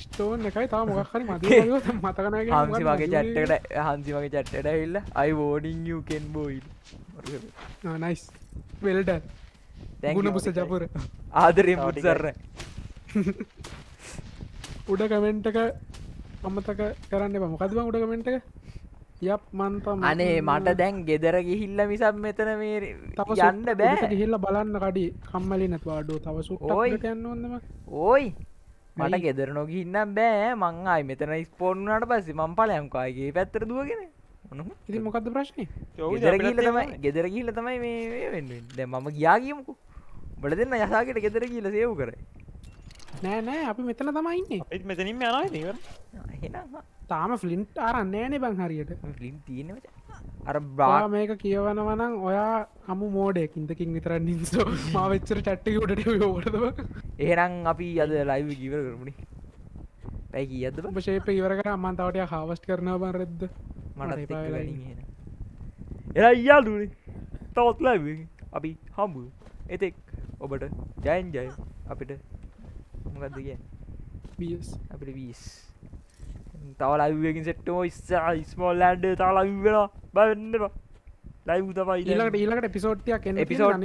ස්ටෝන් එකයි තා මොක්හරි මත මතකන හන්සි වගේ චැට්ටකට හන්සි වගේ චැට්ට ඉල්ල අයි ෝඩින් යකෙන් බෝයි නයිස් වෙල්ඩ තැගුණ පුස ජපුර ආදරය මුත්සරන උඩ කමෙන්ටක අමතක කරන්න මොකදම උඩ කමෙන්ට යප් මන්තම අනේ මට දැන් ගෙදර ගිහිල්ල මිසම් මෙතන මේ යන්න බෑ ගිහිල්ල බලන්න කඩි කම්මලි නැතුවාඩෝ තවසු ඕයි යන්නොන්නම ඕයි මට ගෙදර නොගින්න බෑ මං අයි මෙතන ස්පෝර්ණට පස්ස මං පලයම්කාගේ පැත්තර දුවගෙන ඉති මොකක්ද ප්‍රශ්නය ගෙදරගීල තමයි ගෙදරගීල තමයි මේ වෙන්න ද මම ගියාගියමුකු බල දෙන්න යසාකට ගෙදර කියීල සයව් කරයි නෑ නෑ අපි මෙතන තමයින්නේ මෙතනින් යනයි නව තාම ෆලින්ට් අරන්නෑනේ බං හරියට ලින් තියන අර බා මේක කියවනවනම් ඔයා හමු මෝඩයකින්දකින් විතර නිස මාවෙච්චර චට්ටි ොට යෝටද ඒරං අපි අද ලයිව ගීවර කරමුණි පැයි කියද ශේප ඉවරකට අමන්තාවට හාවස්ට කරන බන් රෙද්ද මට එ යාලුනේ තවත් ලයි අපි හම්බු එතෙක් ඔබට ජයන් ජය අපිට මොකක්ද කිය අපිට වීස් තව ලයිවකින් සෙට්ටෝ ඉස්සා ඉස්මෝල් ලන්ඩ තා ලයිවෙලා බන්නවා ලයිව තමයි ඊලට ඊලට පිසෝට්තියක් පිසෝට්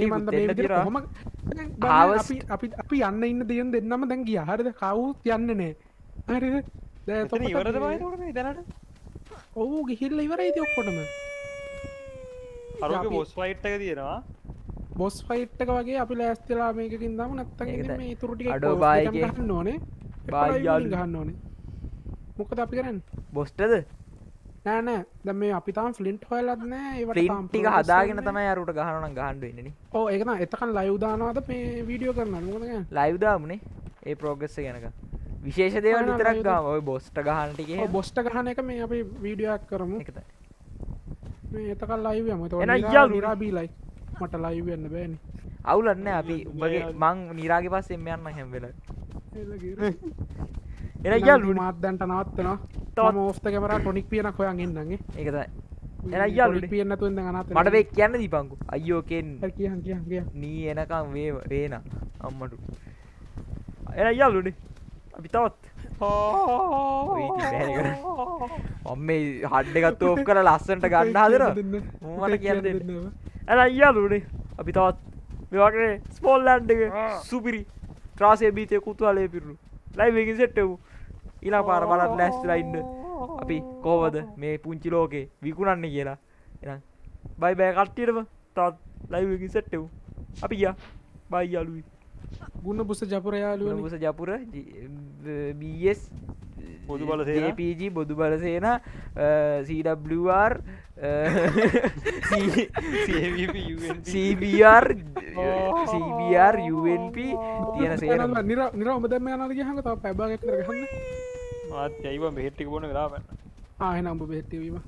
හොම අපි අපි යන්න ඉන්න දෙයන් දෙන්නම දැන් ගිය හරද කවුත් යන්න නෑ හරි ඉවරද දැනට ඔහු ගිහිල්ල ඉවරයිද ඔක්කොටම අර බොස් ෆයිට් එක තියෙනවා බොස් ෆයිට්ක වගේ අපි ලෑස්තලා මේකින් දම නත්තක තුරටි අඩෝ බාය නොනේ බායාල් ගහන්න ඕනේ මොකද අපි කරන්න බොස්ටද නෑනෑ දැම මේ අපි තාම් ෆලින්ට් හොයලත්න ටික හදාගෙන තමයි අරුට ගහනන ගහන්ඩුවන්න ඕ ඒකන එතකන් ලයුදානාද මේ වීඩියෝ කරන්න ලයිවදාමනේ ඒ ප්‍රෝග්‍රෙස්ස ගැනක විශේෂ දේව නිතරක් ගම ඔය බොස්ට ගහන්ටික බොස්ට ගහන එක මේ අපි වීඩියක් කරම එකත මේ එතකල් ලයිව යම ය නිරාබී ලයි මට ලයි වෙන්න බෑන අවුලන්න අපි උඹගේ මං නිරාගේ පස් එම යන්න හැම්වෙල එරයිල් මාත්දැන්ට නවත්තනවා තම ෝස්ත කැමර ටොනික් පියන කොයන් එන්නගේ එකතයි එරයිල් පියන්න තුන් ගනත මටවේ කියන්න දීපංකු අයෝකෙන් නී එනකම් වේ රේන අම්මටු එරයිල්ලුඩේ අපි තවත් ඔම්ම හඩ්ඩ එකත් ෝප් කර ලස්සන්ට ගන්න හදර මට කියන්න දෙන්නවා ඇ අයියාලුනේ අපි තවත් මෙවාගේ ස්පෝල්ලන්ඩ සුපිරි ත්‍රාසේ බීතය කුතුවලේ පිරු ලයි මේකින් සෙට්ටවූ ඉලා පාර බලත් ලැස්ලයින්න අපි කෝවද මේ පුංචි ලෝකේ විකුණන්න කියලා එ බයි බෑ කට්ටියටම තත් ලයිකින් සෙට්ටවූ අපි ගිය බයි අලුයි ගුණ පුස ජපුර යාලුව පුස ජපුර බස් බොදු බල පG බොදු බල සේන සඩ්ලර් සබර් සබර් UNP තියන සේ නිර නිරම දැම යනගේ හඟ තාව පැබාග කරගන්න මාත් යයිව බෙට්ටික බොන ගලාබන්න ආහෙන අඹ බෙහෙත්තවීම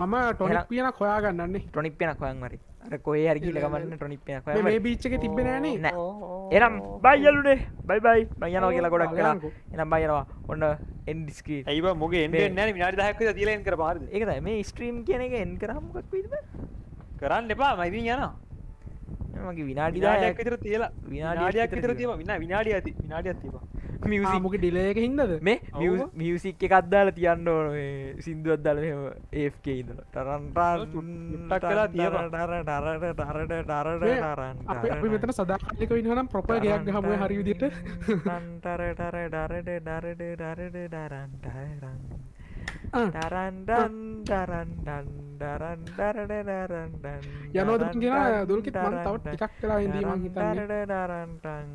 මම ටොනික් පියන කොයාගන්නන්නේ ටොනික් පියන කොයන් මරි කොහ හරගිල ගමන්න ටොනිප්පයක් මේ බිච්චක තිබෙනන එනම් බයියලුනේ බයිබයි බයනවා කියලා ගොඩක් කලා එනම් බයනවා ඔන්න එන්ඩිස්කී ඇයි මොගේ එන්න විනාට දහක් තිලෙන් කර පාර එක මේ ස්ට්‍රීම් කියන එක එන් කරහමක් පිද කරන්න එපා මයිදී යනවා මගේ විනාඩි දායක් විතර තියලා විනාඩියක් විතර තියෙනවා විනාඩිය ඇති විනාඩියක් තියෙනවා මියසිමක ඩිලයක හින්දද මේ මියසික් එකක්දාල තියන්න ඕන සිින්දුවත් දල ඒක ඉදල ටරන්ටා ටක් කලා තියරට ටරට ටරට අපි මෙතන සදාලික ඉන්නම් ප්‍රප ගයක් හම හරි විදිට ටරටර ඩරට ඩරට ඩරට ඩරන්ටරන් ටරන්ඩන් ටරන්ඩන් ඩරන් ඩරට ඩරන්ඩන් යනෝද කියෙන දුල්කි තව ටිකක් කලා ඉදීම හිතරට ඩරන්ටන්